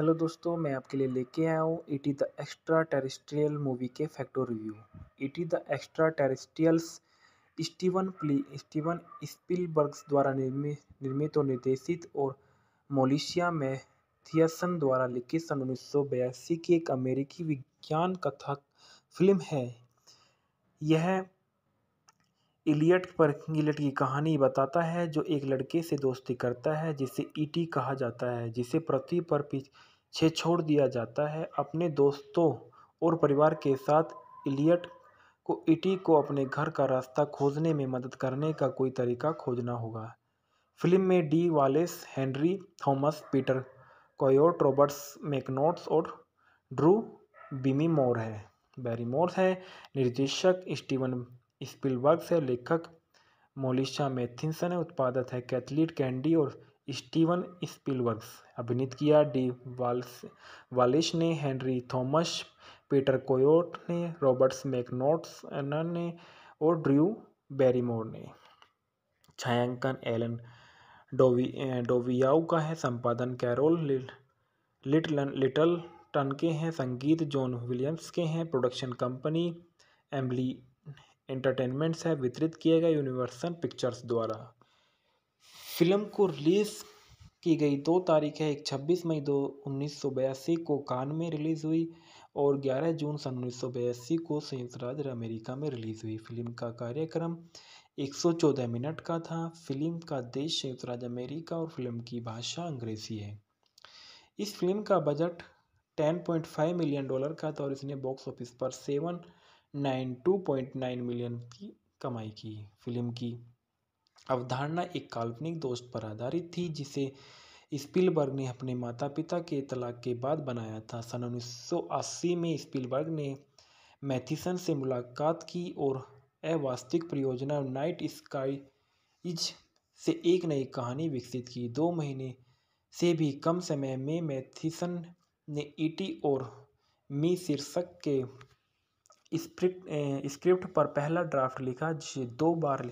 hello दोस्तों मैं आपके लिए लेके आया हूँ it is the extra terrestrial movie के facto review it is the extra टेरिस्ट्रियल्स Steven प्ली स्टीवन स्पिलबर्ग्स द्वारा निर्मित निर्मित और निर्देशित और मोलिशिया में थियसन द्वारा लिखित सन उन्नीस की एक अमेरिकी विज्ञान कथा फिल्म है यह इलियट पर इलियट की कहानी बताता है जो एक लड़के से दोस्ती करता है जिसे ईटी e कहा जाता है जिसे पृथ्वी पर छे छोड़ दिया जाता है अपने दोस्तों और परिवार के साथ इलियट को इटी को अपने घर का रास्ता खोजने में मदद करने का कोई तरीका खोजना होगा फिल्म में Dee Wallace Henry Thomas Peter Coyote Roberts MacNaughton और ड्रू बिमी मोर है बैरी मोर्स है निर्देशक स्टीवन स्पिलबर्ग है लेखक मोलिशा मैथिनसन है उत्पादक है कैथलीट कैंडी और स्टीवन स्पिलबर्ग्स अभिनीत किया डी वाल्स वालिश ने हेनरी थॉमस पीटर कोयोट ने रॉबर्ट्स मैकनोट्स ने और ड्र्यू बैरीमोर ने छायांकन एलन डोवी डोवियाऊ का है संपादन कैरोल लिटल लिटल टन के हैं संगीत जॉन विलियम्स के हैं प्रोडक्शन कंपनी एम्बली एंटरटेनमेंट्स है वितरित किए गए यूनिवर्सल पिक्चर्स द्वारा फ़िल्म को रिलीज़ की गई दो तारीखें एक छब्बीस मई दो उन्नीस सौ बयासी को कान में रिलीज़ हुई और ग्यारह जून सन उन्नीस सौ बयासी को संयुक्त राज्य अमेरिका में रिलीज़ हुई फिल्म का कार्यक्रम एक सौ चौदह मिनट का था फिल्म का देश संयुक्त राज्य अमेरिका और फिल्म की भाषा अंग्रेज़ी है इस फिल्म का budget ten point five million dollar का था और इसने बॉक्स ऑफिस पर seven nine two point nine million की कमाई की फिल्म की अवधारणा एक काल्पनिक दोस्त पर आधारित थी जिसे स्पिलबर्ग ने अपने माता पिता के तलाक के बाद बनाया था सन उन्नीस में स्पिलबर्ग ने मैथिसन से मुलाकात की और अवास्तविक परियोजना नाइट स्काई से एक नई कहानी विकसित की दो महीने से भी कम समय में मैथिसन ने ईटी और मी शीर्षक के स्क्रिप्ट स्क्रिप्ट पर पहला ड्राफ्ट लिखा जिसे दो बार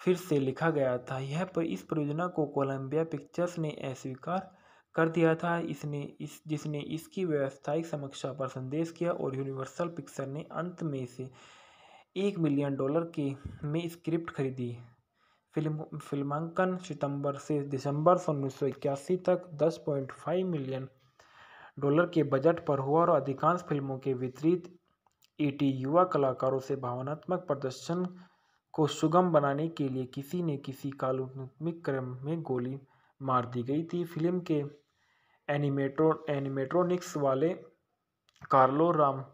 फिर से लिखा गया था यह पर इस परियोजना को कोलंबिया पिक्चर्स ने अस्वीकार कर दिया था इसने इस जिसने इसकी व्यावसायिक समीक्षा पर संदेश किया और यूनिवर्सल पिक्चर ने अंत में से एक मिलियन डॉलर के में स्क्रिप्ट खरीदी फिल्म फिल्मांकन सितंबर से दिसंबर सन उन्नीस तक 10.5 मिलियन डॉलर के बजट पर हुआ और अधिकांश फिल्मों के विपरीत ईटी युवा कलाकारों से भावनात्मक प्रदर्शन को सुगम बनाने के लिए किसी ने किसी काल्पनिक क्रम में गोली मार दी गई थी फिल्म के एनिमेटो एनिमेट्रोनिक्स वाले कार्लो राम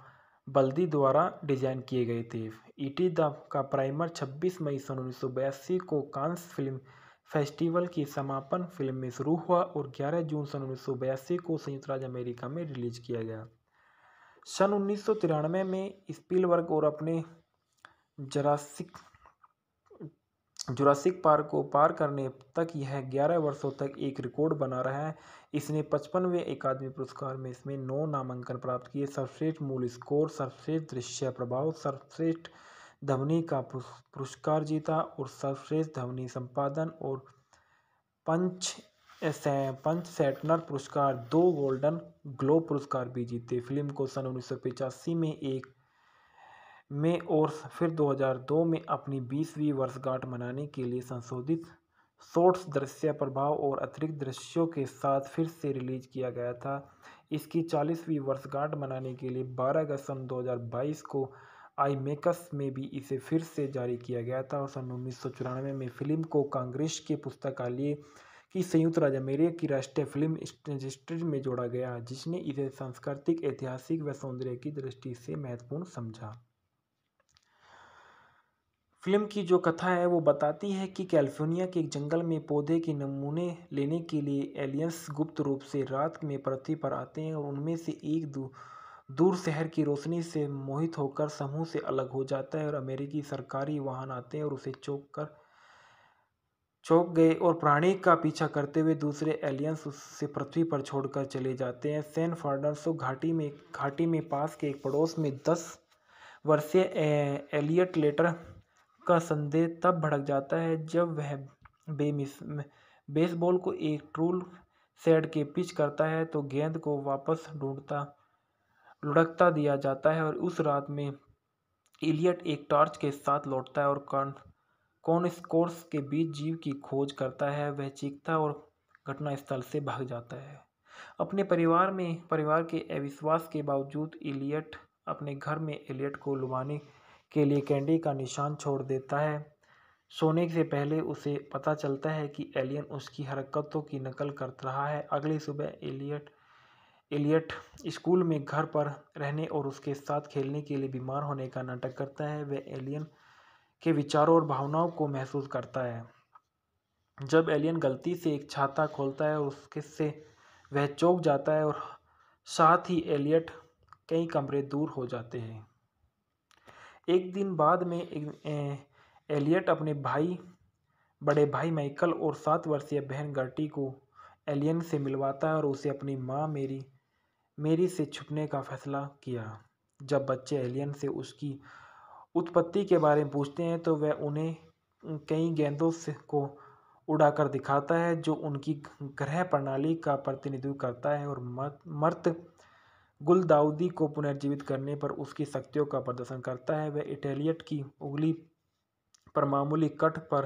बल्दी द्वारा डिजाइन किए गए थे ईटी e द का प्राइमर 26 मई सन उन्नीस को कांस फिल्म फेस्टिवल की समापन फिल्म में शुरू हुआ और 11 जून सन उन्नीस को संयुक्त राज्य अमेरिका में रिलीज किया गया सन उन्नीस में स्पीलवर्ग और अपने जरासिक जुरासिक पार्क को पार करने तक यह ग्यारह वर्षों तक एक रिकॉर्ड बना रहा है इसने पचपनवें अकादमी पुरस्कार में इसमें नौ नामांकन प्राप्त किए सर्वश्रेष्ठ मूल स्कोर सर्वश्रेष्ठ दृश्य प्रभाव सर्वश्रेष्ठ ध्वनि का पुरस्कार जीता और सर्वश्रेष्ठ ध्वनि संपादन और पंच पंच सेटनर पुरस्कार दो गोल्डन ग्लोब पुरस्कार भी जीते फिल्म को सन उन्नीस में एक में और फिर 2002 में अपनी बीसवीं वर्षगांठ मनाने के लिए संशोधित शॉर्ट्स दृश्य प्रभाव और अतिरिक्त दृश्यों के साथ फिर से रिलीज किया गया था इसकी चालीसवीं वर्षगांठ मनाने के लिए 12 अगस्त सन 2022 को आई मेकस में भी इसे फिर से जारी किया गया था और सन उन्नीस में फिल्म को कांग्रेस के पुस्तकालय की संयुक्त राज्य अमेरिका की राष्ट्रीय फिल्म रजिस्ट्री में जोड़ा गया जिसने इसे सांस्कृतिक ऐतिहासिक व सौंदर्य की दृष्टि से महत्वपूर्ण समझा फिल्म की जो कथा है वो बताती है कि कैलिफोर्निया के एक जंगल में पौधे के नमूने लेने के लिए एलियंस गुप्त रूप से रात में पृथ्वी पर आते हैं और उनमें से एक दू, दूर शहर की रोशनी से मोहित होकर समूह से अलग हो जाता है और अमेरिकी सरकारी वाहन आते हैं और उसे चौंक कर चौंक गए और प्राणी का पीछा करते हुए दूसरे एलियंस उससे पृथ्वी पर छोड़कर चले जाते हैं सैन फर्नांडो घाटी में घाटी में पास के एक पड़ोस में दस वर्षीय एलियट लेटर का संदेह तब भड़क जाता है जब वह बेमिस बेसबॉल को एक ट्रूल सेड के पिच करता है तो गेंद को वापस ढूंढता लुढ़कता दिया जाता है और उस रात में इलियट एक टॉर्च के साथ लौटता है और कॉन कौन स्कोर्स के बीच जीव की खोज करता है वह चीखता और घटनास्थल से भाग जाता है अपने परिवार में परिवार के अविश्वास के बावजूद इलियट अपने घर में एलियट को लुभाने के लिए कैंडी का निशान छोड़ देता है सोने से पहले उसे पता चलता है कि एलियन उसकी हरकतों की नकल कर रहा है अगली सुबह एलियट एलियट स्कूल में घर पर रहने और उसके साथ खेलने के लिए बीमार होने का नाटक करता है वह एलियन के विचारों और भावनाओं को महसूस करता है जब एलियन गलती से एक छाता खोलता है और उसके से वह चौंक जाता है और साथ ही एलियट कई कमरे दूर हो जाते हैं एक दिन बाद में एलियट अपने भाई बड़े भाई माइकल और सात वर्षीय बहन गर्टी को एलियन से मिलवाता है और उसे अपनी माँ मेरी मेरी से छुपने का फैसला किया जब बच्चे एलियन से उसकी उत्पत्ति के बारे में पूछते हैं तो वह उन्हें कई गेंदों से को उड़ाकर दिखाता है जो उनकी ग्रह प्रणाली का प्रतिनिधित्व करता है और मर्त गुलदाउदी को पुनर्जीवित करने पर उसकी शक्तियों का प्रदर्शन करता है वह इटेलियट की उंगली पर मामूली कट पर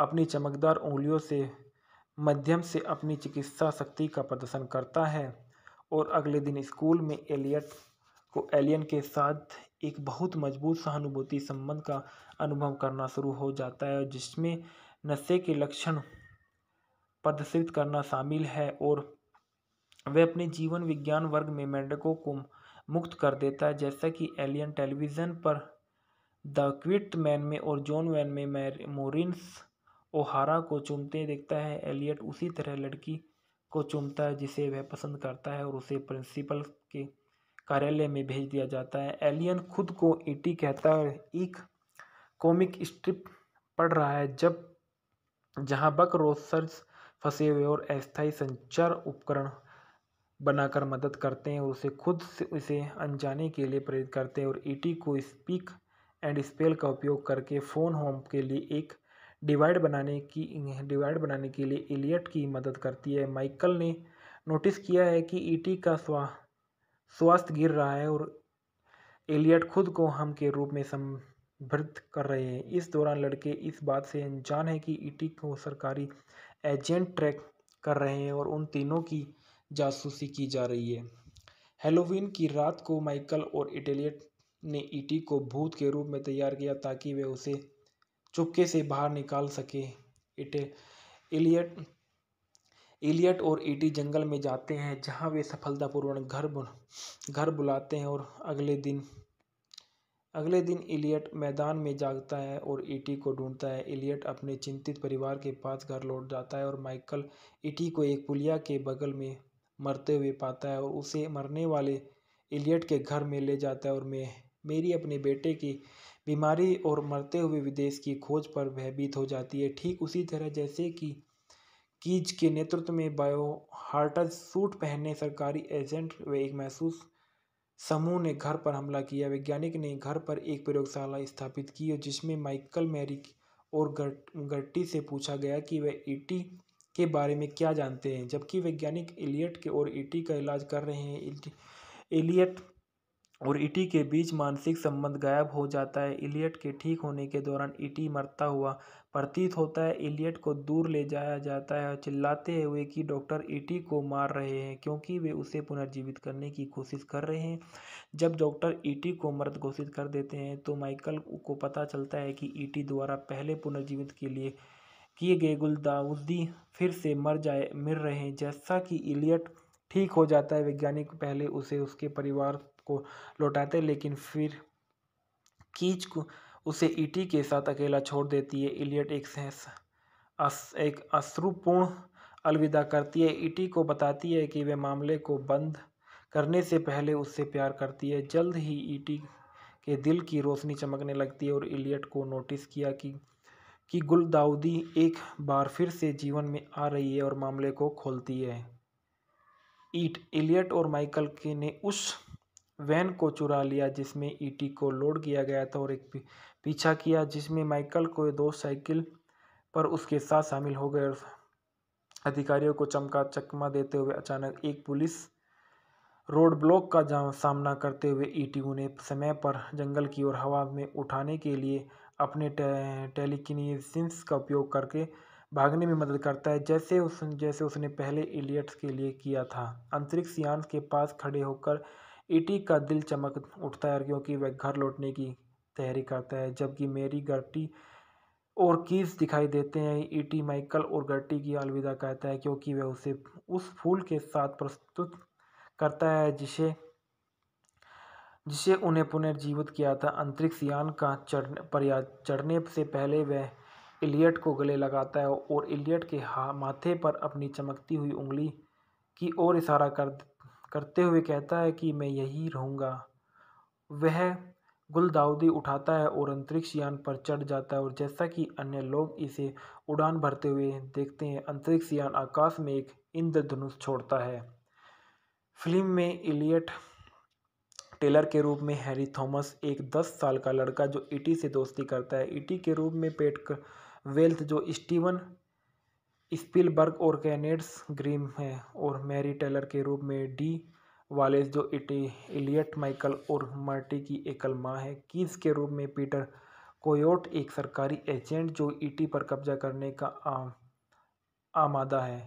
अपनी चमकदार उंगलियों से मध्यम से अपनी चिकित्सा शक्ति का प्रदर्शन करता है और अगले दिन स्कूल में एलियट को एलियन के साथ एक बहुत मजबूत सहानुभूति संबंध का अनुभव करना शुरू हो जाता है जिसमें नशे के लक्षण प्रदर्शित करना शामिल है और वह अपने जीवन विज्ञान वर्ग में मेंढकों को मुक्त कर देता है जैसा कि एलियन टेलीविज़न पर द क्विट मैन में और जॉन वैन में मोरिन्स ओहारा को चुमते देखता है एलियट उसी तरह लड़की को चुमता है जिसे वह पसंद करता है और उसे प्रिंसिपल के कार्यालय में भेज दिया जाता है एलियन खुद को ईटी कहता है एक कॉमिक स्ट्रिप पढ़ रहा है जब जहां बक रोसर्स फंसे हुए और अस्थायी संचार उपकरण बनाकर मदद करते हैं और उसे खुद से उसे अनजाने के लिए प्रेरित करते हैं और ईटी e को स्पीक एंड स्पेल का उपयोग करके फ़ोन होम के लिए एक डिवाइड बनाने की डिवाइड बनाने के लिए एलियट की मदद करती है माइकल ने नोटिस किया है कि ईटी e का स्वा स्वास्थ्य गिर रहा है और एलियट खुद को हम के रूप में संभृत कर रहे हैं इस दौरान लड़के इस बात से अनजान है कि ईटी e को सरकारी एजेंट ट्रैक कर रहे हैं और उन तीनों की जासूसी की जा रही है हेलोवीन की रात को माइकल और इटेलियट ने ईटी को भूत के रूप में तैयार किया ताकि वे उसे चुपके से बाहर निकाल सके इटे इलियट इलियट और ईटी जंगल में जाते हैं जहां वे सफलतापूर्वक घर बु, घर बुलाते हैं और अगले दिन अगले दिन इलियट मैदान में जागता है और ईटी को ढूंढता है इलियट अपने चिंतित परिवार के पास घर लौट जाता है और माइकल ईटी को एक पुलिया के बगल में मरते हुए पाता है और उसे मरने वाले इलियट के घर में ले जाता है और मैं मेरी अपने बेटे की बीमारी और मरते हुए विदेश की खोज पर भयभीत हो जाती है ठीक उसी तरह जैसे कि कीज के नेतृत्व में बायो बायोहार्टस सूट पहने सरकारी एजेंट व एक महसूस समूह ने घर पर हमला किया वैज्ञानिक ने घर पर एक प्रयोगशाला स्थापित की और जिसमें माइकल मैरी और गर्टी से पूछा गया कि वह ईटी के बारे में क्या जानते हैं जबकि वैज्ञानिक एलियट के और ईटी का इलाज कर रहे हैं एलियट और ईटी के बीच मानसिक संबंध गायब हो जाता है एलियट के ठीक होने के दौरान ईटी मरता हुआ प्रतीत होता है एलियट को दूर ले जाया जाता है और चिल्लाते हुए कि डॉक्टर ईटी को मार रहे हैं क्योंकि वे उसे पुनर्जीवित करने की कोशिश कर रहे हैं जब डॉक्टर ईटी को मर्द घोषित कर देते हैं तो माइकल को पता चलता है कि ईटी द्वारा पहले पुनर्जीवित के लिए किए गए गुलदाउदी फिर से मर जाए मिल रहे हैं जैसा कि इलियट ठीक हो जाता है वैज्ञानिक पहले उसे उसके परिवार को लौटाते हैं लेकिन फिर कीच को उसे ईटी के साथ अकेला छोड़ देती है इलियट एक अस, एक अश्रुपूर्ण अलविदा करती है ईटी को बताती है कि वे मामले को बंद करने से पहले उससे प्यार करती है जल्द ही ईटी के दिल की रोशनी चमकने लगती है और इलियट को नोटिस किया कि कि गुलदाउदी एक बार फिर से जीवन में आ रही है और मामले को खोलती है ईट एलियट और माइकल के ने उस वैन को चुरा लिया जिसमें ईटी को लोड किया गया था और एक पीछा किया जिसमें माइकल को दो साइकिल पर उसके साथ शामिल हो गए अधिकारियों को चमका चकमा देते हुए अचानक एक पुलिस रोड ब्लॉक का सामना करते हुए ईटी उन्हें समय पर जंगल की ओर हवा में उठाने के लिए अपने टे टेलीकिनेसिस का उपयोग करके भागने में मदद करता है जैसे उस जैसे उसने पहले इलियट्स के लिए किया था अंतरिक्ष यान के पास खड़े होकर ईटी का दिल चमक उठता है क्योंकि वह घर लौटने की तैयारी करता है जबकि मेरी गर्टी और कीस दिखाई देते हैं ईटी माइकल और गर्टी की अलविदा कहता है क्योंकि वह उसे उस फूल के साथ प्रस्तुत करता है जिसे जिसे उन्हें पुनर्जीवित किया था अंतरिक्ष यान का चढ़ने पर चढ़ने से पहले वह इलियट को गले लगाता है और इलियट के हा माथे पर अपनी चमकती हुई उंगली की ओर इशारा कर करते हुए कहता है कि मैं यही रहूँगा वह गुलदाउदी उठाता है और अंतरिक्ष यान पर चढ़ जाता है और जैसा कि अन्य लोग इसे उड़ान भरते हुए देखते हैं अंतरिक्ष यान आकाश में एक इंद्रधनुष छोड़ता है फिल्म में इलियट टेलर के रूप में हैरी थॉमस एक दस साल का लड़का जो ईटी से दोस्ती करता है ईटी के रूप में पेट वेल्थ जो स्टीवन स्पिलबर्ग और कैनेड्स ग्रीम हैं और मैरी टेलर के रूप में डी वालेस जो इटी इलियट माइकल और मार्टी की एकल माँ है कीज के रूप में पीटर कोयोट एक सरकारी एजेंट जो ईटी पर कब्जा करने का आमादा है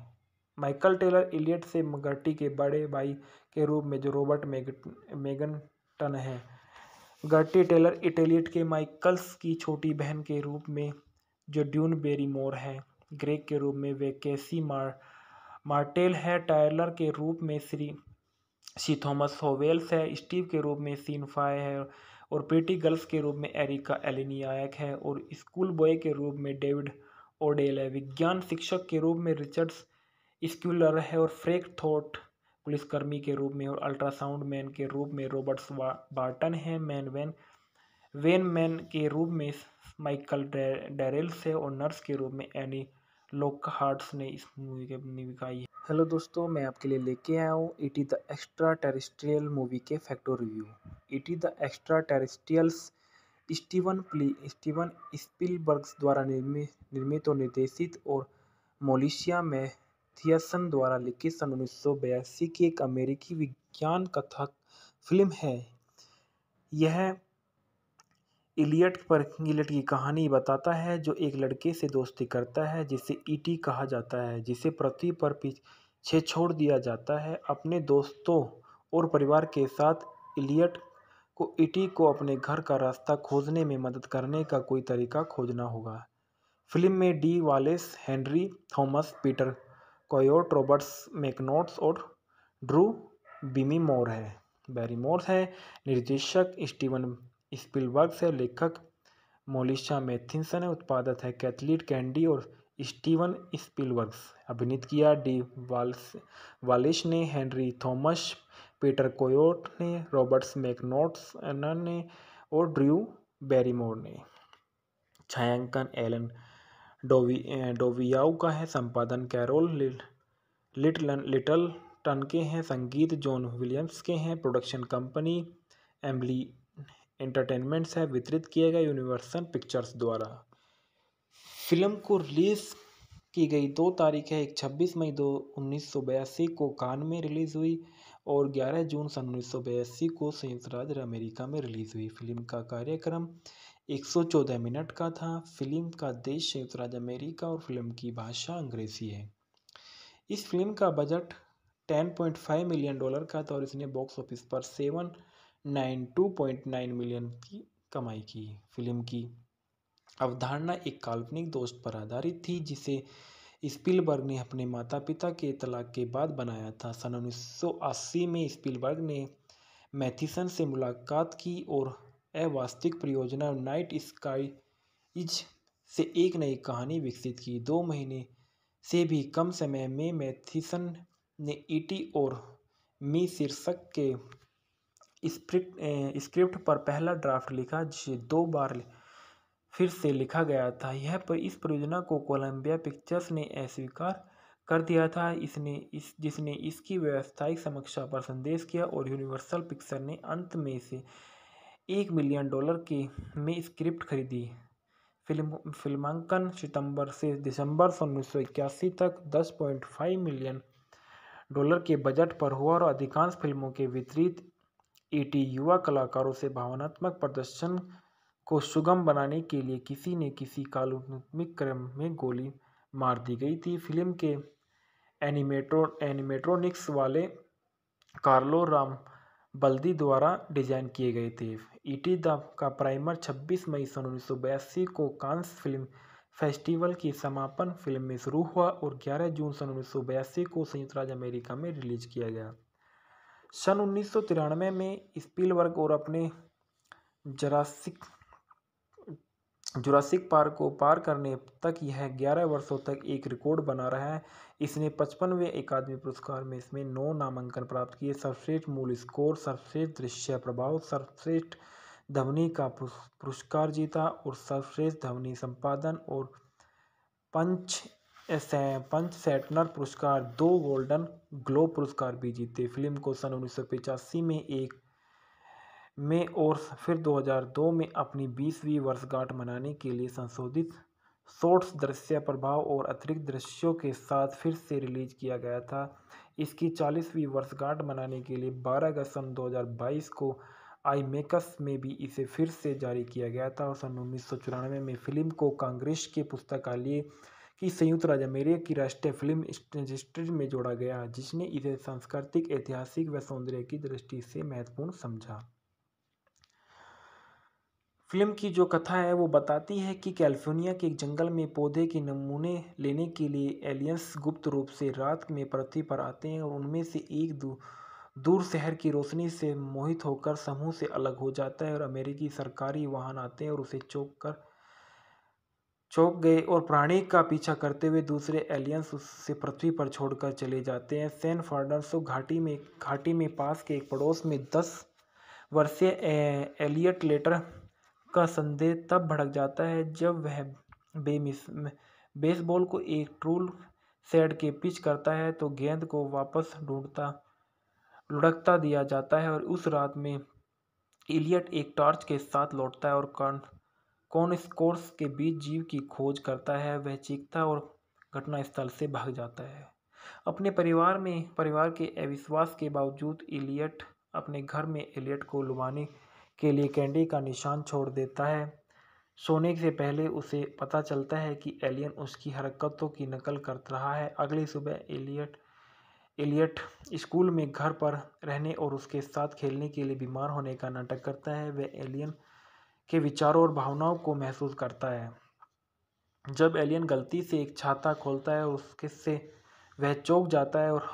माइकल टेलर इलियट से मगर्टी के बड़े भाई के रूप में जो रॉबर्ट मेग टन है गर्टी टेलर इटेलियट के माइकल्स की छोटी बहन के रूप में जो ड्यून बेरी मोर है ग्रेग के रूप में वे कैसी मार मार्टेल है टायलर के रूप में श्री सी थॉमस होवेल्स है स्टीव के रूप में फाय है और पेटी गर्ल्स के रूप में एरिका एलिनियाक है और स्कूल बॉय के रूप में डेविड ओडेल है विज्ञान शिक्षक के रूप में रिचर्ड्स स्क्यूलर है और फ्रेक थॉट पुलिसकर्मी के रूप में और अल्ट्रासाउंड मैन के रूप में रॉबर्ट्स बार्टन है मैन वैन वेन मैन के रूप में माइकल डेरेल्स है और नर्स के रूप में एनी लोक हार्ट्स ने इस मूवी के निकाई हेलो दोस्तों मैं आपके लिए लेके आया हूँ ET the extra terrestrial movie के facto review ET the extra टेरिस्ट्रियल्स Steven प्ली स्टीवन स्पिलबर्ग्स द्वारा निर्मित निर्मित और निर्देशित और मोलिशिया में थियसन द्वारा लिखित सन उन्नीस की एक अमेरिकी विज्ञान कथा फिल्म है यह इलियट पर इलियट की कहानी बताता है जो एक लड़के से दोस्ती करता है जिसे ईटी कहा जाता है जिसे पृथ्वी पर पीछे छोड़ दिया जाता है अपने दोस्तों और परिवार के साथ इलियट को ईटी को अपने घर का रास्ता खोजने में मदद करने का कोई तरीका खोजना होगा फिल्म में Dee Wallace Henry Thomas Peter Coyote Roberts MacNaughton और ड्रू बिमी मोर है बैरी मोर्स है निर्देशक स्टीवन स्पिलबर्ग से लेखक मोलिशा मैथिनसन है उत्पादक है कैथलीट कैंडी और स्टीवन स्पिलवर्ग्स अभिनीत किया डी वाल्स वालिश ने हेनरी थॉमस पीटर कोयोट ने रॉबर्ट्स मैकनोट्स ने और ड्रू बैरीमोर ने छायांकन एलन डोवी डोवियाऊ का है संपादन कैरोल लिटल लिटल टन के हैं संगीत जॉन विलियम्स के हैं प्रोडक्शन कंपनी एम्बली एंटरटेनमेंट्स है वितरित किया गया यूनिवर्सल पिक्चर्स द्वारा फिल्म को रिलीज़ की गई दो तारीखें एक छब्बीस मई दो उन्नीस सौ बयासी को कान में रिलीज़ हुई और ग्यारह जून सन उन्नीस सौ बयासी को संयुक्त राज्य अमेरिका में रिलीज़ हुई फिल्म का कार्यक्रम 114 मिनट का था फिल्म का देश संयुक्त राज्य अमेरिका और फिल्म की भाषा अंग्रेजी है इस फिल्म का बजट 10.5 मिलियन डॉलर का था और इसने बॉक्स ऑफिस पर 792.9 मिलियन की कमाई की फिल्म की अवधारणा एक काल्पनिक दोस्त पर आधारित थी जिसे स्पिलबर्ग ने अपने माता पिता के तलाक के बाद बनाया था सन 1980 में स्पिलबर्ग ने मैथिसन से मुलाकात की और अवास्तविक परियोजना नाइट इज से एक नई कहानी विकसित की दो महीने से भी कम समय में मैथिसन ने ईटी और मी शीर्षक के स्क्रिप्ट स्क्रिप्ट पर पहला ड्राफ्ट लिखा जिसे दो बार फिर से लिखा गया था यह पर इस परियोजना को कोलंबिया पिक्चर्स ने अस्वीकार कर दिया था इसने इस जिसने इसकी व्यावसायिक समीक्षा पर संदेश किया और यूनिवर्सल पिक्चर ने अंत में से एक मिलियन डॉलर की में स्क्रिप्ट खरीदी फिल्म फिल्मांकन सितंबर से दिसंबर सन उन्नीस तक 10.5 मिलियन डॉलर के बजट पर हुआ और अधिकांश फिल्मों के विपरीत एटी युवा कलाकारों से भावनात्मक प्रदर्शन को सुगम बनाने के लिए किसी ने किसी काल्पनिक क्रम में गोली मार दी गई थी फिल्म के एनिमेटो एनिमेट्रोनिक्स वाले कार्लो राम बल्दी द्वारा डिजाइन किए गए थे ईटी द का प्राइमर 26 मई सन उन्नीस को कांस फिल्म फेस्टिवल की समापन फिल्म में शुरू हुआ और 11 जून सन उन्नीस को संयुक्त राज्य अमेरिका में रिलीज किया गया सन उन्नीस में स्पीलवर्ग और अपने जरासिक जुरासिक पार्क को पार करने तक यह ग्यारह वर्षों तक एक रिकॉर्ड बना रहा है इसने पचपनवें अकादमी पुरस्कार में इसमें नौ नामांकन प्राप्त किए सर्वश्रेष्ठ मूल स्कोर सर्वश्रेष्ठ दृश्य प्रभाव सर्वश्रेष्ठ ध्वनि का पुरस्कार जीता और सर्वश्रेष्ठ ध्वनि संपादन और पंच पंच सेटनर पुरस्कार दो गोल्डन ग्लोब पुरस्कार भी जीते फिल्म को सन उन्नीस में एक में और फिर 2002 में अपनी बीसवीं वर्षगांठ मनाने के लिए संशोधित शॉर्ट्स दृश्य प्रभाव और अतिरिक्त दृश्यों के साथ फिर से रिलीज किया गया था इसकी चालीसवीं वर्षगांठ मनाने के लिए 12 अगस्त सन 2022 को आई मेकस में भी इसे फिर से जारी किया गया था और सन उन्नीस में फिल्म को कांग्रेस के पुस्तकालय की संयुक्त राज्य अमेरिका की राष्ट्रीय फिल्म रजिस्ट्री में जोड़ा गया जिसने इसे सांस्कृतिक ऐतिहासिक व सौंदर्य की दृष्टि से महत्वपूर्ण समझा फिल्म की जो कथा है वो बताती है कि कैलिफोर्निया के एक जंगल में पौधे के नमूने लेने के लिए एलियंस गुप्त रूप से रात में पृथ्वी पर आते हैं और उनमें से एक दू दूर शहर की रोशनी से मोहित होकर समूह से अलग हो जाता है और अमेरिकी सरकारी वाहन आते हैं और उसे चौक कर चौक गए और प्राणी का पीछा करते हुए दूसरे एलियंस उससे पृथ्वी पर छोड़कर चले जाते हैं सैन फार्डर्सो घाटी में घाटी में पास के एक पड़ोस में दस वर्षीय एलियट लेटर का संदेह तब भड़क जाता है जब वह बेमिस बेसबॉल को एक ट्रूल सेड के पिच करता है तो गेंद को वापस ढूंढता लुढ़कता दिया जाता है और उस रात में इलियट एक टॉर्च के साथ लौटता है और कॉन कौन स्कोर्स के बीच जीव की खोज करता है वह चीखता और घटनास्थल से भाग जाता है अपने परिवार में परिवार के अविश्वास के बावजूद इलियट अपने घर में एलियट को लुभाने के लिए कैंडी का निशान छोड़ देता है सोने से पहले उसे पता चलता है कि एलियन उसकी हरकतों की नकल कर रहा है अगली सुबह एलियट एलियट स्कूल में घर पर रहने और उसके साथ खेलने के लिए बीमार होने का नाटक करता है वह एलियन के विचारों और भावनाओं को महसूस करता है जब एलियन गलती से एक छाता खोलता है उसके से वह चौक जाता है और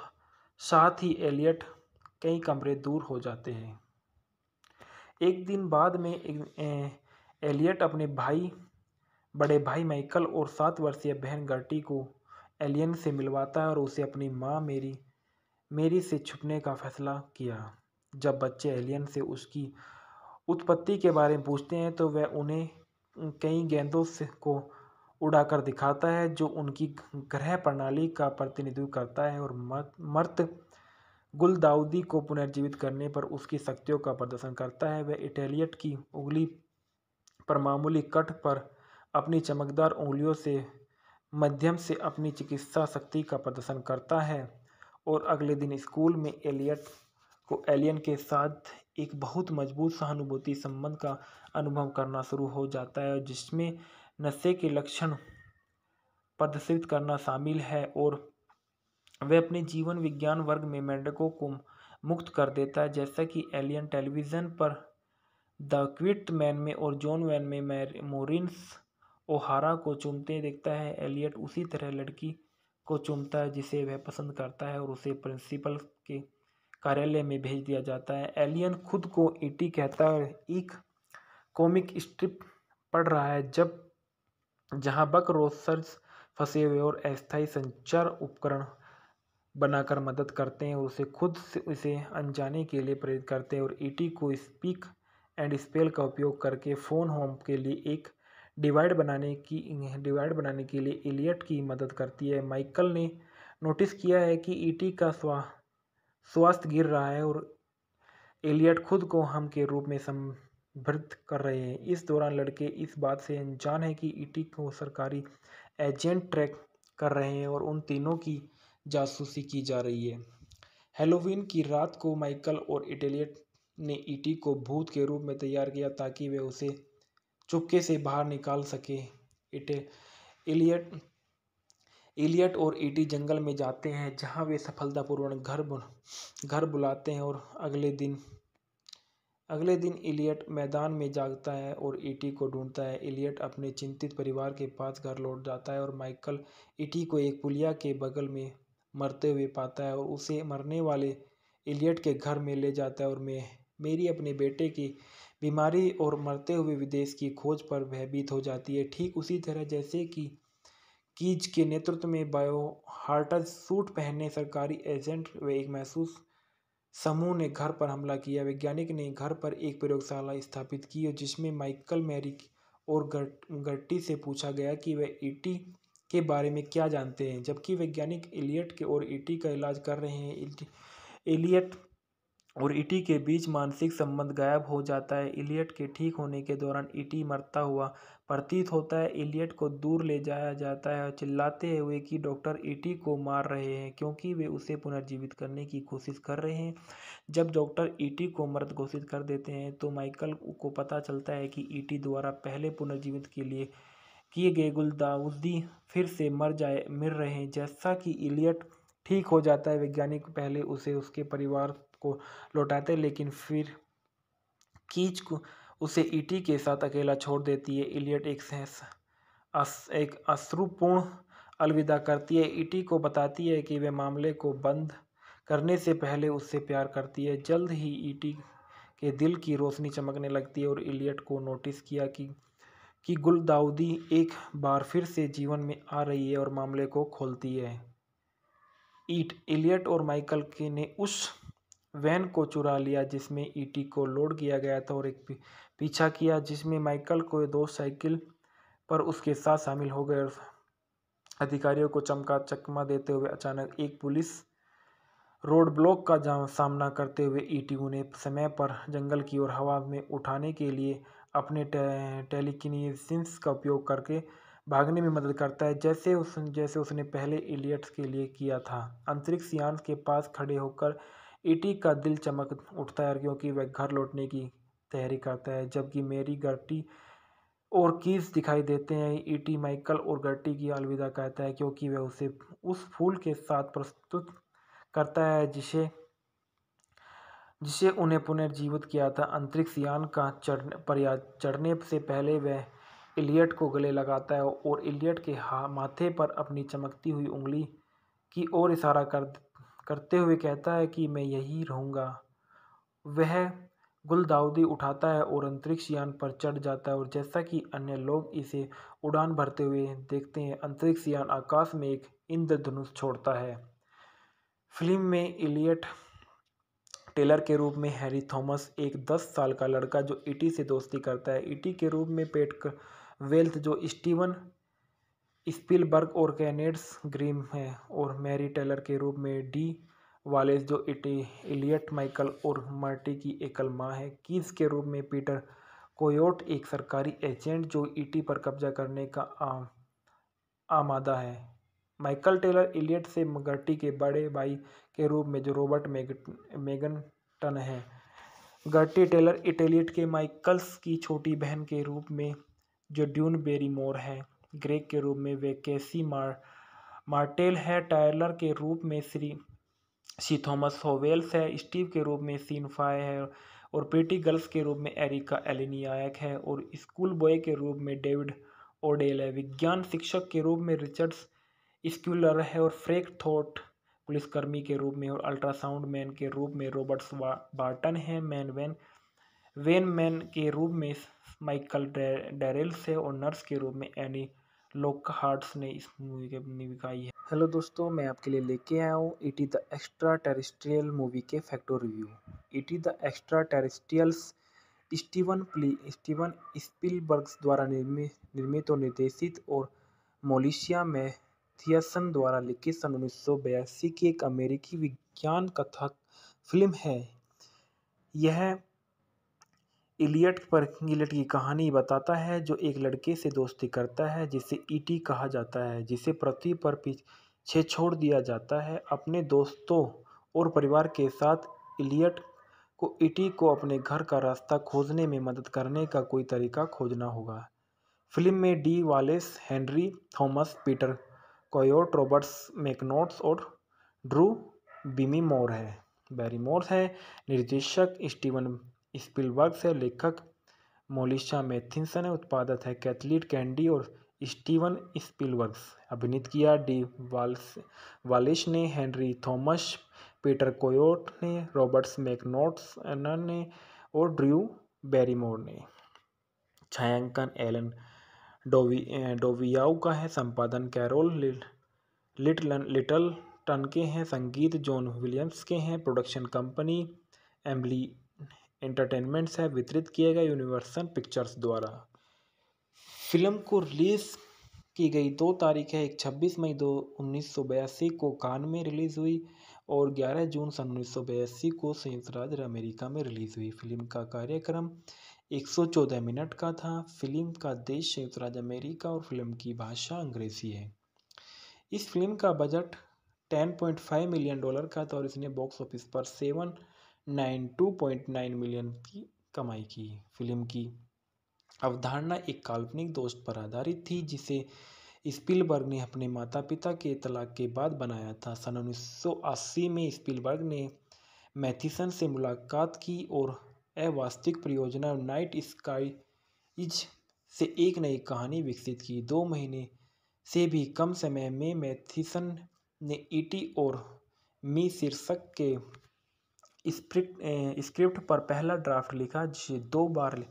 साथ ही एलियट कई कमरे दूर हो जाते हैं एक दिन बाद में एलियट अपने भाई बड़े भाई माइकल और सात वर्षीय बहन गर्टी को एलियन से मिलवाता है और उसे अपनी माँ मेरी मेरी से छुपने का फैसला किया जब बच्चे एलियन से उसकी उत्पत्ति के बारे में पूछते हैं तो वह उन्हें कई गेंदों से को उड़ाकर दिखाता है जो उनकी ग्रह प्रणाली का प्रतिनिधित्व करता है और मर्त गुलदाउदी को पुनर्जीवित करने पर उसकी शक्तियों का प्रदर्शन करता है वह इटेलियट की उंगली पर मामूली कट पर अपनी चमकदार उंगलियों से मध्यम से अपनी चिकित्सा शक्ति का प्रदर्शन करता है और अगले दिन स्कूल में एलियट को एलियन के साथ एक बहुत मजबूत सहानुभूति संबंध का अनुभव करना शुरू हो जाता है जिसमें नशे के लक्षण प्रदर्शित करना शामिल है और वह अपने जीवन विज्ञान वर्ग में मेंढकों को मुक्त कर देता है जैसा कि एलियन टेलीविज़न पर द क्विट मैन में और जॉन वैन में मोरिन्स ओहारा को चुमते देखता है एलियट उसी तरह लड़की को चुमता है जिसे वह पसंद करता है और उसे प्रिंसिपल के कार्यालय में भेज दिया जाता है एलियन खुद को ईटी कहता है एक कॉमिक स्ट्रिप पढ़ रहा है जब जहां बक रोसर्स फंसे हुए और अस्थायी संचार उपकरण बनाकर मदद करते हैं और उसे खुद से उसे अनजाने के लिए प्रेरित करते हैं और ईटी e को स्पीक एंड स्पेल का उपयोग करके फ़ोन होम के लिए एक डिवाइड बनाने की डिवाइड बनाने के लिए एलियट की मदद करती है माइकल ने नोटिस किया है कि ईटी e का स्वा स्वास्थ्य गिर रहा है और एलियट खुद को हम के रूप में संभृत कर रहे हैं इस दौरान लड़के इस बात से अनजान है कि ईटी e को सरकारी एजेंट ट्रैक कर रहे हैं और उन तीनों की जासूसी की जा रही है हेलोवीन की रात को माइकल और इटेलियट ने ईटी को भूत के रूप में तैयार किया ताकि वे उसे चुपके से बाहर निकाल सके इटे इलियट इलियट और ईटी जंगल में जाते हैं जहां वे सफलतापूर्वक घर बु, घर बुलाते हैं और अगले दिन अगले दिन इलियट मैदान में जागता है और ईटी को ढूंढता है इलियट अपने चिंतित परिवार के पास घर लौट जाता है और माइकल ईटी को एक पुलिया के बगल में मरते हुए पाता है और उसे मरने वाले इलियट के घर में ले जाता है और मैं मेरी अपने बेटे की बीमारी और मरते हुए विदेश की खोज पर भयभीत हो जाती है ठीक उसी तरह जैसे कि कीज के नेतृत्व में बायो हार्टर सूट पहनने सरकारी एजेंट व एक महसूस समूह ने घर पर हमला किया वैज्ञानिक ने घर पर एक प्रयोगशाला स्थापित की जिसमें माइकल मैरी और गट गट्टी से पूछा गया कि वह ईटी के बारे में क्या जानते हैं जबकि वैज्ञानिक एलियट के और ईटी का इलाज कर रहे हैं एलियट और ईटी के बीच मानसिक संबंध गायब हो जाता है एलियट के ठीक होने के दौरान ईटी मरता हुआ प्रतीत होता है एलियट को दूर ले जाया जाता है और चिल्लाते हुए कि डॉक्टर ईटी को मार रहे हैं क्योंकि वे उसे पुनर्जीवित करने की कोशिश कर रहे हैं जब डॉक्टर ईटी को मृत घोषित कर देते हैं तो माइकल को पता चलता है कि ईटी द्वारा पहले पुनर्जीवित के लिए किए गए गुलदाउदी फिर से मर जाए मिर रहे हैं जैसा कि इलियट ठीक हो जाता है वैज्ञानिक पहले उसे उसके परिवार को लौटाते लेकिन फिर कीच को उसे ईटी के साथ अकेला छोड़ देती है इलियट एक सहस अस, एक अश्रुपूर्ण अलविदा करती है ईटी को बताती है कि वे मामले को बंद करने से पहले उससे प्यार करती है जल्द ही ईटी के दिल की रोशनी चमकने लगती है और इलियट को नोटिस किया कि कि गुलदाउदी एक बार फिर से जीवन में आ रही है और मामले को खोलती है ईट एलियट और माइकल के ने उस वैन को चुरा लिया जिसमें ईटी को लोड किया गया था और एक पीछा किया जिसमें माइकल को दो साइकिल पर उसके साथ शामिल हो गए और अधिकारियों को चमका चकमा देते हुए अचानक एक पुलिस रोड ब्लॉक का सामना करते हुए ईटी उन्हें समय पर जंगल की ओर हवा में उठाने के लिए अपने टेलीकिनेसिस का उपयोग करके भागने में मदद करता है जैसे उस जैसे उसने पहले इलियट्स के लिए किया था अंतरिक्ष यान के पास खड़े होकर ईटी का दिल चमक उठता है क्योंकि वह घर लौटने की तैयारी करता है जबकि मेरी गर्टी और कीस दिखाई देते हैं ईटी माइकल और गर्टी की अलविदा कहता है क्योंकि वह उसे उस फूल के साथ प्रस्तुत करता है जिसे जिसे उन्हें पुनर्जीवित किया था अंतरिक्ष यान का चढ़ पर चढ़ने से पहले वह इलियट को गले लगाता है और इलियट के हा माथे पर अपनी चमकती हुई उंगली की ओर इशारा कर करते हुए कहता है कि मैं यही रहूँगा वह गुलदाउदी उठाता है और अंतरिक्ष यान पर चढ़ जाता है और जैसा कि अन्य लोग इसे उड़ान भरते हुए देखते हैं अंतरिक्ष यान आकाश में एक इंद्रधनुष छोड़ता है फिल्म में इलियट टेलर के रूप में हैरी थॉमस एक दस साल का लड़का जो ईटी से दोस्ती करता है ईटी के रूप में पेट वेल्थ जो स्टीवन स्पिलबर्ग और कैनेड्स ग्रीम है और मैरी टेलर के रूप में डी वालेस जो इटी इलियट माइकल और मार्टी की एकल माँ है कीज के रूप में पीटर कोयोट एक सरकारी एजेंट जो ईटी पर कब्जा करने का आमादा है माइकल टेलर इलियट से मगर्टी के बड़े भाई के रूप में जो रॉबर्ट मेगनटन है गर्टी टेलर इटेलियट के माइकल्स की छोटी बहन के रूप में जो ड्यून बेरी मोर है ग्रेग के रूप में वे कैसी मार मार्टेल है टायलर के रूप में श्री सी थॉमस होवेल्स है स्टीव के रूप में सीन फाय है और पेटी गर्ल्स के रूप में एरिका एलिनियाक है और स्कूल बॉय के रूप में डेविड ओडेल है विज्ञान शिक्षक के रूप में रिचर्ड्स स्क्यूलर है और फ्रेक थोट पुलिसकर्मी के रूप में और अल्ट्रासाउंड मैन के रूप में रॉबर्ट्स बार्टन है मैन वैन वेन मैन के रूप में माइकल डेरेल्स है और नर्स के रूप में एनी लोक हार्ट्स ने इस मूवी के निकाई है हेलो दोस्तों मैं आपके लिए लेके आया हूँ it is the extra terrestrial movie के facto review it is the extra टेरिस्ट्रियल्स Steven प्ली स्टीवन स्पिलबर्ग्स द्वारा निर्मित निर्मित और निर्देशित और मोलिशिया में थियसन द्वारा लिखित सन उन्नीस की एक अमेरिकी विज्ञान कथक फिल्म है यह इलियट पर इलियट की कहानी बताता है जो एक लड़के से दोस्ती करता है जिसे ईटी कहा जाता है जिसे पृथ्वी पर पीछे छोड़ दिया जाता है अपने दोस्तों और परिवार के साथ इलियट को ईटी को अपने घर का रास्ता खोजने में मदद करने का कोई तरीका खोजना होगा फिल्म में Dee Wallace Henry Thomas Peter Coyote Roberts MacNaughton और ड्रू बिमी मोर है बैरी मोर्स है निर्देशक स्टीवन स्पिलबर्ग से लेखक मोलिशा मैथिनसन है उत्पादक है कैथलीट कैंडी और स्टीवन स्पिलबर्ग अभिनीत किया डी वाल्स वालिश ने हेनरी थॉमस पीटर कोयोट ने रॉबर्ट्स मैकनोट्स ने और ड्रू बैरीमोर ने छायांकन एलन डोवी डोवियाओ का है संपादन कैरोल लिटल लिटल टन के हैं संगीत जॉन विलियम्स के हैं प्रोडक्शन कंपनी एम्बली एंटरटेनमेंट्स है वितरित किया गया यूनिवर्सल पिक्चर्स द्वारा फिल्म को रिलीज़ की गई दो तारीख है एक छब्बीस मई दो उन्नीस सौ बयासी को कान में रिलीज़ हुई और ग्यारह जून सन उन्नीस सौ बयासी को संयुक्त राज्य अमेरिका में रिलीज़ हुई फिल्म का कार्यक्रम 114 मिनट का था फिल्म का देश संयुक्त राज्य अमेरिका और फिल्म की भाषा अंग्रेज़ी है इस फिल्म का बजट 10.5 मिलियन डॉलर का था और इसने बॉक्स ऑफिस पर 792.9 मिलियन की कमाई की फिल्म की अवधारणा एक काल्पनिक दोस्त पर आधारित थी जिसे स्पिलबर्ग ने अपने माता पिता के तलाक के बाद बनाया था सन उन्नीस में स्पिलबर्ग ने मैथिसन से मुलाकात की और अवास्तविक परियोजना नाइट स्काईज से एक नई कहानी विकसित की दो महीने से भी कम समय में मैथिसन ने ईटी और मी शीर्षक के स्क्रिप्ट स्क्रिप्ट पर पहला ड्राफ्ट लिखा जिसे दो बार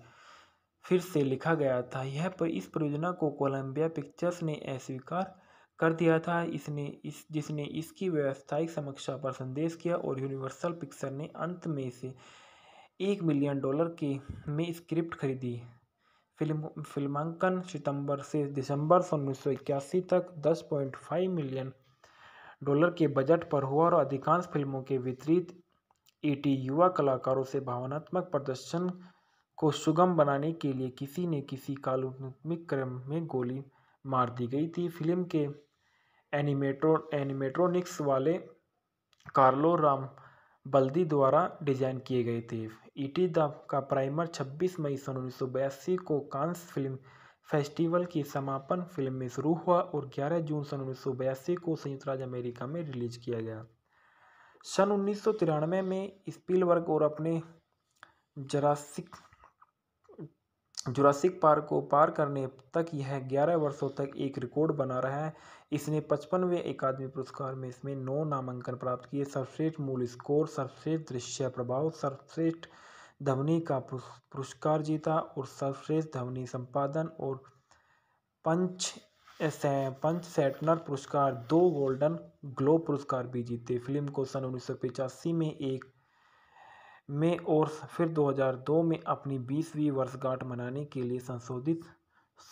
फिर से लिखा गया था यह पर इस परियोजना को कोलंबिया पिक्चर्स ने अस्वीकार कर दिया था इसने इस जिसने इसकी व्यावसायिक समीक्षा पर संदेश किया और यूनिवर्सल पिक्चर ने अंत में से एक मिलियन डॉलर की में स्क्रिप्ट खरीदी फिल्म फिल्मांकन सितंबर से दिसंबर सन उन्नीस तक 10.5 मिलियन डॉलर के बजट पर हुआ और अधिकांश फिल्मों के विपरीत एटी युवा कलाकारों से भावनात्मक प्रदर्शन को सुगम बनाने के लिए किसी ने किसी काल्पनिक क्रम में गोली मार दी गई थी फिल्म के एनिमेटो एनिमेट्रोनिक्स वाले कार्लो राम बल्दी द्वारा डिजाइन किए गए थे ईटी e द का प्राइमर 26 मई सन उन्नीस को कांस फिल्म फेस्टिवल की समापन फिल्म में शुरू हुआ और 11 जून सन उन्नीस को संयुक्त राज्य अमेरिका में रिलीज किया गया सन उन्नीस में स्पीलवर्ग और अपने जरासिक जुरासिक पार्क को पार करने तक यह 11 वर्षों तक एक रिकॉर्ड बना रहा है इसने पचपनवें अकादमी पुरस्कार में इसमें नौ नामांकन प्राप्त किए सर्वश्रेष्ठ मूल स्कोर सर्वश्रेष्ठ दृश्य प्रभाव सर्वश्रेष्ठ ध्वनि का पुरस्कार जीता और सर्वश्रेष्ठ ध्वनि संपादन और पंच पंच सेटनर पुरस्कार दो गोल्डन ग्लोब पुरस्कार भी जीते फिल्म को सन उन्नीस में एक में और फिर 2002 में अपनी बीसवीं वर्षगांठ मनाने के लिए संशोधित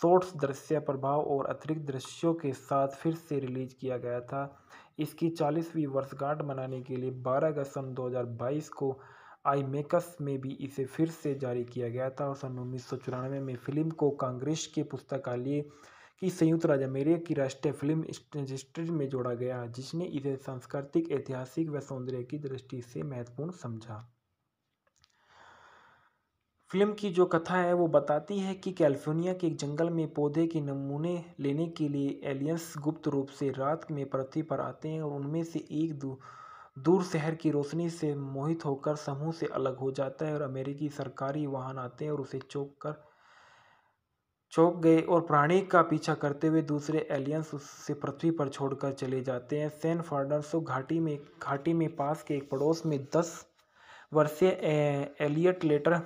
शॉर्ट्स दृश्य प्रभाव और अतिरिक्त दृश्यों के साथ फिर से रिलीज किया गया था इसकी चालीसवीं वर्षगांठ मनाने के लिए 12 अगस्त सन 2022 को आई मेकस में भी इसे फिर से जारी किया गया था और सन उन्नीस में फिल्म को कांग्रेस के पुस्तकालय की संयुक्त राज्य अमेरिका की राष्ट्रीय फिल्म रजिस्ट्री में जोड़ा गया जिसने इसे सांस्कृतिक ऐतिहासिक व सौंदर्य की दृष्टि से महत्वपूर्ण समझा फिल्म की जो कथा है वो बताती है कि कैलिफोर्निया के एक जंगल में पौधे के नमूने लेने के लिए एलियंस गुप्त रूप से रात में पृथ्वी पर आते हैं और उनमें से एक दू, दूर शहर की रोशनी से मोहित होकर समूह से अलग हो जाता है और अमेरिकी सरकारी वाहन आते हैं और उसे चौक कर चौंक गए और प्राणी का पीछा करते हुए दूसरे एलियंस उससे पृथ्वी पर छोड़कर चले जाते हैं सैन फार्डनसो घाटी में घाटी में पास के एक पड़ोस में दस वर्षीय एलियट लेटर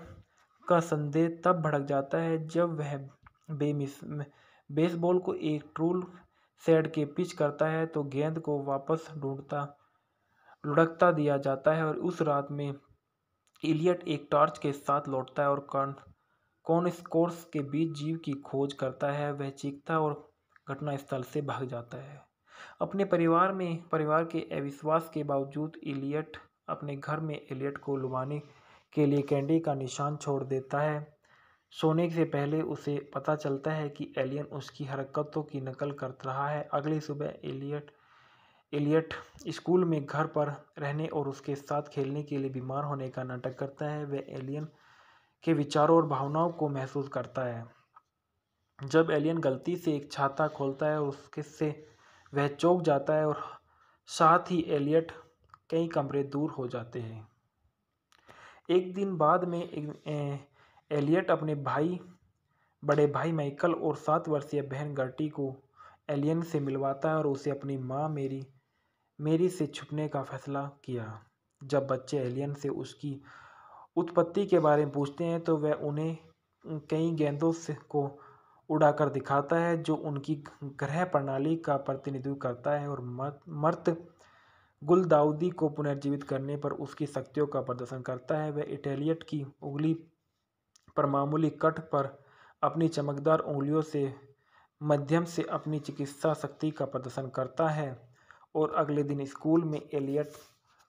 का संदेह तब भड़क जाता है जब वह बेमिस बेसबॉल को एक ट्रूल सेड के पिच करता है तो गेंद को वापस ढूंढता लुढ़कता दिया जाता है और उस रात में इलियट एक टॉर्च के साथ लौटता है और कर्न कौन स्कोर्स के बीच जीव की खोज करता है वह चीखता और घटनास्थल से भाग जाता है अपने परिवार में परिवार के अविश्वास के बावजूद इलियट अपने घर में एलियट को लुभाने के लिए कैंडी का निशान छोड़ देता है सोने से पहले उसे पता चलता है कि एलियन उसकी हरकतों की नकल कर रहा है अगली सुबह एलियट एलियट स्कूल में घर पर रहने और उसके साथ खेलने के लिए बीमार होने का नाटक करता है वह एलियन के विचारों और भावनाओं को महसूस करता है जब एलियन गलती से एक छाता खोलता है उसके से वह चौंक जाता है और साथ ही एलियट कई कमरे दूर हो जाते हैं एक दिन बाद में एलियट अपने भाई बड़े भाई माइकल और सात वर्षीय बहन गर्टी को एलियन से मिलवाता है और उसे अपनी माँ मेरी मेरी से छुपने का फैसला किया जब बच्चे एलियन से उसकी उत्पत्ति के बारे में पूछते हैं तो वह उन्हें कई गेंदों से को उड़ाकर दिखाता है जो उनकी ग्रह प्रणाली का प्रतिनिधित्व करता है और मर्त गुलदाउदी को पुनर्जीवित करने पर उसकी शक्तियों का प्रदर्शन करता है वह इटैलियट की उंगली पर मामूली कट पर अपनी चमकदार उंगलियों से मध्यम से अपनी चिकित्सा शक्ति का प्रदर्शन करता है और अगले दिन स्कूल में एलियट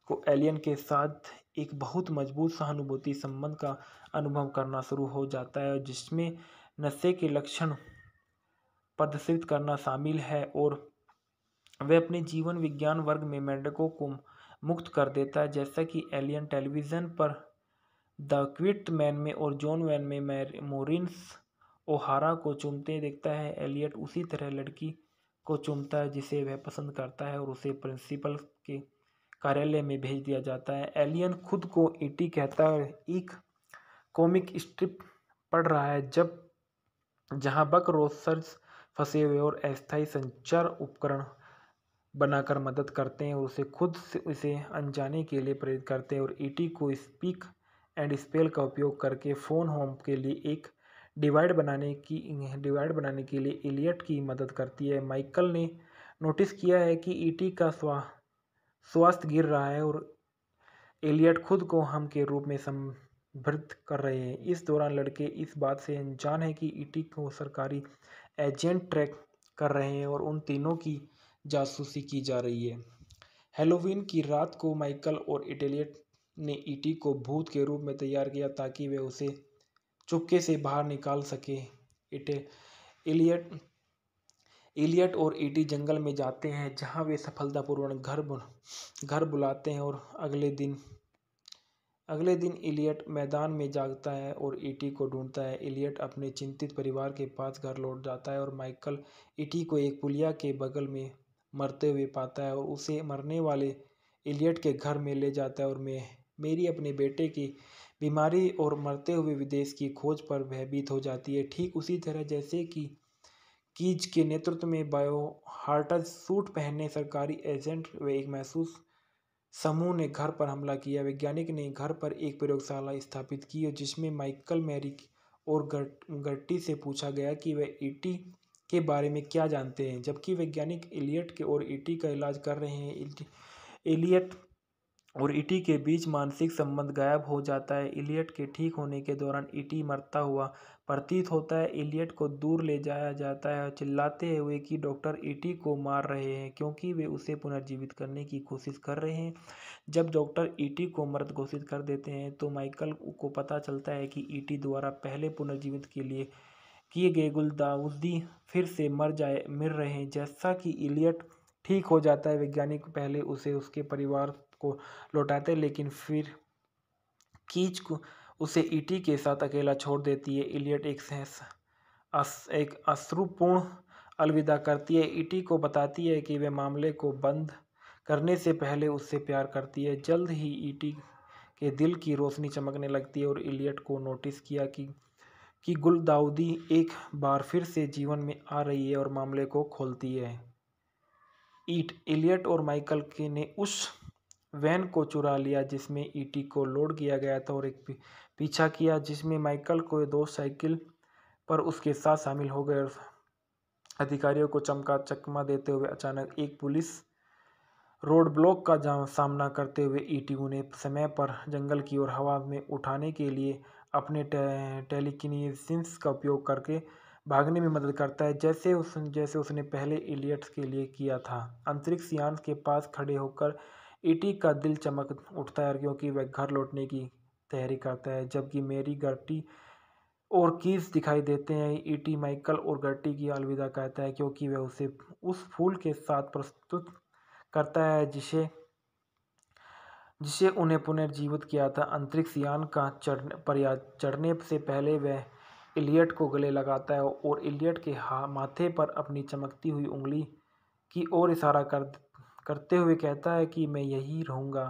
को एलियन के साथ एक बहुत मजबूत सहानुभूति संबंध का अनुभव करना शुरू हो जाता है जिसमें नशे के लक्षण प्रदर्शित करना शामिल है और वह अपने जीवन विज्ञान वर्ग में मेंढकों को मुक्त कर देता है जैसा कि एलियन टेलीविज़न पर द क्विट मैन में और जॉन वैन में मोरिन्स ओहारा को चुमते देखता है एलियट उसी तरह लड़की को चुमता है जिसे वह पसंद करता है और उसे प्रिंसिपल के कार्यालय में भेज दिया जाता है एलियन खुद को ईटी कहता है एक कॉमिक स्ट्रिप पढ़ रहा है जब जहां बक रोसर्स फंसे हुए और अस्थायी संचार उपकरण बनाकर मदद करते हैं और उसे खुद से उसे अनजाने के लिए प्रेरित करते हैं और ईटी e को स्पीक एंड स्पेल का उपयोग करके फ़ोन होम के लिए एक डिवाइड बनाने की डिवाइड बनाने के लिए एलियट की मदद करती है माइकल ने नोटिस किया है कि ईटी e का स्वा स्वास्थ्य गिर रहा है और एलियट खुद को हम के रूप में संभृत कर रहे हैं इस दौरान लड़के इस बात से अनजान है कि ईटी e को सरकारी एजेंट ट्रैक कर रहे हैं और उन तीनों की जासूसी की जा रही है हेलोवीन की रात को माइकल और इटेलियट ने ईटी को भूत के रूप में तैयार किया ताकि वे उसे चुपके से बाहर निकाल सके इटे एलियट एलियट और ईटी जंगल में जाते हैं जहां वे सफलतापूर्वक घर घर बुलाते हैं और अगले दिन अगले दिन एलियट मैदान में जागता है और ईटी को ढूंढता है एलियट अपने चिंतित परिवार के पास घर लौट जाता है और माइकल ईटी को एक पुलिया के बगल में मरते हुए पाता है और उसे मरने वाले इलियट के घर में ले जाता है और मैं मेरी अपने बेटे की बीमारी और मरते हुए विदेश की खोज पर भयभीत हो जाती है ठीक उसी तरह जैसे कि कीज के नेतृत्व में बायो हार्टज सूट पहने सरकारी एजेंट व एक महसूस समूह ने घर पर हमला किया वैज्ञानिक ने घर पर एक प्रयोगशाला स्थापित की और जिसमें माइकल मैरिक और गर्टी से पूछा गया कि वह ईटी के बारे में क्या जानते हैं जबकि वैज्ञानिक एलियट के और ईटी e का इलाज कर रहे हैं एलियट और ईटी e के बीच मानसिक संबंध गायब हो जाता है एलियट के ठीक होने के दौरान ईटी e मरता हुआ प्रतीत होता है एलियट को दूर ले जाया जाता है और चिल्लाते हुए कि डॉक्टर ईटी को मार रहे हैं क्योंकि वे उसे पुनर्जीवित करने की कोशिश कर रहे हैं जब डॉक्टर ईटी को मर्द घोषित कर देते हैं तो माइकल को पता चलता है कि ईटी द्वारा पहले पुनर्जीवित के लिए किए गए गुलदाउदी फिर से मर जाए मिर रहे हैं जैसा कि इलियट ठीक हो जाता है वैज्ञानिक पहले उसे उसके परिवार को लौटाते लेकिन फिर कीच को उसे ईटी के साथ अकेला छोड़ देती है इलियट एक सहस अस, एक अश्रुपूर्ण अलविदा करती है ईटी को बताती है कि वे मामले को बंद करने से पहले उससे प्यार करती है जल्द ही ईटी के दिल की रोशनी चमकने लगती है और इलियट को नोटिस किया कि कि गुलदाउदी एक बार फिर से जीवन में आ रही है और मामले को खोलती है ईट एलियट और माइकल के ने उस वैन को चुरा लिया जिसमें ईटी को लोड किया गया था और एक पीछा किया जिसमें माइकल को दो साइकिल पर उसके साथ शामिल हो गए अधिकारियों को चमका चकमा देते हुए अचानक एक पुलिस रोड ब्लॉक का सामना करते हुए ईटी उन्हें समय पर जंगल की ओर हवा में उठाने के लिए अपने टे टेलीकिनेसिस का उपयोग करके भागने में मदद करता है जैसे उस जैसे उसने पहले एलियट्स के लिए किया था अंतरिक्ष यान के पास खड़े होकर ईटी का दिल चमक उठता है क्योंकि वह घर लौटने की तैयारी करता है जबकि मेरी गर्टी और कीस दिखाई देते हैं ईटी माइकल और गर्टी की अलविदा कहता है क्योंकि वह उसे उस फूल के साथ प्रस्तुत करता है जिसे जिसे उन्हें पुनर्जीवित किया था अंतरिक्ष यान का चढ़ पर चढ़ने से पहले वह इलियट को गले लगाता है और इलियट के हा माथे पर अपनी चमकती हुई उंगली की ओर इशारा कर करते हुए कहता है कि मैं यही रहूँगा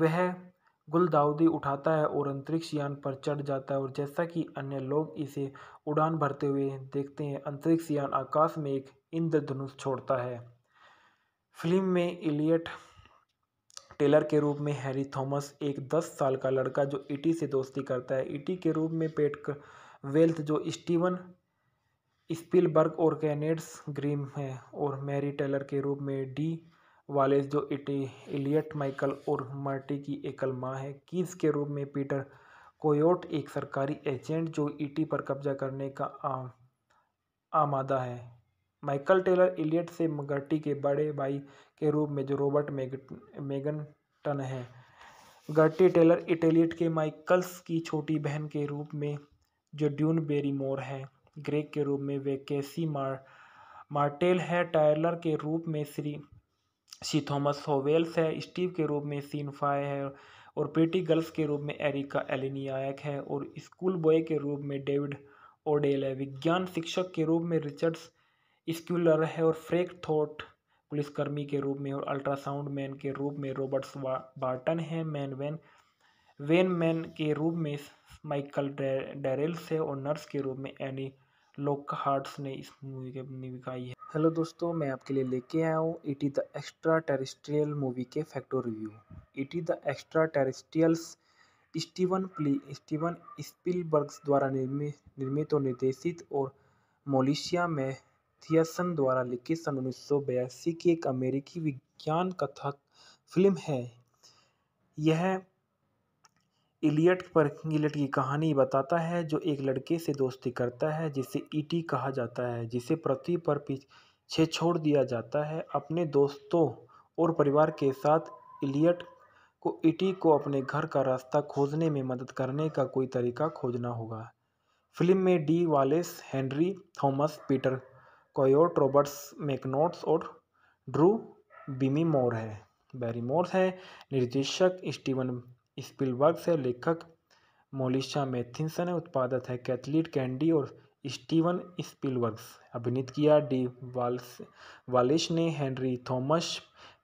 वह गुलदाउदी उठाता है और अंतरिक्ष यान पर चढ़ जाता है और जैसा कि अन्य लोग इसे उड़ान भरते हुए देखते हैं अंतरिक्ष यान आकाश में एक इंद्रधनुष छोड़ता है फिल्म में इलियट टेलर के रूप में हैरी थॉमस एक दस साल का लड़का जो ईटी से दोस्ती करता है ईटी के रूप में पेट वेल्थ जो स्टीवन स्पिलबर्ग और कैनेड्स ग्रीम है और मैरी टेलर के रूप में डी वालेस जो इटी इलियट माइकल और मार्टी की एकल माँ है कीज के रूप में पीटर कोयोट एक सरकारी एजेंट जो ईटी पर कब्जा करने का आमादा है माइकल टेलर इलियट से मगर्टी के बड़े भाई के रूप में जो रॉबर्ट टन है गर्टी टेलर इटेलियट के माइकल्स की छोटी बहन के रूप में जो ड्यून बेरी मोर है ग्रेग के रूप में वे मार मार्टेल है टायलर के रूप में श्री सी थॉमस होवेल्स है स्टीव के रूप में फाय है और पेटी गर्ल्स के रूप में एरिका एलिनियाक है और स्कूल बॉय के रूप में डेविड ओडेल है विज्ञान शिक्षक के रूप में रिचर्ड्स स्क्यूलर है और फ्रेक थॉट पुलिसकर्मी के रूप में और अल्ट्रासाउंड मैन के रूप में रॉबर्ट्स बार्टन है मैन वैन वेन मैन के रूप में माइकल डेरेल्स है और नर्स के रूप में एनी लोक हार्ट्स ने इस मूवी के निभाई है हेलो दोस्तों मैं आपके लिए लेके आया हूँ it is the extra terrestrial movie के facto review it is the extra टेरिस्ट्रियल्स Steven प्ली स्टीवन स्पिलबर्ग्स द्वारा निर्मित निर्मित और निर्देशित और मोलिशिया में थियसन द्वारा लिखित सन उन्नीस की एक अमेरिकी विज्ञान कथक फिल्म है यह इलियट पर इलियट की कहानी बताता है जो एक लड़के से दोस्ती करता है जिसे ईटी कहा जाता है जिसे पृथ्वी पर पीछे छोड़ दिया जाता है अपने दोस्तों और परिवार के साथ इलियट को ईटी को अपने घर का रास्ता खोजने में मदद करने का कोई तरीका खोजना होगा फिल्म में Dee Wallace Henry Thomas Peter Coyote Roberts MacNaughton और ड्रू बिमी मोर है बैरी मोर्स है निर्देशक स्टीवन स्पिलबर्ग है लेखक मोलिशा मैथिनसन है उत्पादक है कैथलीट कैंडी और स्टीवन स्पिलवर्ग्स अभिनीत किया डी वाल्स वालिश ने हेनरी थॉमस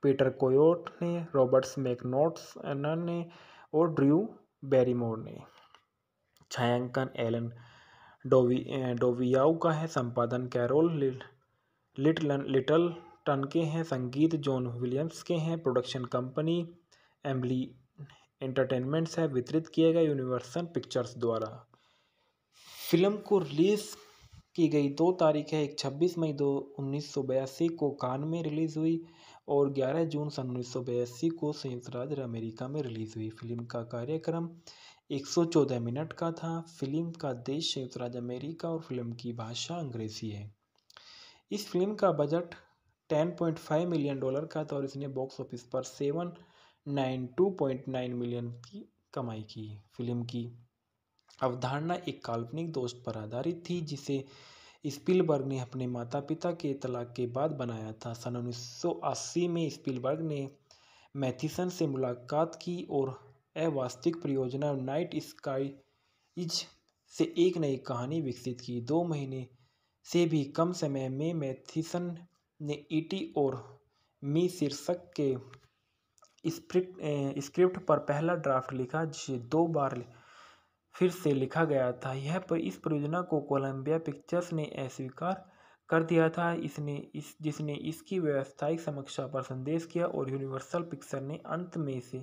पीटर कोयोट ने रॉबर्ट्स मैकनोट्स ने और ड्रू बैरीमोर ने छायांकन एलन डोवी डोवियाऊ का है संपादन कैरोल लिटल लिटल टन के हैं संगीत जॉन विलियम्स के हैं प्रोडक्शन कंपनी एम्बली एंटरटेनमेंट्स है वितरित किया गया यूनिवर्सल पिक्चर्स द्वारा फिल्म को रिलीज़ की गई दो तारीख है एक छब्बीस मई दो उन्नीस सौ बयासी को कान में रिलीज़ हुई और ग्यारह जून सन उन्नीस सौ बयासी को संयुक्त राज्य अमेरिका में रिलीज़ हुई फिल्म का कार्यक्रम 114 मिनट का था फिल्म का देश संयुक्त राज्य अमेरिका और फिल्म की भाषा अंग्रेज़ी है इस फिल्म का बजट 10.5 मिलियन डॉलर का था और इसने बॉक्स ऑफिस पर 792.9 मिलियन की कमाई की फिल्म की अवधारणा एक काल्पनिक दोस्त पर आधारित थी जिसे स्पिलबर्ग ने अपने माता पिता के तलाक के बाद बनाया था सन 1980 में स्पिलबर्ग ने मैथिसन से मुलाकात की और अवास्तविक परियोजना नाइट स्काई इज से एक नई कहानी विकसित की दो महीने से भी कम समय में मैथिसन ने ईटी और मी शीर्षक के स्क्रिप्ट स्क्रिप्ट पर पहला ड्राफ्ट लिखा जिसे दो बार फिर से लिखा गया था यह पर इस परियोजना को कोलंबिया पिक्चर्स ने अस्वीकार कर दिया था इसने इस जिसने इसकी व्यवस्थाई समीक्षा पर संदेश किया और यूनिवर्सल पिक्चर ने अंत में से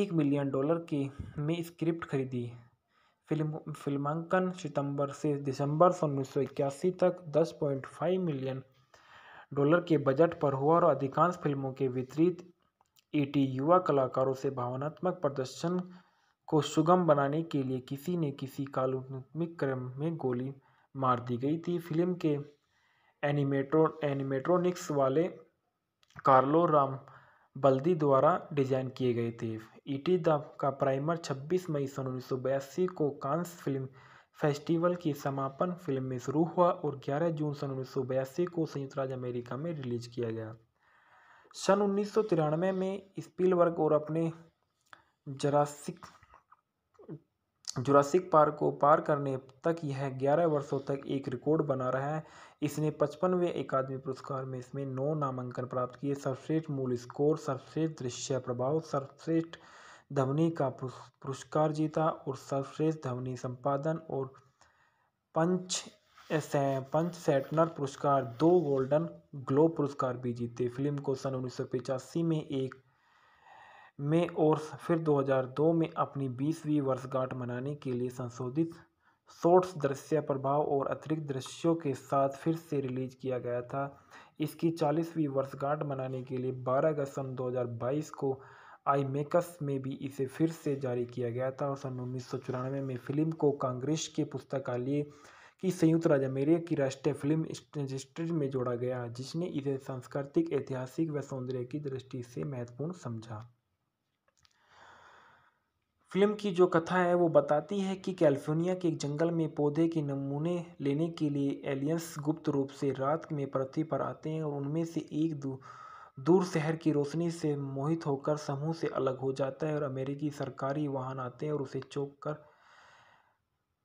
एक मिलियन डॉलर के में स्क्रिप्ट खरीदी फिल्म फिल्मांकन सितंबर से दिसंबर सन उन्नीस तक 10.5 मिलियन डॉलर के बजट पर हुआ और अधिकांश फिल्मों के विपरीत एटी युवा कलाकारों से भावनात्मक प्रदर्शन को सुगम बनाने के लिए किसी ने किसी काल्पनिक क्रम में गोली मार दी गई थी फिल्म के एनिमेटो एनिमेट्रोनिक्स वाले कार्लो राम बल्दी द्वारा डिजाइन किए गए थे ईटी e द का प्राइमर 26 मई सन उन्नीस को कांस फिल्म फेस्टिवल की समापन फिल्म में शुरू हुआ और 11 जून सन उन्नीस को संयुक्त राज्य अमेरिका में रिलीज किया गया सन उन्नीस में स्पीलवर्ग और अपने जरासिक जुरासिक पार्क को पार करने तक यह ग्यारह वर्षों तक एक रिकॉर्ड बना रहा है इसने पचपनवें अकादमी पुरस्कार में इसमें नौ नामांकन प्राप्त किए सर्वश्रेष्ठ मूल स्कोर सर्वश्रेष्ठ दृश्य प्रभाव सर्वश्रेष्ठ ध्वनि का पुरस्कार जीता और सर्वश्रेष्ठ ध्वनि संपादन और पंच पंच सेटनर पुरस्कार दो गोल्डन ग्लोब पुरस्कार भी जीते फिल्म को सन उन्नीस में एक में और फिर 2002 में अपनी बीसवीं वर्षगांठ मनाने के लिए संशोधित शॉर्ट्स दृश्य प्रभाव और अतिरिक्त दृश्यों के साथ फिर से रिलीज किया गया था इसकी चालीसवीं वर्षगांठ मनाने के लिए 12 अगस्त सन 2022 को आई मेकस में भी इसे फिर से जारी किया गया था और सन उन्नीस में फिल्म को कांग्रेस के पुस्तकालय की संयुक्त राज्य अमेरिका की राष्ट्रीय फिल्म रजिस्ट्री में जोड़ा गया जिसने इसे सांस्कृतिक ऐतिहासिक व सौंदर्य की दृष्टि से महत्वपूर्ण समझा फिल्म की जो कथा है वो बताती है कि कैलिफोर्निया के एक जंगल में पौधे के नमूने लेने के लिए एलियंस गुप्त रूप से रात में पृथ्वी पर आते हैं और उनमें से एक दू, दूर शहर की रोशनी से मोहित होकर समूह से अलग हो जाता है और अमेरिकी सरकारी वाहन आते हैं और उसे चौक कर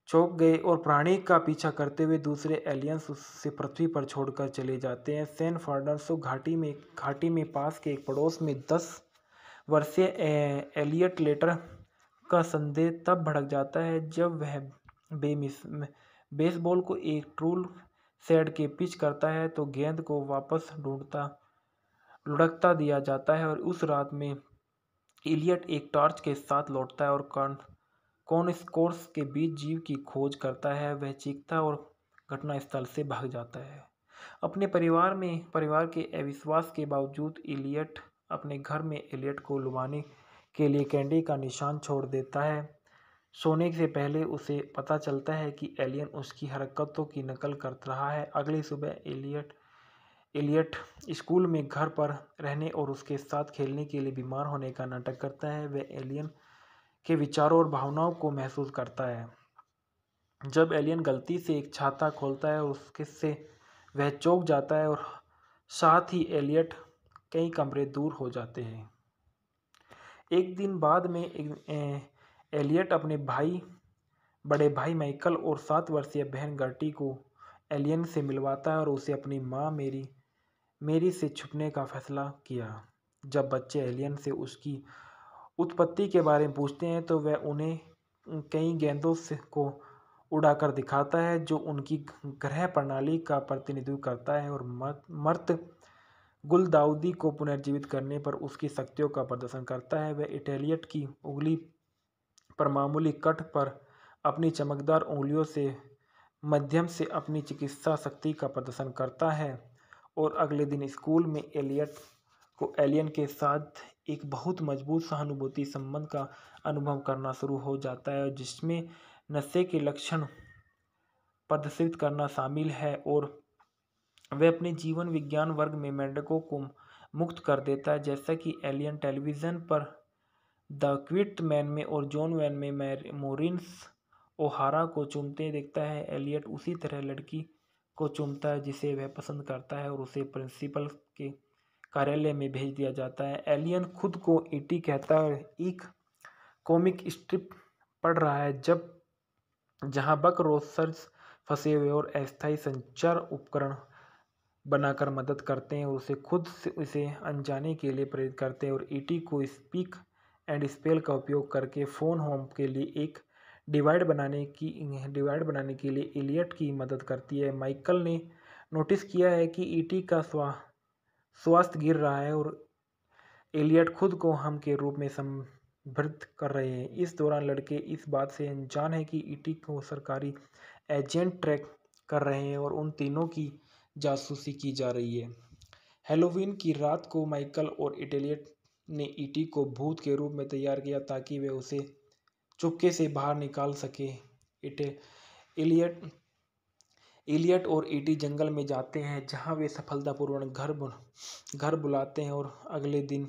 चौंक गए और प्राणी का पीछा करते हुए दूसरे एलियंस उससे पृथ्वी पर छोड़कर चले जाते हैं सैन फार्डर्सो घाटी में घाटी में पास के एक पड़ोस में दस वर्षीय एलियट लेटर का संदेह तब भड़क जाता है जब वह बेमिस बेसबॉल को एक ट्रूल सेड के पिच करता है तो गेंद को वापस ढूंढता लुढ़कता दिया जाता है और उस रात में इलियट एक टॉर्च के साथ लौटता है और कौन कौन स्कोर्स के बीच जीव की खोज करता है वह चीखता और घटनास्थल से भाग जाता है अपने परिवार में परिवार के अविश्वास के बावजूद इलियट अपने घर में एलियट को लुभाने के लिए कैंडी का निशान छोड़ देता है सोने से पहले उसे पता चलता है कि एलियन उसकी हरकतों की नकल कर रहा है अगली सुबह एलियट एलियट स्कूल में घर पर रहने और उसके साथ खेलने के लिए बीमार होने का नाटक करता है वह एलियन के विचारों और भावनाओं को महसूस करता है जब एलियन गलती से एक छाता खोलता है और उसके से वह चौंक जाता है और साथ ही एलियट कई कमरे दूर हो जाते हैं एक दिन बाद में एलियट अपने भाई बड़े भाई माइकल और सात वर्षीय बहन गर्टी को एलियन से मिलवाता है और उसे अपनी माँ मेरी मेरी से छुपने का फैसला किया जब बच्चे एलियन से उसकी उत्पत्ति के बारे में पूछते हैं तो वह उन्हें कई गेंदों से को उड़ाकर दिखाता है जो उनकी ग्रह प्रणाली का प्रतिनिधित्व करता है और मर्त गुलदाउदी को पुनर्जीवित करने पर उसकी शक्तियों का प्रदर्शन करता है वह इटेलियट की उंगली पर मामूली कट पर अपनी चमकदार उंगलियों से मध्यम से अपनी चिकित्सा शक्ति का प्रदर्शन करता है और अगले दिन स्कूल में एलियट को एलियन के साथ एक बहुत मजबूत सहानुभूति संबंध का अनुभव करना शुरू हो जाता है जिसमें नशे के लक्षण प्रदर्शित करना शामिल है और वह अपने जीवन विज्ञान वर्ग में मेंढकों को मुक्त कर देता है जैसा कि एलियन टेलीविज़न पर द क्विट मैन में और जॉन वैन में मोरिन्स ओहारा को चुमते देखता है एलियट उसी तरह लड़की को चुमता है जिसे वह पसंद करता है और उसे प्रिंसिपल के कार्यालय में भेज दिया जाता है एलियन खुद को ईटी कहता है एक कॉमिक स्ट्रिप पढ़ रहा है जब जहां बक रोसर्स फंसे हुए और अस्थायी संचार उपकरण बनाकर मदद करते हैं और उसे खुद से उसे अनजाने के लिए प्रेरित करते हैं और ईटी e को स्पीक एंड स्पेल का उपयोग करके फ़ोन होम के लिए एक डिवाइड बनाने की डिवाइड बनाने के लिए एलियट की मदद करती है माइकल ने नोटिस किया है कि ईटी e का स्वा स्वास्थ्य गिर रहा है और एलियट खुद को हम के रूप में संभृत कर रहे हैं इस दौरान लड़के इस बात से अनजान है कि ईटी e को सरकारी एजेंट ट्रैक कर रहे हैं और उन तीनों की जासूसी की जा रही है हेलोवीन की रात को माइकल और इटेलियट ने ईटी को भूत के रूप में तैयार किया ताकि वे उसे चुपके से बाहर निकाल सके इटे इलियट इलियट और ईटी जंगल में जाते हैं जहां वे सफलतापूर्वक घर बु, घर बुलाते हैं और अगले दिन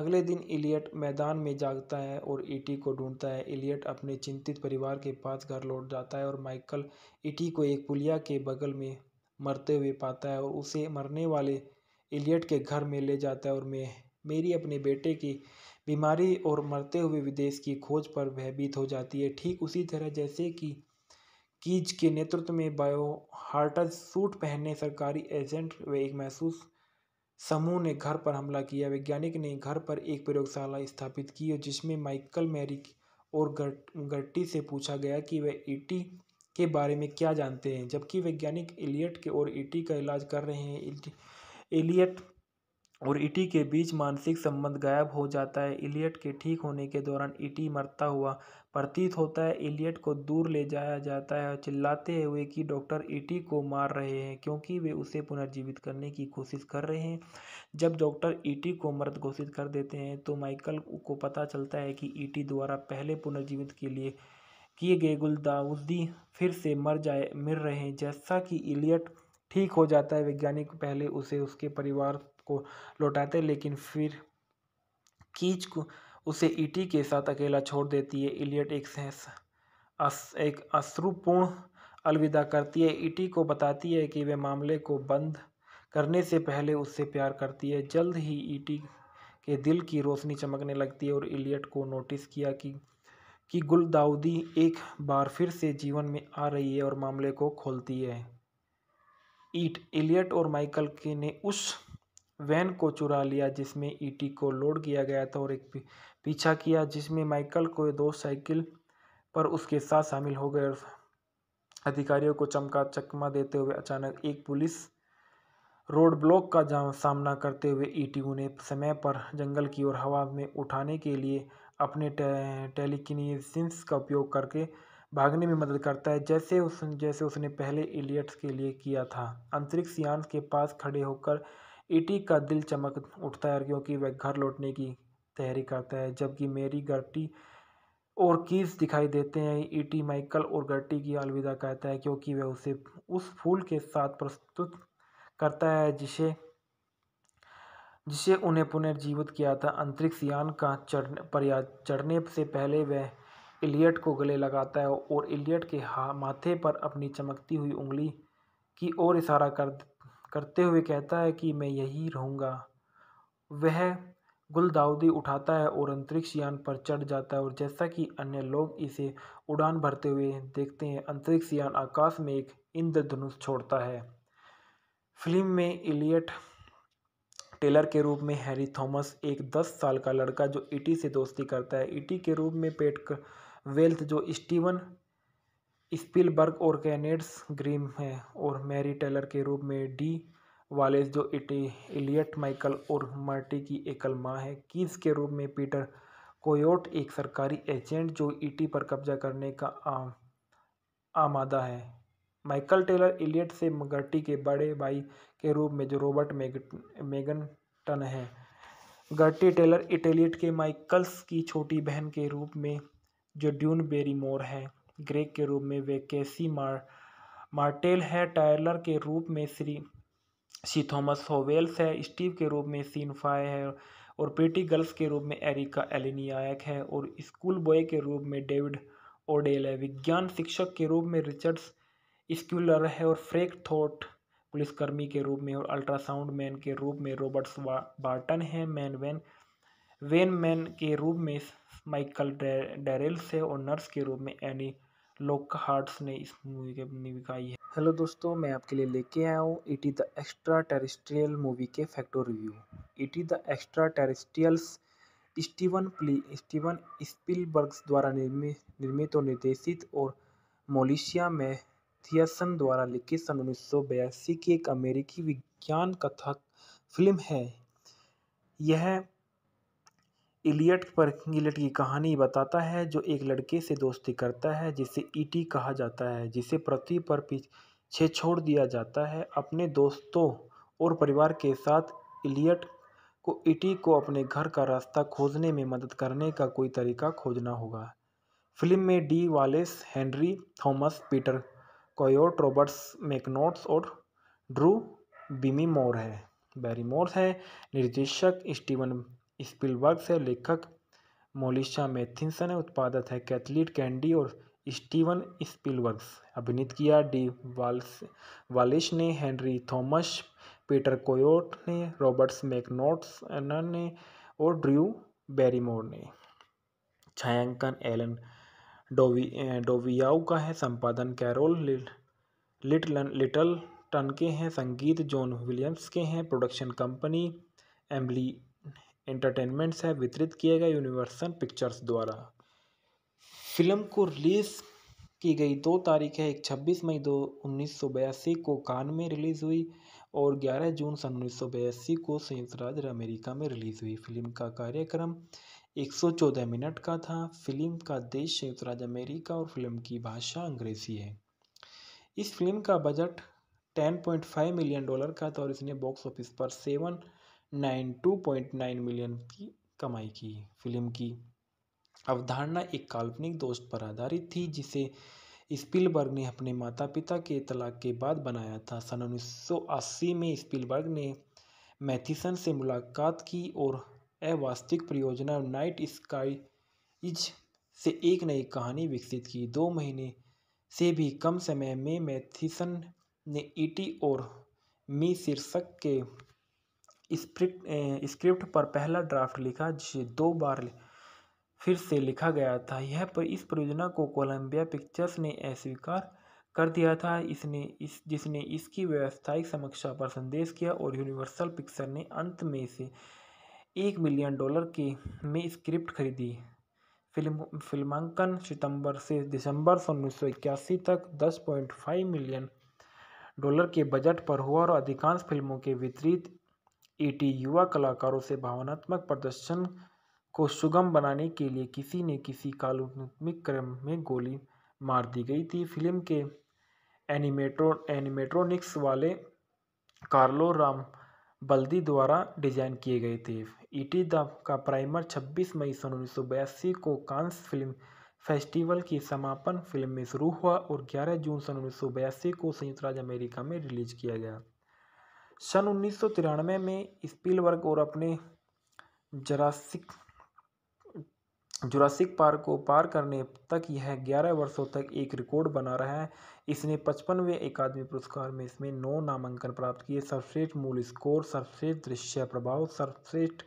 अगले दिन इलियट मैदान में जागता है और ईटी को ढूंढता है इलियट अपने चिंतित परिवार के पास घर लौट जाता है और माइकल ईटी को एक पुलिया के बगल में मरते हुए पाता है और उसे मरने वाले इलियट के घर में ले जाता है और मैं मेरी अपने बेटे की बीमारी और मरते हुए विदेश की खोज पर भयभीत हो जाती है ठीक उसी तरह जैसे कि कीज के नेतृत्व में बायो हार्टर सूट पहनने सरकारी एजेंट व एक महसूस समूह ने घर पर हमला किया वैज्ञानिक ने घर पर एक प्रयोगशाला स्थापित की और जिसमें माइकल मैरी और गर्टी से पूछा गया कि वह ईटी के बारे में क्या जानते हैं जबकि वैज्ञानिक एलियट के और ईटी का इलाज कर रहे हैं एलियट और ईटी के बीच मानसिक संबंध गायब हो जाता है एलियट के ठीक होने के दौरान ईटी मरता हुआ प्रतीत होता है एलियट को दूर ले जाया जाता है और चिल्लाते हुए कि डॉक्टर ईटी को मार रहे हैं क्योंकि वे उसे पुनर्जीवित करने की कोशिश कर रहे हैं जब डॉक्टर ईटी को मृत घोषित कर देते हैं तो माइकल को पता चलता है कि ईटी द्वारा पहले पुनर्जीवित के लिए किए गए गुलदाउदी फिर से मर जाए मिल रहे हैं जैसा कि इलियट ठीक हो जाता है वैज्ञानिक पहले उसे उसके परिवार को लौटाते लेकिन फिर कीच को उसे ईटी के साथ अकेला छोड़ देती है इलियट एक सहस एक अश्रुपूर्ण अलविदा करती है ईटी को बताती है कि वे मामले को बंद करने से पहले उससे प्यार करती है जल्द ही ईटी के दिल की रोशनी चमकने लगती है और इलियट को नोटिस किया कि कि गुलदाउदी एक बार फिर से जीवन में आ रही है और मामले को खोलती है ईट एलियट और माइकल के ने उस वैन को चुरा लिया जिसमें ईटी को लोड किया गया था और एक पीछा किया जिसमें माइकल को दो साइकिल पर उसके साथ शामिल हो गए अधिकारियों को चमका चकमा देते हुए अचानक एक पुलिस रोड ब्लॉक का सामना करते हुए ईटी उन्हें समय पर जंगल की ओर हवा में उठाने के लिए अपने टे, टेलीकिनेसिस का उपयोग करके भागने में मदद करता है जैसे उस जैसे उसने पहले इलियट्स के लिए किया था अंतरिक्ष यान के पास खड़े होकर ईटी का दिल चमक उठता है क्योंकि वह घर लौटने की तैयारी करता है जबकि मेरी गर्टी और कीस दिखाई देते हैं ईटी माइकल और गर्टी की अलविदा कहता है क्योंकि वह उसे उस फूल के साथ प्रस्तुत करता है जिसे जिसे उन्हें पुनर्जीवित किया था अंतरिक्ष यान का चढ़ पर चढ़ने से पहले वह इलियट को गले लगाता है और इलियट के हा माथे पर अपनी चमकती हुई उंगली की ओर इशारा कर करते हुए कहता है कि मैं यही रहूँगा वह गुलदाउदी उठाता है और अंतरिक्ष यान पर चढ़ जाता है और जैसा कि अन्य लोग इसे उड़ान भरते हुए देखते हैं अंतरिक्ष यान आकाश में एक इंद्रधनुष छोड़ता है फिल्म में इलियट टेलर के रूप में हैरी थॉमस एक दस साल का लड़का जो ईटी से दोस्ती करता है ईटी के रूप में पेट वेल्थ जो स्टीवन स्पिलबर्ग और कैनेड्स ग्रीम है और मैरी टेलर के रूप में डी वालेस जो इटी इलियट माइकल और मर्टी की एकल माँ है कीज के रूप में पीटर कोयोट एक सरकारी एजेंट जो ईटी पर कब्जा करने का आम आमादा है माइकल टेलर इलियट से मगर्टी के बड़े भाई के रूप में जो रॉबर्ट मेगन टन है गर्टी टेलर इटेलियट के माइकल्स की छोटी बहन के रूप में जो ड्यून बेरी मोर है ग्रेग के रूप में वे केसी मार मार्टेल है टायलर के रूप में श्री सी थॉमस होवेल्स है स्टीव के रूप में सीन फाय है और पेटी गर्ल्स के रूप में एरिका एलिनियाक है और स्कूल बॉय के रूप में डेविड ओडेल है विज्ञान शिक्षक के रूप में रिचर्ड्स स्क्यूलर है और फ्रेक थॉट पुलिसकर्मी के रूप में और अल्ट्रासाउंड मैन के रूप में रॉबर्ट्स बार्टन है मैन वैन वेन मैन के रूप में माइकल डेरेल्स है और नर्स के रूप में एनी लोक हार्ट्स ने इस मूवी के निकाई है हेलो दोस्तों मैं आपके लिए लेके आया हूँ it is the extra terrestrial movie के facto review it is the extra टेरिस्ट्रियल्स Steven प्ली स्टीवन स्पिलबर्ग्स द्वारा निर्मित निर्मित और निर्देशित और मोलिशिया में थियसन द्वारा लिखित सन उन्नीस की एक अमेरिकी विज्ञान कथक फिल्म है यह इलियट पर इलियट की कहानी बताता है जो एक लड़के से दोस्ती करता है जिसे ईटी कहा जाता है जिसे पृथ्वी पर पीछे छोड़ दिया जाता है अपने दोस्तों और परिवार के साथ इलियट को ईटी को अपने घर का रास्ता खोजने में मदद करने का कोई तरीका खोजना होगा फिल्म में Dee Wallace Henry Thomas Peter Coyote Roberts MacNaughton और ड्रू बिमी मोर है बैरी मोर्स है निर्देशक स्टीवन स्पिलबर्ग से लेखक मोलिशा मैथिनसन है उत्पादक है कैथलीट कैंडी और स्टीवन स्पिलवर्ग्स अभिनीत किया डी वाल्स वालिश ने हेनरी थॉमस पीटर कोयोट ने रॉबर्ट्स मैकनोट्स ने और ड्रू बैरीमोर ने छायांकन एलन डोवी डोवियाऊ का है संपादन कैरोल लिटल लिटल टन के हैं संगीत जॉन विलियम्स के हैं प्रोडक्शन कंपनी एम्बली एंटरटेनमेंट्स है वितरित किया गया यूनिवर्सल पिक्चर्स द्वारा फिल्म को रिलीज़ की गई दो तारीखें एक छब्बीस मई दो उन्नीस सौ बयासी को कान में रिलीज़ हुई और ग्यारह जून सन उन्नीस सौ बयासी को संयुक्त राज्य अमेरिका में रिलीज़ हुई फिल्म का कार्यक्रम 114 मिनट का था फिल्म का देश संयुक्त राज्य अमेरिका और फिल्म की भाषा अंग्रेजी है इस फिल्म का बजट 10.5 मिलियन डॉलर का था और इसने बॉक्स ऑफिस पर 792.9 मिलियन की कमाई की फिल्म की अवधारणा एक काल्पनिक दोस्त पर आधारित थी जिसे स्पिलबर्ग ने अपने माता पिता के तलाक के बाद बनाया था सन 1980 में स्पिलबर्ग ने मैथिसन से मुलाकात की और अवास्तविक परियोजना नाइट इज से एक नई कहानी विकसित की दो महीने से भी कम समय में मैथिसन ने ईटी और मी शीर्षक के स्क्रिप्ट स्क्रिप्ट पर पहला ड्राफ्ट लिखा जिसे दो बार फिर से लिखा गया था यह पर इस परियोजना को कोलंबिया पिक्चर्स ने अस्वीकार कर दिया था इसने इस जिसने इसकी व्यावसायिक समीक्षा पर संदेश किया और यूनिवर्सल पिक्चर ने अंत में इसे एक मिलियन डॉलर की में स्क्रिप्ट खरीदी फिल्म फिल्मांकन सितंबर से दिसंबर सन उन्नीस तक 10.5 मिलियन डॉलर के बजट पर हुआ और अधिकांश फिल्मों के विपरीत एटी युवा कलाकारों से भावनात्मक प्रदर्शन को सुगम बनाने के लिए किसी ने किसी काल्पनिक क्रम में गोली मार दी गई थी फिल्म के एनिमेट्रो एनिमेट्रोनिक्स वाले कार्लो राम बल्दी द्वारा डिजाइन किए गए थे ईटी e द का प्राइमर 26 मई सन उन्नीस को कांस फिल्म फेस्टिवल की समापन फिल्म में शुरू हुआ और 11 जून सन उन्नीस को संयुक्त राज्य अमेरिका में रिलीज किया गया सन उन्नीस में स्पीलवर्ग और अपने जरासिक जुरासिक पार्क को पार करने तक यह ग्यारह वर्षों तक एक रिकॉर्ड बना रहा है इसने पचपनवें अकादमी पुरस्कार में इसमें नौ नामांकन प्राप्त किए सर्वश्रेष्ठ मूल स्कोर सर्वश्रेष्ठ दृश्य प्रभाव सर्वश्रेष्ठ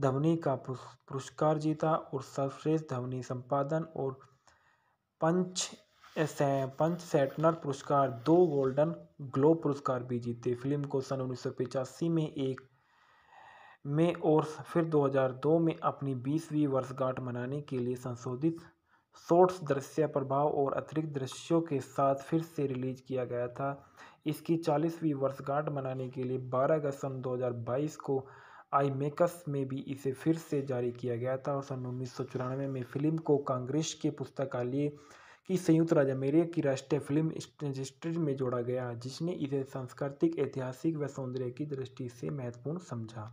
ध्वनि का पुरस्कार जीता और सर्वश्रेष्ठ ध्वनि संपादन और पंच पंच सेटनर पुरस्कार दो गोल्डन ग्लोब पुरस्कार भी जीते फिल्म को सन उन्नीस में एक में और फिर 2002 में अपनी बीसवीं वर्षगांठ मनाने के लिए संशोधित शॉर्ट्स दृश्य प्रभाव और अतिरिक्त दृश्यों के साथ फिर से रिलीज़ किया गया था इसकी चालीसवीं वर्षगांठ मनाने के लिए 12 अगस्त सन 2022 को आई मेकस में भी इसे फिर से जारी किया गया था और सन उन्नीस में फिल्म को कांग्रेस के पुस्तकालय की संयुक्त राज्य अमेरिका की राष्ट्रीय फिल्म रजिस्ट्री में जोड़ा गया जिसने इसे सांस्कृतिक ऐतिहासिक व सौंदर्य की दृष्टि से महत्वपूर्ण समझा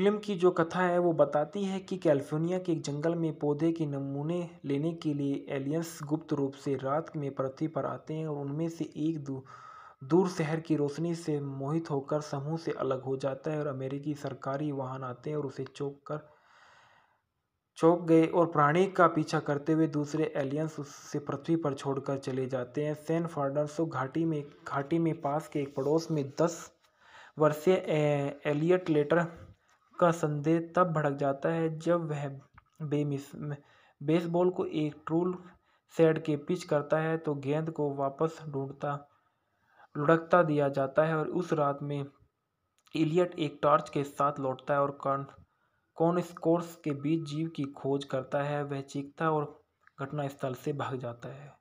फिल्म की जो कथा है वो बताती है कि कैलिफोर्निया के एक जंगल में पौधे के नमूने लेने के लिए एलियंस गुप्त रूप से रात में पृथ्वी पर आते हैं और उनमें से एक दू, दूर शहर की रोशनी से मोहित होकर समूह से अलग हो जाता है और अमेरिकी सरकारी वाहन आते हैं और उसे चौक कर चौक गए और प्राणी का पीछा करते हुए दूसरे एलियंस उससे पृथ्वी पर छोड़कर चले जाते हैं सैन फार्डर्सो घाटी में घाटी में पास के एक पड़ोस में दस वर्षीय एलियट लेटर का संदेह तब भड़क जाता है जब वह बेमिस बेसबॉल को एक ट्रूल सेड के पिच करता है तो गेंद को वापस ढूंढता लुढ़कता दिया जाता है और उस रात में इलियट एक टॉर्च के साथ लौटता है और कॉन कौन स्कोर्स के बीच जीव की खोज करता है वह चीखता और घटनास्थल से भाग जाता है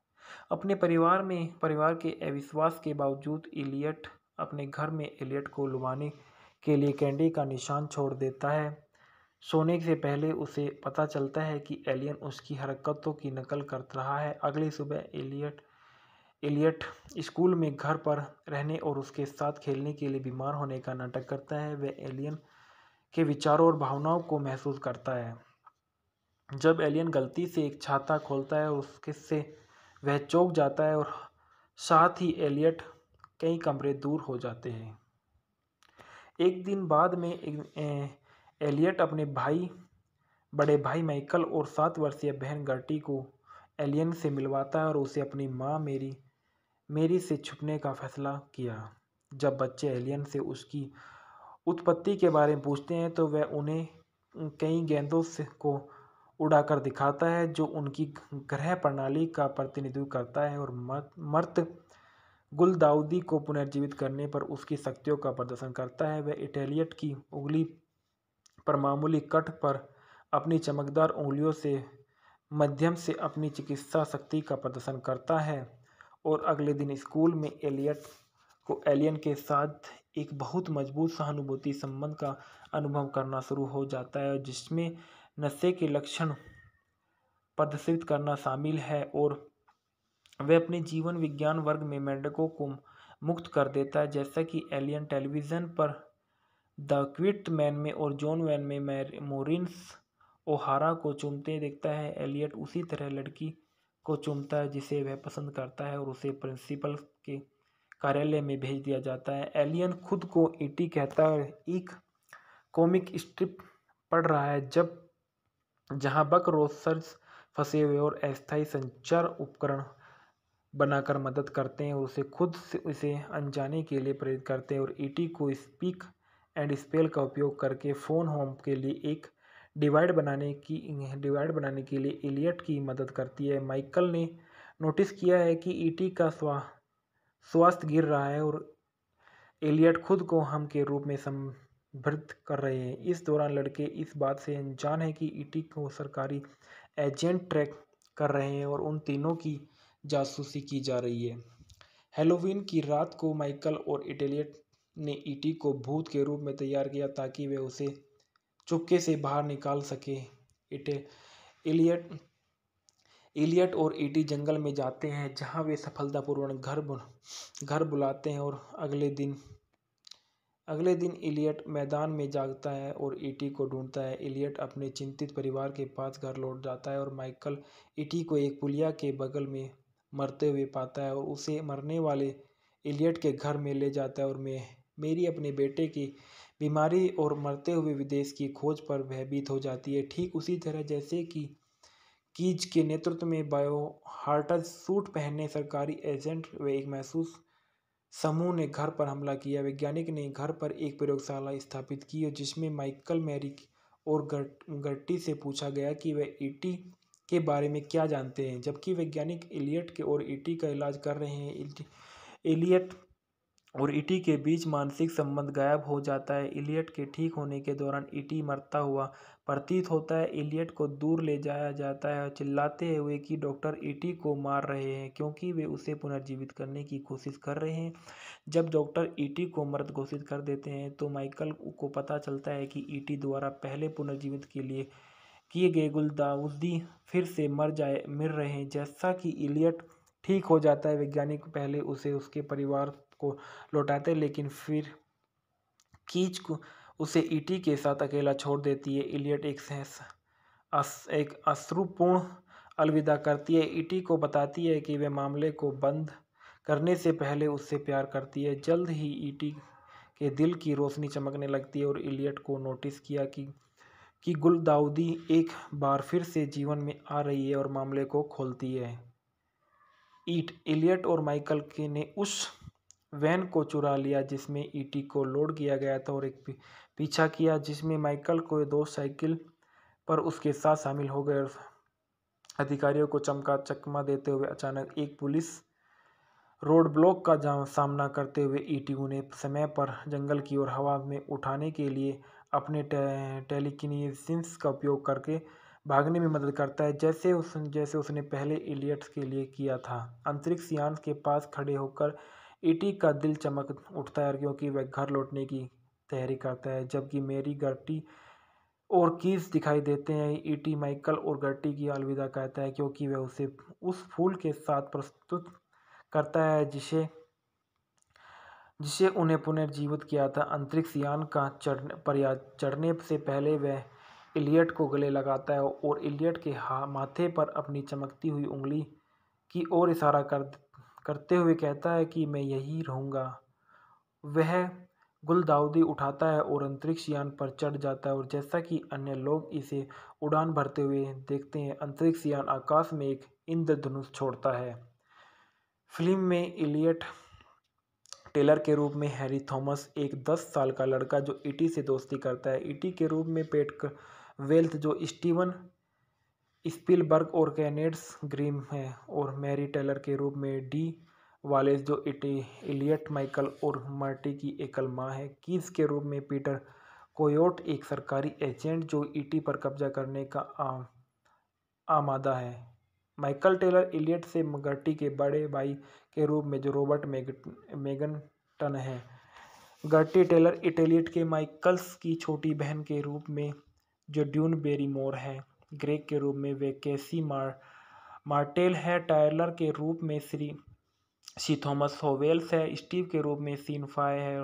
अपने परिवार में परिवार के अविश्वास के बावजूद इलियट अपने घर में एलियट को लुभाने के लिए कैंडी का निशान छोड़ देता है सोने से पहले उसे पता चलता है कि एलियन उसकी हरकतों की नकल कर रहा है अगली सुबह एलियट एलियट स्कूल में घर पर रहने और उसके साथ खेलने के लिए बीमार होने का नाटक करता है वह एलियन के विचारों और भावनाओं को महसूस करता है जब एलियन गलती से एक छाता खोलता है उसके से वह चौंक जाता है और साथ ही एलियट कई कमरे दूर हो जाते हैं एक दिन बाद में एलियट अपने भाई बड़े भाई माइकल और सात वर्षीय बहन गर्टी को एलियन से मिलवाता है और उसे अपनी माँ मेरी मेरी से छुपने का फैसला किया जब बच्चे एलियन से उसकी उत्पत्ति के बारे में पूछते हैं तो वह उन्हें कई गेंदों से को उड़ाकर दिखाता है जो उनकी ग्रह प्रणाली का प्रतिनिधित्व करता है और मर्त गुलदाउदी को पुनर्जीवित करने पर उसकी शक्तियों का प्रदर्शन करता है वह इटेलियट की उंगली पर मामूली कट पर अपनी चमकदार उंगलियों से मध्यम से अपनी चिकित्सा शक्ति का प्रदर्शन करता है और अगले दिन स्कूल में एलियट को एलियन के साथ एक बहुत मजबूत सहानुभूति संबंध का अनुभव करना शुरू हो जाता है जिसमें नशे के लक्षण प्रदर्शित करना शामिल है और वह अपने जीवन विज्ञान वर्ग में मेंढकों को मुक्त कर देता है जैसा कि एलियन टेलीविज़न पर द क्विट मैन में और जॉन वैन में मोरिन्स ओहारा को चुमते देखता है एलियट उसी तरह लड़की को चुमता है जिसे वह पसंद करता है और उसे प्रिंसिपल के कार्यालय में भेज दिया जाता है एलियन खुद को ईटी कहता है एक कॉमिक स्ट्रिप पढ़ रहा है जब जहां बक रोसर्स फंसे हुए और अस्थायी संचार उपकरण बनाकर मदद करते हैं और उसे खुद से उसे अनजाने के लिए प्रेरित करते हैं और ईटी e को स्पीक एंड स्पेल का उपयोग करके फ़ोन होम के लिए एक डिवाइड बनाने की डिवाइड बनाने के लिए एलियट की मदद करती है माइकल ने नोटिस किया है कि ईटी e का स्वा स्वास्थ्य गिर रहा है और एलियट खुद को हम के रूप में संभृत कर रहे हैं इस दौरान लड़के इस बात से अनजान है कि ईटी e को सरकारी एजेंट ट्रैक कर रहे हैं और उन तीनों की जासूसी की जा रही है हेलोवीन की रात को माइकल और इटेलियट ने ईटी को भूत के रूप में तैयार किया ताकि वे उसे चुपके से बाहर निकाल सके इटे इलियट इलियट और ईटी जंगल में जाते हैं जहां वे सफलतापूर्वक घर बु, घर बुलाते हैं और अगले दिन अगले दिन इलियट मैदान में जागता है और ईटी को ढूंढता है इलियट अपने चिंतित परिवार के पास घर लौट जाता है और माइकल ईटी को एक पुलिया के बगल में मरते हुए पाता है और उसे मरने वाले इलियट के घर में ले जाता है और मैं मेरी अपने बेटे की बीमारी और मरते हुए विदेश की खोज पर भयभीत हो जाती है ठीक उसी तरह जैसे कि कीज के नेतृत्व में बायो हार्ट सूट पहने सरकारी एजेंट व एक महसूस समूह ने घर पर हमला किया वैज्ञानिक ने घर पर एक प्रयोगशाला स्थापित की जिसमें माइकल मैरिक और गर्टी से पूछा गया कि वह ईटी के बारे में क्या जानते हैं जबकि वैज्ञानिक एलियट के और ईटी e का इलाज कर रहे हैं एलियट और ईटी e के बीच मानसिक संबंध गायब हो जाता है एलियट के ठीक होने के दौरान ईटी e मरता हुआ प्रतीत होता है एलियट को दूर ले जाया जाता है और चिल्लाते हुए कि डॉक्टर ईटी को मार रहे हैं क्योंकि वे उसे पुनर्जीवित करने की कोशिश कर रहे हैं जब डॉक्टर ईटी को मृत घोषित कर देते हैं तो माइकल को पता चलता है कि ईटी द्वारा पहले पुनर्जीवित के लिए किए गए गुलदाउदी फिर से मर जाए मिल रहे हैं जैसा कि इलियट ठीक हो जाता है वैज्ञानिक पहले उसे उसके परिवार को लौटाते लेकिन फिर कीच को उसे ईटी के साथ अकेला छोड़ देती है इलियट एक सहस अस, एक अश्रुपूर्ण अलविदा करती है ईटी को बताती है कि वे मामले को बंद करने से पहले उससे प्यार करती है जल्द ही ईटी के दिल की रोशनी चमकने लगती है और इलियट को नोटिस किया कि कि गुलदाउदी एक बार फिर से जीवन में आ रही है और मामले को खोलती है ईट एलियट और माइकल के ने उस वैन को चुरा लिया जिसमें ईटी को लोड किया गया था और एक पीछा किया जिसमें माइकल को दो साइकिल पर उसके साथ शामिल हो गए और अधिकारियों को चमका चकमा देते हुए अचानक एक पुलिस रोड ब्लॉक का सामना करते हुए ईटी उन्हें समय पर जंगल की ओर हवा में उठाने के लिए अपने टेलीकिनेसिस का उपयोग करके भागने में मदद करता है जैसे उस जैसे उसने पहले एलियट्स के लिए किया था अंतरिक्ष यान के पास खड़े होकर ईटी का दिल चमक उठता है क्योंकि वह घर लौटने की तैयारी करता है जबकि मेरी गर्टी और कीस दिखाई देते हैं ईटी माइकल और गर्टी की अलविदा कहता है क्योंकि वह उसे उस फूल के साथ प्रस्तुत करता है जिसे जिसे उन्हें पुनर्जीवित किया था अंतरिक्ष यान का चढ़ने पर चढ़ने से पहले वह इलियट को गले लगाता है और इलियट के हा माथे पर अपनी चमकती हुई उंगली की ओर इशारा कर करते हुए कहता है कि मैं यही रहूँगा वह गुलदाउदी उठाता है और अंतरिक्ष यान पर चढ़ जाता है और जैसा कि अन्य लोग इसे उड़ान भरते हुए देखते हैं अंतरिक्ष यान आकाश में एक इंद्रधनुष छोड़ता है फिल्म में इलियट टेलर के रूप में हैरी थॉमस एक दस साल का लड़का जो ईटी से दोस्ती करता है ईटी के रूप में पेट वेल्थ जो स्टीवन स्पिलबर्ग और कैनेड्स ग्रीम हैं और मैरी टेलर के रूप में डी वालेस जो इटी इलियट माइकल और मार्टी की एकल माँ है कीज के रूप में पीटर कोयोट एक सरकारी एजेंट जो ईटी पर कब्जा करने का आमादा है माइकल टेलर इलियट से मगर्टी के बड़े भाई के रूप में जो रॉबर्ट मेग टन है गर्टी टेलर इटेलियट के माइकल्स की छोटी बहन के रूप में जो ड्यून बेरी मोर है ग्रेग के रूप में वे केसी मार मार्टेल है टायलर के रूप में श्री सी थॉमस होवेल्स है स्टीव के रूप में सीन फाय है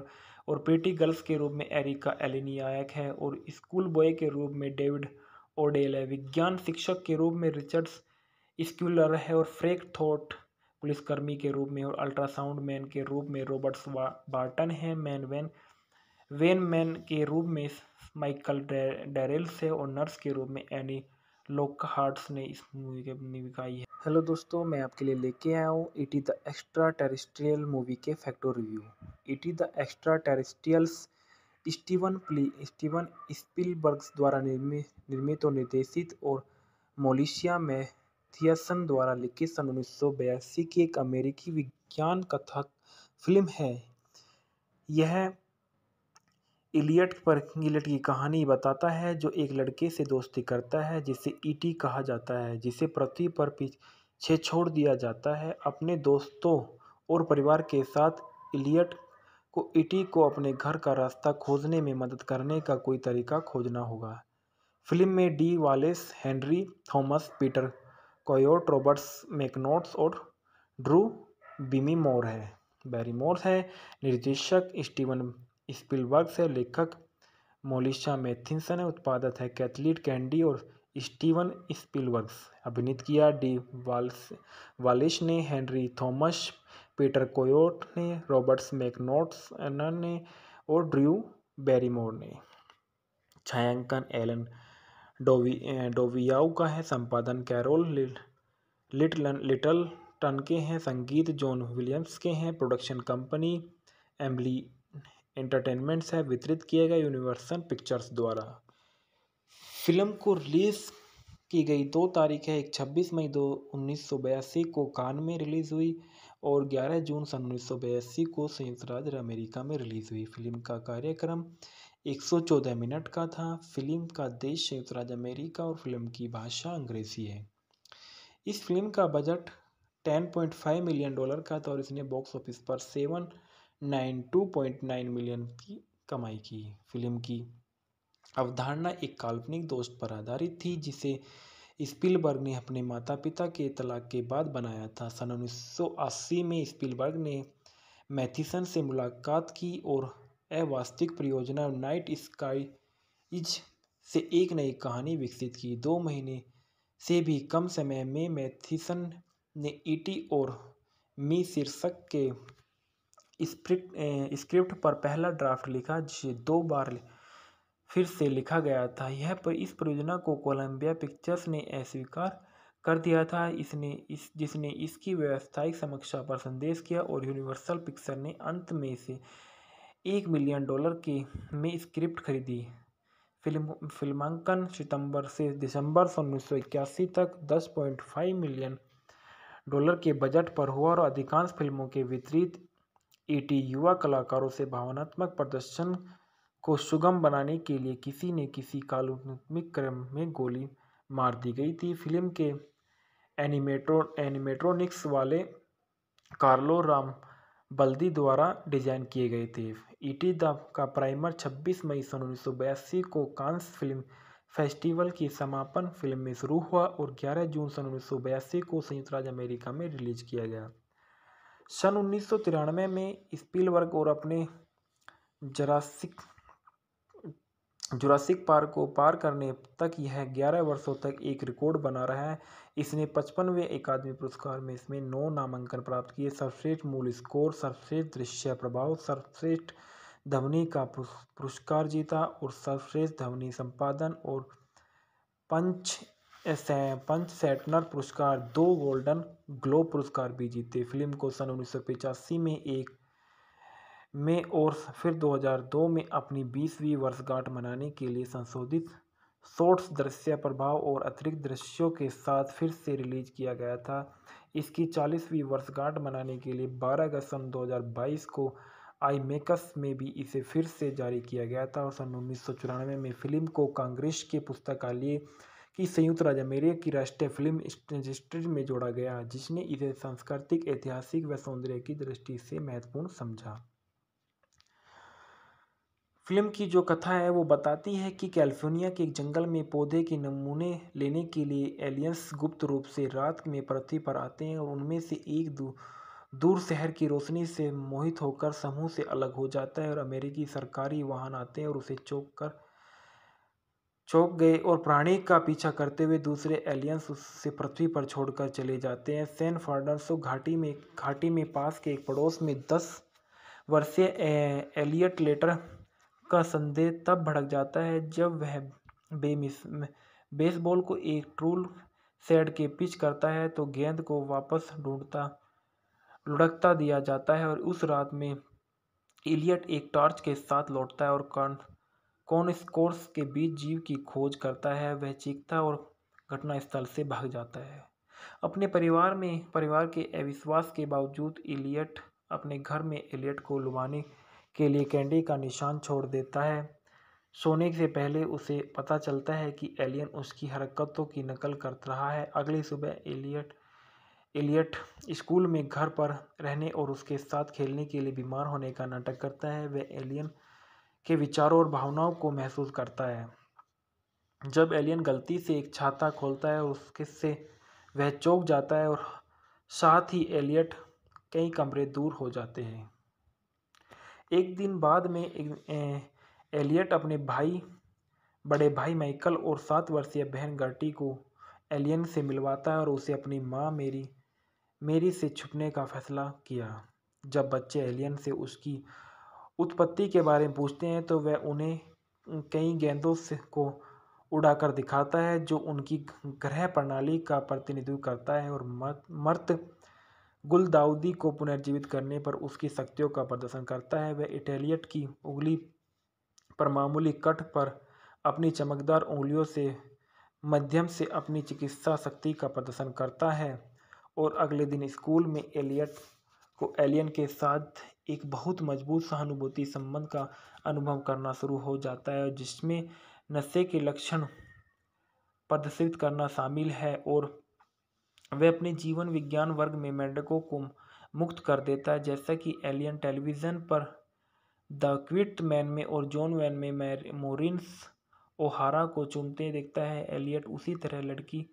और पेटी गर्ल्स के रूप में एरिका एलिनियाक है और स्कूल बॉय के रूप में डेविड ओडेल है विज्ञान शिक्षक के रूप में रिचर्ड्स स्क्यूलर है और फ्रेक थॉट पुलिसकर्मी के रूप में और अल्ट्रासाउंड मैन के रूप में रॉबर्ट्स बार्टन है मैन वैन वेन मैन के रूप में माइकल डेरेल्स है और नर्स के रूप में एनी लोक हार्ट्स ने इस मूवी के निकाई है हेलो दोस्तों मैं आपके लिए लेके आया हूँ it is the extra terrestrial movie के facto review it is the extra टेरिस्ट्रियल्स Steven प्ली स्टीवन स्पिलबर्ग्स द्वारा निर्मित निर्मित और निर्देशित और मोलिशिया में थियसन द्वारा लिखित सन उन्नीस की एक अमेरिकी विज्ञान कथक फिल्म है यह इलियट पर इलियट की कहानी बताता है जो एक लड़के से दोस्ती करता है जिसे ईटी कहा जाता है जिसे पृथ्वी पर पीछे छोड़ दिया जाता है अपने दोस्तों और परिवार के साथ इलियट को ईटी को अपने घर का रास्ता खोजने में मदद करने का कोई तरीका खोजना होगा फिल्म में Dee Wallace Henry Thomas Peter Coyote Roberts MacNaughton और ड्रू बिमी मोर है बैरी मोर्स है निर्देशक स्टीवन स्पिलबर्ग से लेखक मोलिशा मैथिनसन है उत्पादक है कैथलीट कैंडी और स्टीवन स्पिलवर्ग्स अभिनीत किया डी वाल्स वालिश ने हेनरी थॉमस पीटर कोयोट ने रॉबर्ट्स मैकनोट्स ने और ड्रू बैरीमोर ने छायांकन एलन डोवी डोवियाऊ का है संपादन कैरोल लिटल लिटल टन के हैं संगीत जॉन विलियम्स के हैं प्रोडक्शन कंपनी एम्बली एंटरटेनमेंट्स है वितरित किया गया यूनिवर्सल पिक्चर्स द्वारा फिल्म को रिलीज़ की गई दो तारीख है एक छब्बीस मई दो उन्नीस सौ बयासी को कान में रिलीज़ हुई और ग्यारह जून सन उन्नीस सौ बयासी को संयुक्त राज्य अमेरिका में रिलीज़ हुई फिल्म का कार्यक्रम 114 मिनट का था फिल्म का देश संयुक्त राज्य अमेरिका और फिल्म की भाषा अंग्रेज़ी है इस फिल्म का बजट 10.5 मिलियन डॉलर का था और इसने बॉक्स ऑफिस पर 792.9 मिलियन की कमाई की फिल्म की अवधारणा एक काल्पनिक दोस्त पर आधारित थी जिसे स्पिलबर्ग ने अपने माता पिता के तलाक के बाद बनाया था सन उन्नीस में स्पिलबर्ग ने मैथिसन से मुलाकात की और अवास्तविक परियोजना नाइट स्काई इज से एक नई कहानी विकसित की दो महीने से भी कम समय में मैथिसन ने ईटी और मी शीर्षक के स्क्रिप्ट स्क्रिप्ट पर पहला ड्राफ्ट लिखा जिसे दो बार फिर से लिखा गया था यह पर इस परियोजना को कोलंबिया पिक्चर्स ने अस्वीकार कर दिया था इसने इस जिसने इसकी व्यावसायिक समीक्षा पर संदेश किया और यूनिवर्सल पिक्चर ने अंत में इसे एक मिलियन डॉलर के में स्क्रिप्ट खरीदी फिल्म फिल्मांकन सितंबर से दिसंबर सन उन्नीस तक 10.5 मिलियन डॉलर के बजट पर हुआ और अधिकांश फिल्मों के विपरीत ईटी युवा कलाकारों से भावनात्मक प्रदर्शन को सुगम बनाने के लिए किसी ने किसी काल्पनिक क्रम में गोली मार दी गई थी फिल्म के एनिमेटो एनिमेट्रोनिक्स वाले कार्लो राम बल्दी द्वारा डिजाइन किए गए थे ईटी द का प्राइमर 26 मई सन उन्नीस को कांस फिल्म फेस्टिवल की समापन फिल्म में शुरू हुआ और 11 जून सन उन्नीस को संयुक्त राज्य अमेरिका में रिलीज किया गया सन उन्नीस में स्पीलवर्ग और अपने जरासिक जुरासिक पार्क को पार करने तक यह 11 वर्षों तक एक रिकॉर्ड बना रहा है इसने पचपनवें अकादमी पुरस्कार में इसमें नौ नामांकन प्राप्त किए सर्वश्रेष्ठ मूल स्कोर सर्वश्रेष्ठ दृश्य प्रभाव सर्वश्रेष्ठ ध्वनि का पुरस्कार जीता और सर्वश्रेष्ठ ध्वनि संपादन और पंच पंच सेटनर पुरस्कार दो गोल्डन ग्लोब पुरस्कार भी जीते फिल्म को सन उन्नीस में एक में और फिर 2002 में अपनी बीसवीं वर्षगांठ मनाने के लिए संशोधित शॉर्ट्स दृश्य प्रभाव और अतिरिक्त दृश्यों के साथ फिर से रिलीज किया गया था इसकी चालीसवीं वर्षगांठ मनाने के लिए 12 अगस्त सन 2022 को मेकस में भी इसे फिर से जारी किया गया था और सन उन्नीस में फिल्म को कांग्रेस के पुस्तकालय की संयुक्त राज्य अमेरिका की राष्ट्रीय फिल्म रजिस्ट्री में जोड़ा गया जिसने इसे सांस्कृतिक ऐतिहासिक व सौंदर्य की दृष्टि से महत्वपूर्ण समझा फिल्म की जो कथा है वो बताती है कि कैलिफोर्निया के एक जंगल में पौधे के नमूने लेने के लिए एलियंस गुप्त रूप से रात में पृथ्वी पर आते हैं और उनमें से एक दो दूर शहर की रोशनी से मोहित होकर समूह से अलग हो जाता है और अमेरिकी सरकारी वाहन आते हैं और उसे चौंक कर चौंक गए और प्राणी का पीछा करते हुए दूसरे एलियंस उससे पृथ्वी पर छोड़कर चले जाते हैं सैन फार्डर्सो घाटी में घाटी में पास के एक पड़ोस में दस वर्षीय एलियट लेटर का संदेह तब भड़क जाता है जब वह बेमिस बेसबॉल को एक ट्रूल सेड के पिच करता है तो गेंद को वापस ढूंढता लुढ़कता दिया जाता है और उस रात में इलियट एक टॉर्च के साथ लौटता है और कॉन स्कोर्स के बीच जीव की खोज करता है वह चीखता और घटनास्थल से भाग जाता है अपने परिवार में परिवार के अविश्वास के बावजूद इलियट अपने घर में एलियट को लुभाने के लिए कैंडी का निशान छोड़ देता है सोने से पहले उसे पता चलता है कि एलियन उसकी हरकतों की नकल कर रहा है अगली सुबह एलियट एलियट स्कूल में घर पर रहने और उसके साथ खेलने के लिए बीमार होने का नाटक करता है वह एलियन के विचारों और भावनाओं को महसूस करता है जब एलियन गलती से एक छाता खोलता है और उसके से वह चौंक जाता है और साथ ही एलियट कई कमरे दूर हो जाते हैं एक दिन बाद में एलियट अपने भाई बड़े भाई माइकल और सात वर्षीय बहन गर्टी को एलियन से मिलवाता है और उसे अपनी माँ मेरी मेरी से छुपने का फैसला किया जब बच्चे एलियन से उसकी उत्पत्ति के बारे में पूछते हैं तो वह उन्हें कई गेंदों से को उड़ाकर दिखाता है जो उनकी ग्रह प्रणाली का प्रतिनिधित्व करता है और मर्त गुलदाउदी को पुनर्जीवित करने पर उसकी शक्तियों का प्रदर्शन करता है वह इटेलियट की उंगली पर मामूली कट पर अपनी चमकदार उंगलियों से मध्यम से अपनी चिकित्सा शक्ति का प्रदर्शन करता है और अगले दिन स्कूल में एलियट को एलियन के साथ एक बहुत मजबूत सहानुभूति संबंध का अनुभव करना शुरू हो जाता है जिसमें नशे के लक्षण प्रदर्शित करना शामिल है और वह अपने जीवन विज्ञान वर्ग में मेंढकों को मुक्त कर देता है जैसा कि एलियन टेलीविज़न पर द क्विट मैन में और जॉन वैन में मोरिन्स ओहारा को चुनते देखता है एलियट उसी तरह लड़की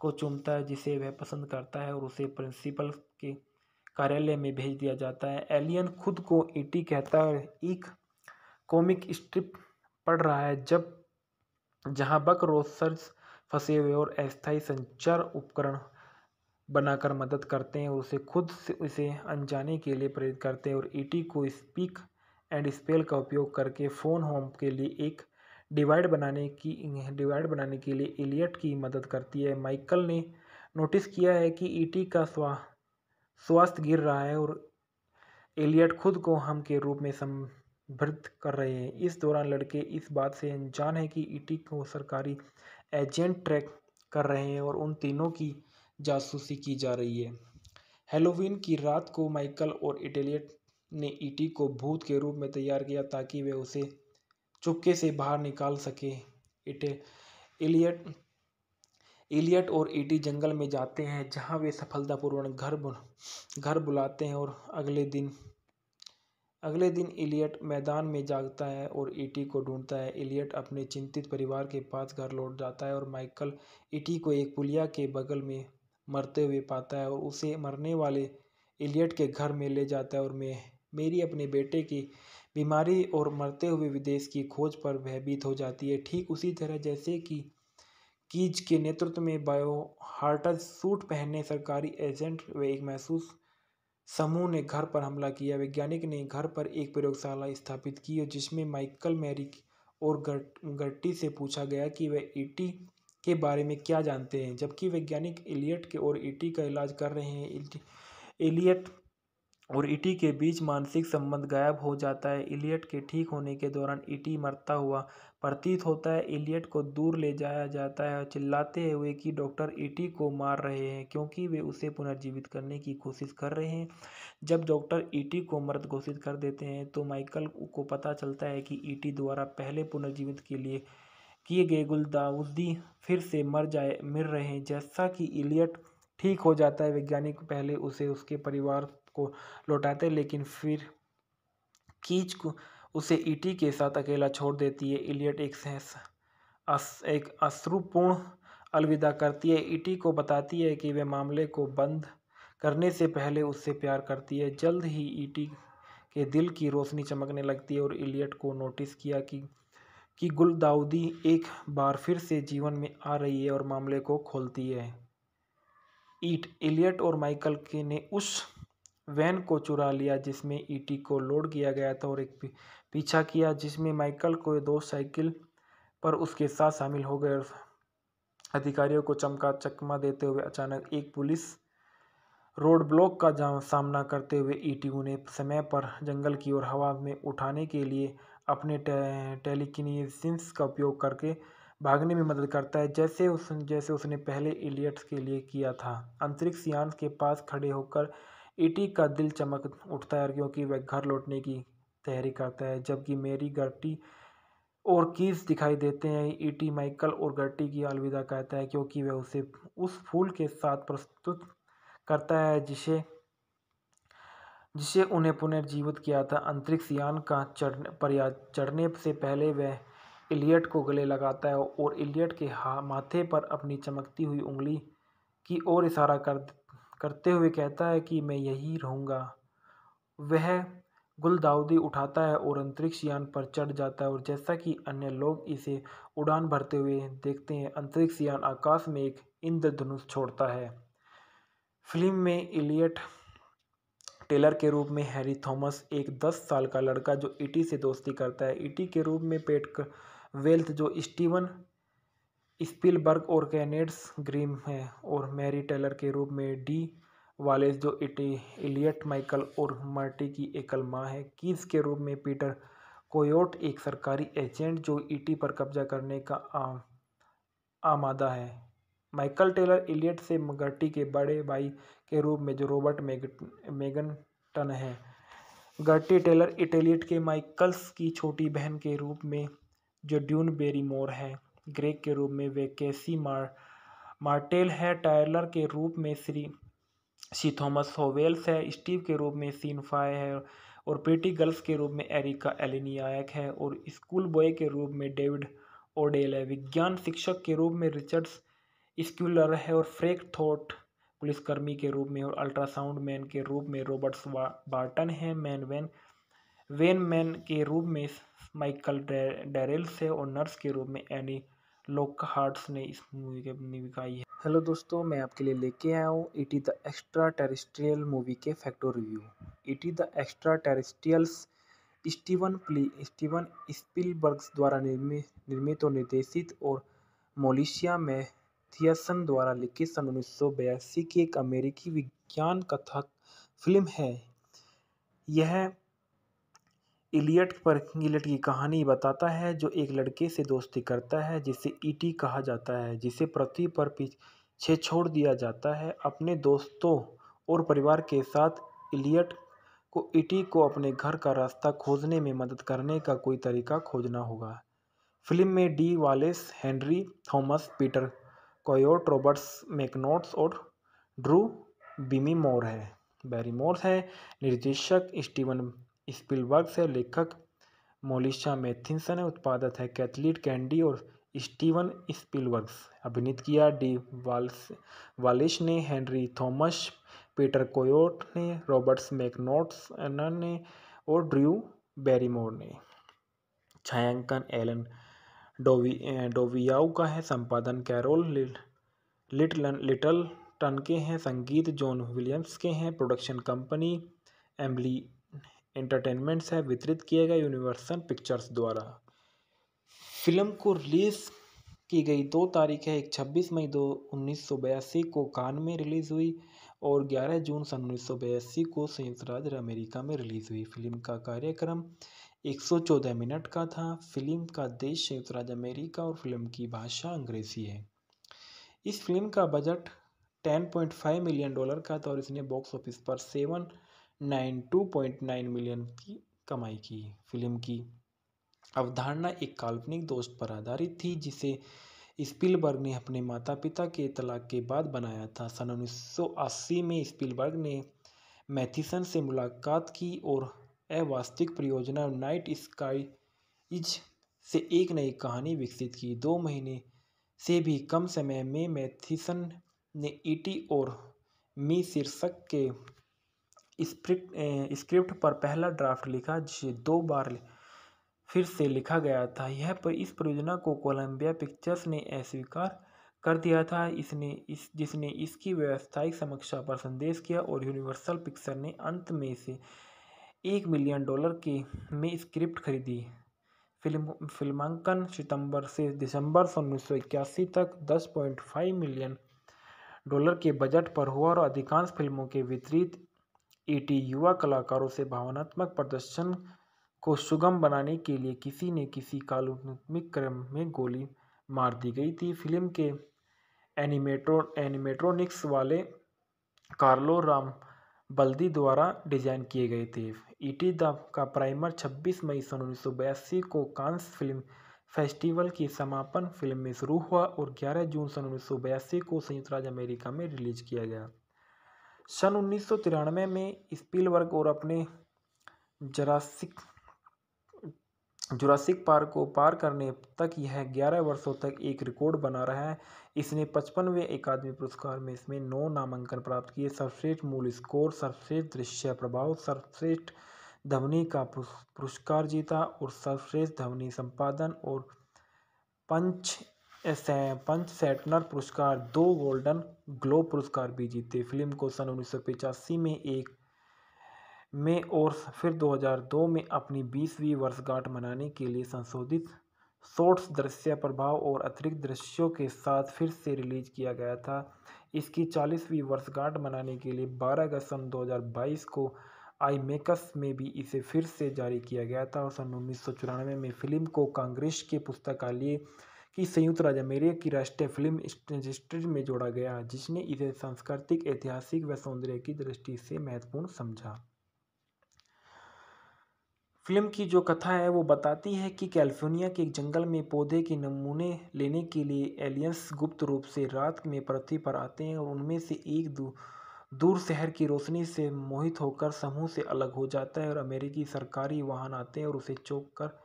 को चुनता है जिसे वह पसंद करता है और उसे प्रिंसिपल के कार्यालय में भेज दिया जाता है एलियन खुद को ईटी e कहता है एक कॉमिक स्ट्रिप पढ़ रहा है जब जहां बक रोसर्स फंसे हुए और अस्थायी संचार उपकरण बनाकर मदद करते हैं और उसे खुद से उसे अनजाने के लिए प्रेरित करते हैं और ईटी e को स्पीक एंड स्पेल का उपयोग करके फ़ोन होम के लिए एक डिवाइड बनाने की डिवाइड बनाने के लिए एलियट की मदद करती है माइकल ने नोटिस किया है कि ईटी का स्वा स्वास्थ्य गिर रहा है और एलियट खुद को हम के रूप में संभृत कर रहे हैं इस दौरान लड़के इस बात से अनजान है कि ईटी को सरकारी एजेंट ट्रैक कर रहे हैं और उन तीनों की जासूसी की जा रही है हेलोवीन की रात को माइकल और इटेलियट ने ईटी को भूत के रूप में तैयार किया ताकि वे उसे चुपके से बाहर निकाल सके इट इलियट इलियट और ईटी जंगल में जाते हैं जहां वे सफलतापूर्वक घर बु, घर बुलाते हैं और अगले दिन अगले दिन इलियट मैदान में जागता है और ईटी को ढूंढता है इलियट अपने चिंतित परिवार के पास घर लौट जाता है और माइकल ईटी को एक पुलिया के बगल में मरते हुए पाता है और उसे मरने वाले इलियट के घर में ले जाता है और मैं मेरी अपने बेटे की बीमारी और मरते हुए विदेश की खोज पर भयभीत हो जाती है ठीक उसी तरह जैसे कि कीज के नेतृत्व में बायोहार्टस सूट पहने सरकारी एजेंट व एक महसूस समूह ने घर पर हमला किया वैज्ञानिक ने घर पर एक प्रयोगशाला स्थापित की जिसमें माइकल मैरी और गट गट्टी से पूछा गया कि वह ईटी के बारे में क्या जानते हैं जबकि वैज्ञानिक एलियट के और ईटी का इलाज कर रहे हैं एलियट और ईटी के बीच मानसिक संबंध गायब हो जाता है इलियट के ठीक होने के दौरान ईटी मरता हुआ प्रतीत होता है इलियट को दूर ले जाया जाता है और चिल्लाते हुए कि डॉक्टर ईटी को मार रहे हैं क्योंकि वे उसे पुनर्जीवित करने की कोशिश कर रहे हैं जब डॉक्टर ईटी को मर्द घोषित कर देते हैं तो माइकल को पता चलता है कि ईटी द्वारा पहले पुनर्जीवित के लिए किए गए गुलदाउदी फिर से मर जाए मिल रहे हैं जैसा कि इलियट ठीक हो जाता है वैज्ञानिक पहले उसे उसके परिवार को लौटाते लेकिन फिर कीच को उसे ईटी के साथ अकेला छोड़ देती है इलियट एक सहस अस, एक अश्रुपूर्ण अलविदा करती है ईटी को बताती है कि वे मामले को बंद करने से पहले उससे प्यार करती है जल्द ही ईटी के दिल की रोशनी चमकने लगती है और इलियट को नोटिस किया कि कि गुलदाउदी एक बार फिर से जीवन में आ रही है और मामले को खोलती है ईट इलियट और माइकल के ने उस वैन को चुरा लिया जिसमें ईटी को लोड किया गया था और एक पीछा किया जिसमें माइकल को दो साइकिल पर उसके साथ शामिल हो गए अधिकारियों को चमका चकमा देते हुए अचानक एक पुलिस रोड ब्लॉक का सामना करते हुए ईटी उन्हें समय पर जंगल की ओर हवा में उठाने के लिए अपने टे, टेलीकिनेसिस का उपयोग करके भागने में मदद करता है जैसे उस जैसे उसने पहले इलियट्स के लिए किया था अंतरिक्ष यान के पास खड़े होकर ईटी का दिल चमक उठता है क्योंकि वह घर लौटने की तैयारी करता है जबकि मेरी गर्टी और कीस दिखाई देते हैं ईटी माइकल और गर्टी की अलविदा कहता है क्योंकि वह उसे उस फूल के साथ प्रस्तुत करता है जिसे जिसे उन्हें पुनर्जीवित किया था अंतरिक्ष यान का चढ़ने पर चढ़ने से पहले वह इलियट को गले लगाता है और इलियट के हा माथे पर अपनी चमकती हुई उंगली की ओर इशारा कर करते हुए कहता है कि मैं यही रहूँगा वह गुलदाउदी उठाता है और अंतरिक्ष यान पर चढ़ जाता है और जैसा कि अन्य लोग इसे उड़ान भरते हुए देखते हैं अंतरिक्ष यान आकाश में एक इंद्रधनुष छोड़ता है फिल्म में इलियट टेलर के रूप में हैरी थॉमस एक दस साल का लड़का जो ईटी से दोस्ती करता है ईटी के रूप में पेट वेल्थ जो स्टीवन स्पीलबर्ग और केनेड्स ग्रीम हैं और मैरी टेलर के रूप में डी वालेस जो इटी इलियट माइकल और मर्टी की एकल माँ है कीज के रूप में पीटर कोयोट एक सरकारी एजेंट जो ईटी पर कब्जा करने का आ, आमादा है माइकल टेलर इलियट से मगर्टी के बड़े भाई के रूप में जो रॉबर्ट मेग मेगनटन है गर्टी टेलर इटेलियट के माइकल्स की छोटी बहन के रूप में जो ड्यून बेरी मोर है ग्रेग के रूप में वे कैसी मार मार्टेल है टायलर के रूप में श्री सी थॉमस होवेल्स है स्टीव के रूप में फाय है और पेटी गर्ल्स के रूप में एरिका एलिनियाक है और स्कूल बॉय के रूप में डेविड ओडेल है विज्ञान शिक्षक के रूप में रिचर्ड्स स्क्यूलर है और फ्रेक थॉट पुलिसकर्मी के रूप में और अल्ट्रासाउंड मैन के रूप में रॉबर्ट्स बार्टन है मैन वैन वेन मैन के रूप में माइकल डेरेल्स है और नर्स के रूप में एनी लोक हार्ट्स ने इस मूवी के निकाई है हेलो दोस्तों मैं आपके लिए लेके आया हूँ it is the extra terrestrial movie के facto review it is the extra टेरिस्ट्रियल्स Steven प्ली स्टीवन स्पिलबर्ग्स द्वारा निर्मित निर्मित और निर्देशित और मोलिशिया में थियसन द्वारा लिखित सन उन्नीस की एक अमेरिकी विज्ञान कथा फिल्म है यह इलियट पर इलियट की कहानी बताता है जो एक लड़के से दोस्ती करता है जिसे ईटी कहा जाता है जिसे पृथ्वी पर पीछे छोड़ दिया जाता है अपने दोस्तों और परिवार के साथ इलियट को ईटी को अपने घर का रास्ता खोजने में मदद करने का कोई तरीका खोजना होगा फिल्म में Dee Wallace Henry Thomas Peter Coyote Roberts MacNaughton और ड्रू बिमी मोर है बैरी मोर्स है निर्देशक स्टीवन स्पिलबर्ग है लेखक मोलिशा मैथिनसन उत्पादक है कैथलीट कैंडी और स्टीवन स्पिलबर्ग अभिनीत किया डी वाल्स वालिश ने हेनरी थॉमस पीटर कोयोट ने रॉबर्ट्स मैकनोट्स ने और ड्रू बैरीमोर ने छायांकन एलन डोवी डोवियाऊ का है संपादन कैरोल लिटल लिटल टन के हैं संगीत जॉन विलियम्स के हैं प्रोडक्शन कंपनी एम्बली एंटरटेनमेंट्स है वितरित किया गया यूनिवर्सल पिक्चर्स द्वारा फिल्म को रिलीज़ की गई दो तारीख है एक छब्बीस मई दो उन्नीस को कान में रिलीज़ हुई और 11 जून सन उन्नीस को संयुक्त राज्य अमेरिका में रिलीज़ हुई फिल्म का कार्यक्रम 114 मिनट का था फिल्म का देश संयुक्त राज्य अमेरिका और फिल्म की भाषा अंग्रेज़ी है इस फिल्म का बजट 10.5 मिलियन डॉलर का था और इसने बॉक्स ऑफिस पर seven nine two point nine million की कमाई की फिल्म की अवधारणा एक काल्पनिक दोस्त पर आधारित थी जिसे स्पिलबर्ग ने अपने माता पिता के तलाक के बाद बनाया था सन 1980 में स्पिलबर्ग ने मैथिसन से मुलाकात की और अवास्तविक परियोजना नाइट स्काई इज से एक नई कहानी विकसित की दो महीने से भी कम समय में मैथिसन ने ईटी और मी शीर्षक के स्क्रिप्ट स्क्रिप्ट पर पहला ड्राफ्ट लिखा जिसे दो बार फिर से लिखा गया था यह पर इस परियोजना को कोलंबिया पिक्चर्स ने अस्वीकार कर दिया था इसने इस जिसने इसकी व्यावसायिक समीक्षा पर संदेश किया और यूनिवर्सल पिक्चर ने अंत में से एक मिलियन डॉलर के में स्क्रिप्ट खरीदी फिल्म फिल्मांकन सितंबर से दिसंबर सन उन्नीस तक 10.5 मिलियन डॉलर के बजट पर हुआ और अधिकांश फिल्मों के विपरीत ईटी युवा कलाकारों से भावनात्मक प्रदर्शन को सुगम बनाने के लिए किसी ने किसी काल्पनिक क्रम में गोली मार दी गई थी फिल्म के एनिमेटो एनिमेट्रोनिक्स वाले कार्लो राम बल्दी द्वारा डिजाइन किए गए थे ईटी द का प्राइमर 26 मई सन उन्नीस को कांस फिल्म फेस्टिवल की समापन फिल्म में शुरू हुआ और 11 जून सन उन्नीस को संयुक्त राज्य अमेरिका में रिलीज किया गया सन उन्नीस में स्पीलबर्ग और अपने जरासिक जुरासिक पार्क को पार करने तक यह 11 वर्षों तक एक रिकॉर्ड बना रहा है इसने पचपनवें अकादमी पुरस्कार में इसमें नौ नामांकन प्राप्त किए सर्वश्रेष्ठ मूल स्कोर सर्वश्रेष्ठ दृश्य प्रभाव सर्वश्रेष्ठ ध्वनि का पुरस्कार जीता और सर्वश्रेष्ठ ध्वनि संपादन और पंच पंच सैटनर पुरस्कार दो गोल्डन ग्लोब पुरस्कार भी जीते फिल्म को सन उन्नीस में एक में और फिर 2002 में अपनी बीसवीं वर्षगांठ मनाने के लिए संशोधित शॉर्ट्स दृश्य प्रभाव और अतिरिक्त दृश्यों के साथ फिर से रिलीज किया गया था इसकी चालीसवीं वर्षगांठ मनाने के लिए 12 अगस्त सन 2022 को आई मेकस में भी इसे फिर से जारी किया गया था और सन उन्नीस में फिल्म को कांग्रेस के पुस्तकालय कि संयुक्त राज्य अमेरिका की राष्ट्रीय फिल्म रजिस्ट्री में जोड़ा गया जिसने इसे सांस्कृतिक ऐतिहासिक व सौंदर्य की दृष्टि से महत्वपूर्ण समझा फिल्म की जो कथा है वो बताती है कि कैलिफोर्निया के एक जंगल में पौधे के नमूने लेने के लिए एलियंस गुप्त रूप से रात में पृथ्वी पर आते हैं और उनमें से एक दू, दूर शहर की रोशनी से मोहित होकर समूह से अलग हो जाता है और अमेरिकी सरकारी वाहन आते हैं और उसे चौंक कर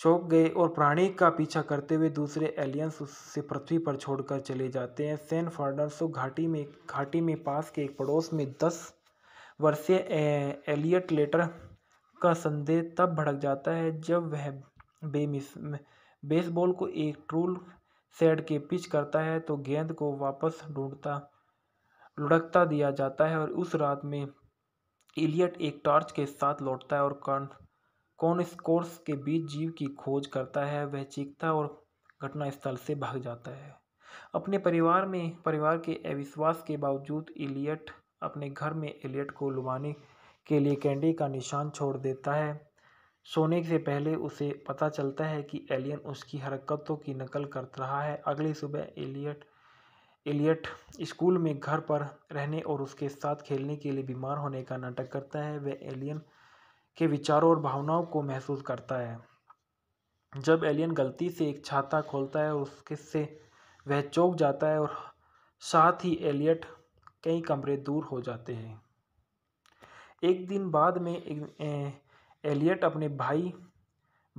चौंक गए और प्राणी का पीछा करते हुए दूसरे एलियंस उससे पृथ्वी पर छोड़कर चले जाते हैं सैन फार्डर्सो घाटी में घाटी में पास के एक पड़ोस में दस वर्षीय एलियट लेटर का संदेह तब भड़क जाता है जब वह बेमिस बेसबॉल को एक ट्रूल सेड के पिच करता है तो गेंद को वापस ढूंढता लुढ़कता दिया जाता है और उस रात में एलियट एक टॉर्च के साथ लौटता है और कर्ण कौन कोर्स के बीच जीव की खोज करता है वह चीखता और घटनास्थल से भाग जाता है अपने परिवार में परिवार के अविश्वास के बावजूद इलियट अपने घर में एलियट को लुभाने के लिए कैंडी का निशान छोड़ देता है सोने से पहले उसे पता चलता है कि एलियन उसकी हरकतों की नकल कर रहा है अगली सुबह एलियट एलियट स्कूल में घर पर रहने और उसके साथ खेलने के लिए बीमार होने का नाटक करता है वह एलियन के विचारों और भावनाओं को महसूस करता है जब एलियन गलती से एक छाता खोलता है उसके से वह चौंक जाता है और साथ ही एलियट कई कमरे दूर हो जाते हैं एक दिन बाद में एलियट अपने भाई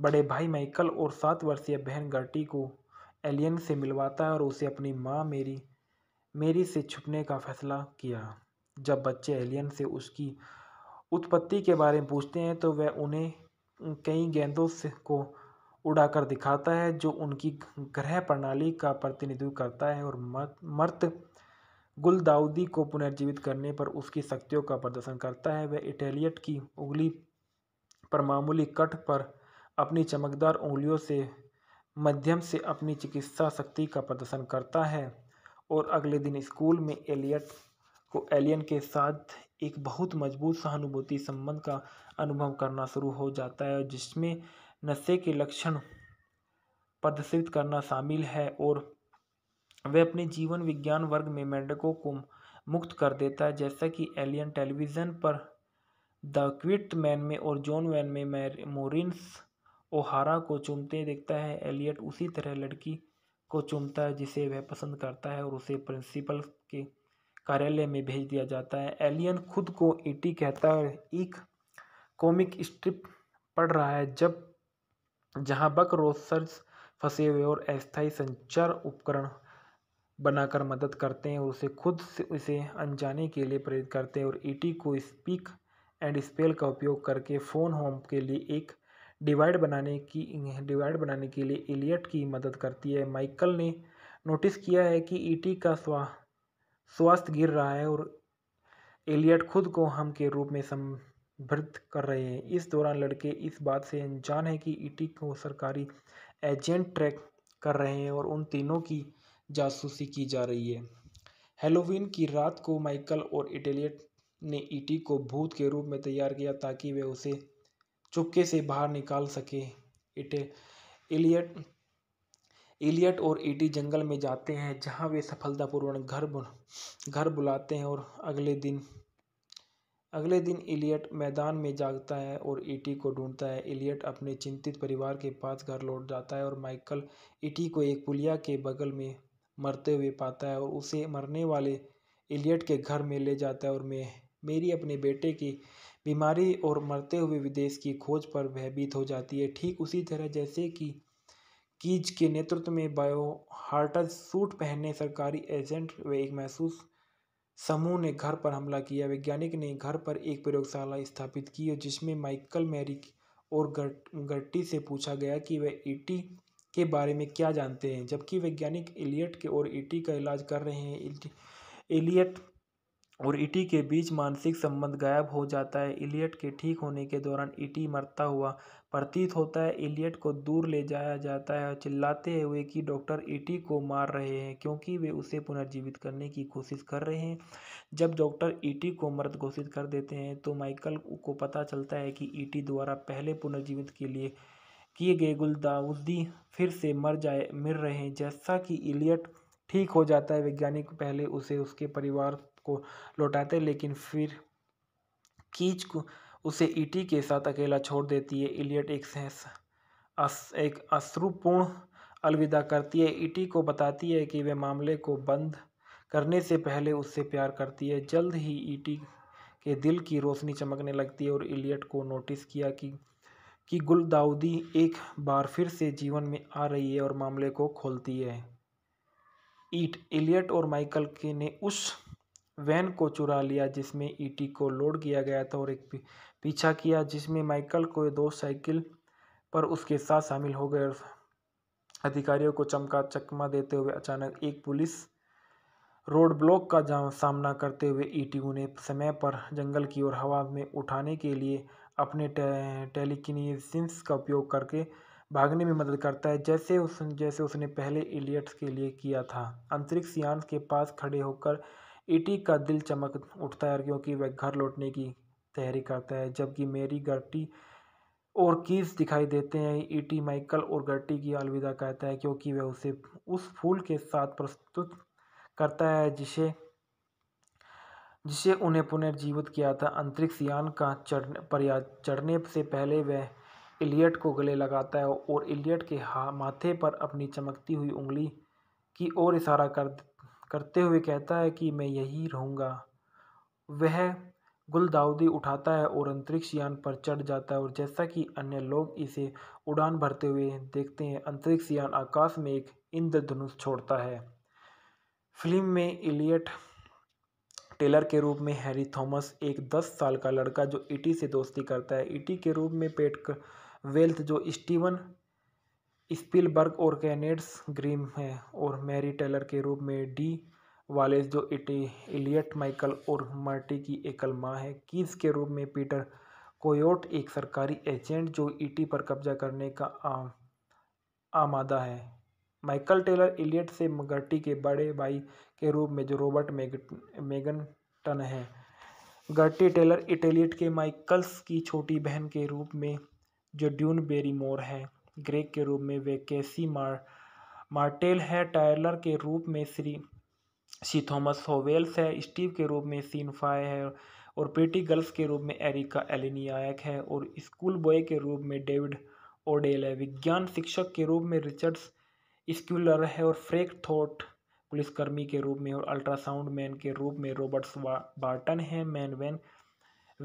बड़े भाई माइकल और सात वर्षीय बहन गर्टी को एलियन से मिलवाता है और उसे अपनी माँ मेरी मेरी से छुपने का फैसला किया जब बच्चे एलियन से उसकी उत्पत्ति के बारे में पूछते हैं तो वह उन्हें कई गेंदों से को उड़ाकर दिखाता है जो उनकी ग्रह प्रणाली का प्रतिनिधित्व करता है और मर्त गुलदाउदी को पुनर्जीवित करने पर उसकी शक्तियों का प्रदर्शन करता है वह इटेलियट की उंगली पर मामूली कट पर अपनी चमकदार उंगलियों से मध्यम से अपनी चिकित्सा शक्ति का प्रदर्शन करता है और अगले दिन स्कूल में एलियट को एलियन के साथ एक बहुत मजबूत सहानुभूति संबंध का अनुभव करना शुरू हो जाता है जिसमें नशे के लक्षण प्रदर्शित करना शामिल है और वे अपने जीवन विज्ञान वर्ग में मेंढकों को मुक्त कर देता है जैसा कि एलियन टेलीविज़न पर द क्विट मैन में और जॉन वैन में मोरिन्स ओहारा को चूमते देखता है एलियट उसी तरह लड़की को चूमता है जिसे वह पसंद करता है और उसे प्रिंसिपल के कार्यालय में भेज दिया जाता है एलियन खुद को ईटी e कहता है एक कॉमिक स्ट्रिप पढ़ रहा है जब जहां बक रोसर्स फंसे हुए और अस्थायी संचार उपकरण बनाकर मदद करते हैं और उसे खुद से उसे अनजाने के लिए प्रेरित करते हैं और ईटी e को स्पीक एंड स्पेल का उपयोग करके फ़ोन होम के लिए एक डिवाइड बनाने की डिवाइड बनाने के लिए एलियट की मदद करती है माइकल ने नोटिस किया है कि ईटी e का स्वा स्वास्थ्य गिर रहा है और एलियट खुद को हम के रूप में संभृत कर रहे हैं इस दौरान लड़के इस बात से अनजान है कि ईटी e को सरकारी एजेंट ट्रैक कर रहे हैं और उन तीनों की जासूसी की जा रही है हेलोवीन की रात को माइकल और इटेलियट ने ईटी e को भूत के रूप में तैयार किया ताकि वे उसे चुपके से बाहर निकाल सके इटे एलियट एलियट और ईटी जंगल में जाते हैं जहां वे सफलतापूर्वक घर बु, घर बुलाते हैं और अगले दिन अगले दिन एलियट मैदान में जागता है और ईटी को ढूंढता है एलियट अपने चिंतित परिवार के पास घर लौट जाता है और माइकल ईटी को एक पुलिया के बगल में मरते हुए पाता है और उसे मरने वाले एलियट के घर में ले जाता है और मैं मेरी अपने बेटे की बीमारी और मरते हुए विदेश की खोज पर भयभीत हो जाती है ठीक उसी तरह जैसे कि कीज के नेतृत्व में हार्टर सूट पहने सरकारी एजेंट व एक महसूस समूह ने घर पर हमला किया वैज्ञानिक ने घर पर एक प्रयोगशाला स्थापित की और जिसमें माइकल मैरी और गट्टी से पूछा गया कि वे ईटी के बारे में क्या जानते हैं जबकि वैज्ञानिक एलियट के और ईटी का इलाज कर रहे हैं एलियट और ईटी के बीच मानसिक संबंध गायब हो जाता है इलियट के ठीक होने के दौरान ईटी मरता हुआ प्रतीत होता है एलियट को दूर ले जाया जाता है चिल्लाते हुए कि डॉक्टर ईटी को मार रहे हैं क्योंकि वे उसे पुनर्जीवित करने की कोशिश कर रहे हैं जब डॉक्टर ईटी को मर्द घोषित कर देते हैं तो माइकल को पता चलता है कि ईटी द्वारा पहले पुनर्जीवित के लिए किए गए गुलदाउदी फिर से मर जाए मिल रहे हैं जैसा कि इलियट ठीक हो जाता है वैज्ञानिक पहले उसे उसके परिवार को लौटाते लेकिन फिर कीच को उसे ईटी के साथ अकेला छोड़ देती है इलियट एक सहस अस, एक अश्रुपूर्ण अलविदा करती है ईटी को बताती है कि वह मामले को बंद करने से पहले उससे प्यार करती है जल्द ही ईटी के दिल की रोशनी चमकने लगती है और इलियट को नोटिस किया कि कि गुलदाउदी एक बार फिर से जीवन में आ रही है और मामले को खोलती है ईट इलियट और माइकल के ने उस वैन को चुरा लिया जिसमें ईटी को लोड किया गया था और एक पीछा किया जिसमें माइकल को दो साइकिल पर उसके साथ शामिल हो गए अधिकारियों को चमका चकमा देते हुए अचानक एक पुलिस रोड ब्लॉक का सामना करते हुए ईटी ने समय पर जंगल की ओर हवा में उठाने के लिए अपने टे, टेलीकिनेसिस का उपयोग करके भागने में मदद करता है जैसे उस जैसे उसने पहले इलियट्स के लिए किया था अंतरिक्ष यान के पास खड़े होकर ईटी का दिल चमक उठता है क्योंकि वह घर लौटने की तैयारी करता है जबकि मेरी गर्टी और कीस दिखाई देते हैं ईटी e माइकल और गर्टी की अलविदा कहता है क्योंकि वह उसे उस फूल के साथ प्रस्तुत करता है जिसे जिसे उन्हें पुनर्जीवित किया था अंतरिक्ष यान का चढ़ पर चढ़ने से पहले वह इलियट को गले लगाता है और इलियट के हा माथे पर अपनी चमकती हुई उंगली की ओर इशारा कर करते हुए कहता है कि मैं यही रहूँगा वह गुलदाउदी उठाता है और अंतरिक्ष यान पर चढ़ जाता है और जैसा कि अन्य लोग इसे उड़ान भरते हुए देखते हैं अंतरिक्ष यान आकाश में एक इंद्रधनुष छोड़ता है फिल्म में इलियट टेलर के रूप में हैरी थॉमस एक दस साल का लड़का जो ईटी से दोस्ती करता है ईटी के रूप में पेट वेल्थ जो स्टीवन स्पिलबर्ग और कैनेड्स ग्रीम है और मैरी टेलर के रूप में डी वालेस जो इलियट माइकल और मर्टी की एकल माँ है कीज के रूप में पीटर कोयोट एक सरकारी एजेंट जो ईटी पर कब्जा करने का आमादा है माइकल टेलर इलियट से मगर्टी के बड़े भाई के रूप में जो रॉबर्ट मेगन टन है गर्टी टेलर इटेलियट के माइकल्स की छोटी बहन के रूप में जो ड्यून बेरी मोर है ग्रेक के रूप में वे कैसी मार मार्टेल है टायलर के रूप में श्री सी थॉमस होवेल्स है स्टीव के रूप में सीन फाय है और पेटी गर्ल्स के रूप में एरिका एलिनियाक है और स्कूल बॉय के रूप में डेविड ओडेल है विज्ञान शिक्षक के रूप में रिचर्ड्स स्क्यूलर है और फ्रेक थॉट पुलिसकर्मी के रूप में और अल्ट्रासाउंड मैन के रूप में रॉबर्ट्स बार्टन है मैन वैन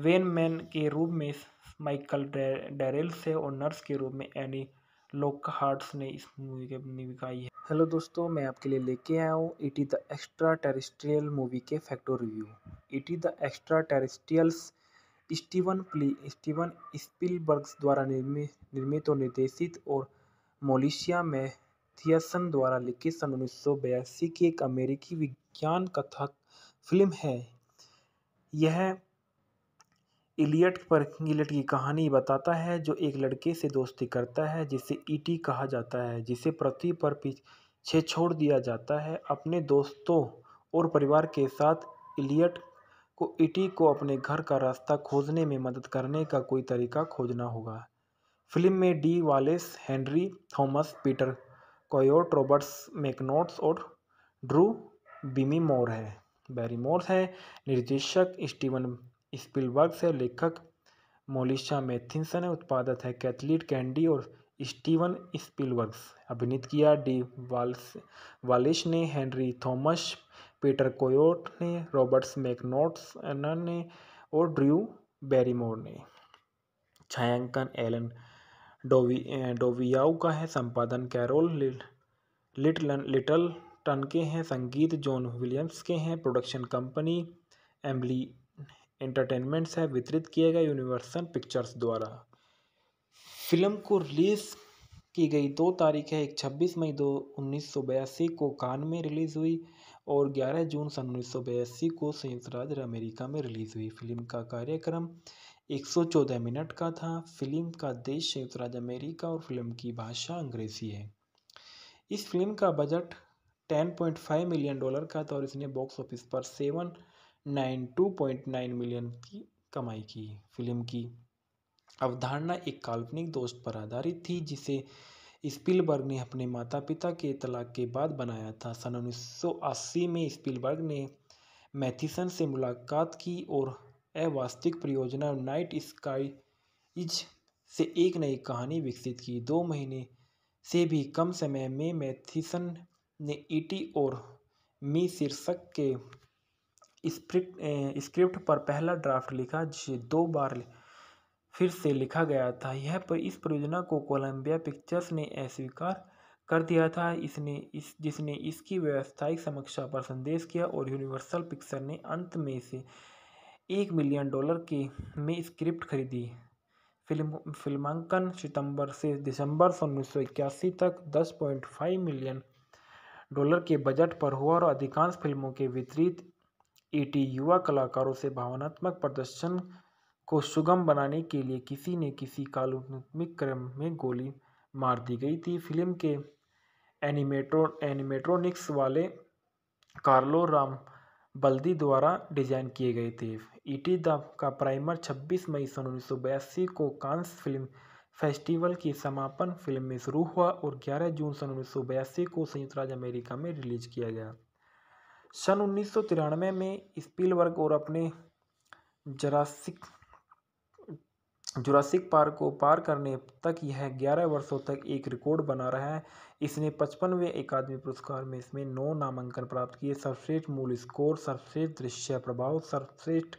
वेन मैन के रूप में माइकल डेरेल्स है और नर्स के रूप में एनी लोक हार्ट्स ने इस मूवी की अपनी बिकाई है हेलो दोस्तों मैं आपके लिए लेके आया हूँ it is the extra terrestrial movie के facto review it is the extra टेरिस्ट्रियल्स Steven प्ली स्टीवन स्पिलबर्ग्स द्वारा निर्मित निर्मित और निर्देशित और मोलिशिया में थियसन द्वारा लिखित सन उन्नीस की एक अमेरिकी विज्ञान कथक फिल्म है यह इलियट पर इलियट की कहानी बताता है जो एक लड़के से दोस्ती करता है जिसे ईटी कहा जाता है जिसे पृथ्वी पर पीछे छोड़ दिया जाता है अपने दोस्तों और परिवार के साथ इलियट को ईटी को अपने घर का रास्ता खोजने में मदद करने का कोई तरीका खोजना होगा फिल्म में Dee Wallace Henry Thomas Peter Coyote Roberts MacNaughton और ड्रू बिमी मोर है बैरी मोर्स है निर्देशक स्टीवन स्पिलबर्ग से लेखक मोलिशा मैथिनसन है उत्पादक है कैथलीट कैंडी और स्टीवन स्पिलबर्ग्स अभिनीत किया डी वाल्स वालिश ने हेनरी थॉमस पीटर कोयोट ने रॉबर्ट्स मैकनोट्स ने और ड्रू बैरीमोर ने छायांकन एलन डोवी डोवियाऊ का है संपादन कैरोल लिटल लिटल टन के हैं संगीत जॉन विलियम्स के हैं प्रोडक्शन कंपनी एम्बली एंटरटेनमेंट्स है वितरित किया गया यूनिवर्सल पिक्चर्स द्वारा फिल्म को रिलीज़ की गई दो तारीख है एक छब्बीस मई दो उन्नीस सौ बयासी को कान में रिलीज़ हुई और 11 जून सन उन्नीस सौ बयासी को संयुक्त राज्य अमेरिका में रिलीज़ हुई फिल्म का कार्यक्रम 114 मिनट का था फिल्म का देश संयुक्त राज्य अमेरिका और फिल्म की भाषा अंग्रेज़ी है इस फिल्म का बजट 10.5 मिलियन डॉलर का था और इसने बॉक्स ऑफिस पर seven nine two point nine million की कमाई की फिल्म की अवधारणा एक काल्पनिक दोस्त पर आधारित थी जिसे स्पिलबर्ग ने अपने माता पिता के तलाक के बाद बनाया था सन 1980 में स्पिलबर्ग ने मैथिसन से मुलाकात की और अवास्तविक परियोजना नाइट स्काई इज से एक नई कहानी विकसित की दो महीने से भी कम समय में मैथिसन ने ईटी और मी शीर्षक के स्क्रिप्ट स्क्रिप्ट पर पहला ड्राफ्ट लिखा जिसे दो बार फिर से लिखा गया था यह पर इस परियोजना को कोलंबिया पिक्चर्स ने अस्वीकार कर दिया था इसने इस जिसने इसकी व्यावसायिक समीक्षा पर संदेश किया और यूनिवर्सल पिक्चर ने अंत में से एक मिलियन डॉलर के में स्क्रिप्ट खरीदी फिल्म फिल्मांकन सितंबर से दिसंबर सन उन्नीस सौ इक्यासी तक दस पॉइंट फाइव मिलियन डॉलर के बजट पर हुआ और अधिकांश फिल्मों के विपरीत ईटी युवा कलाकारों से भावनात्मक प्रदर्शन को सुगम बनाने के लिए किसी न किसी काल्पनिक क्रम में गोली मार दी गई थी फिल्म के एनिमेटो एनिमेट्रोनिक्स वाले कार्लो राम बल्दी द्वारा डिजाइन किए गए थे ईटी द का प्राइमर 26 मई सन उन्नीस को कांस फिल्म फेस्टिवल की समापन फिल्म में शुरू हुआ और 11 जून सन उन्नीस को संयुक्त राज्य अमेरिका में रिलीज किया गया सन उन्नीस में स्पीलवर्ग और अपने जरासिक जुरासिक पार्क को पार करने तक यह 11 वर्षों तक एक रिकॉर्ड बना रहा है इसने पचपनवें अकादमी पुरस्कार में इसमें नौ नामांकन प्राप्त किए सर्वश्रेष्ठ मूल स्कोर सर्वश्रेष्ठ दृश्य प्रभाव सर्वश्रेष्ठ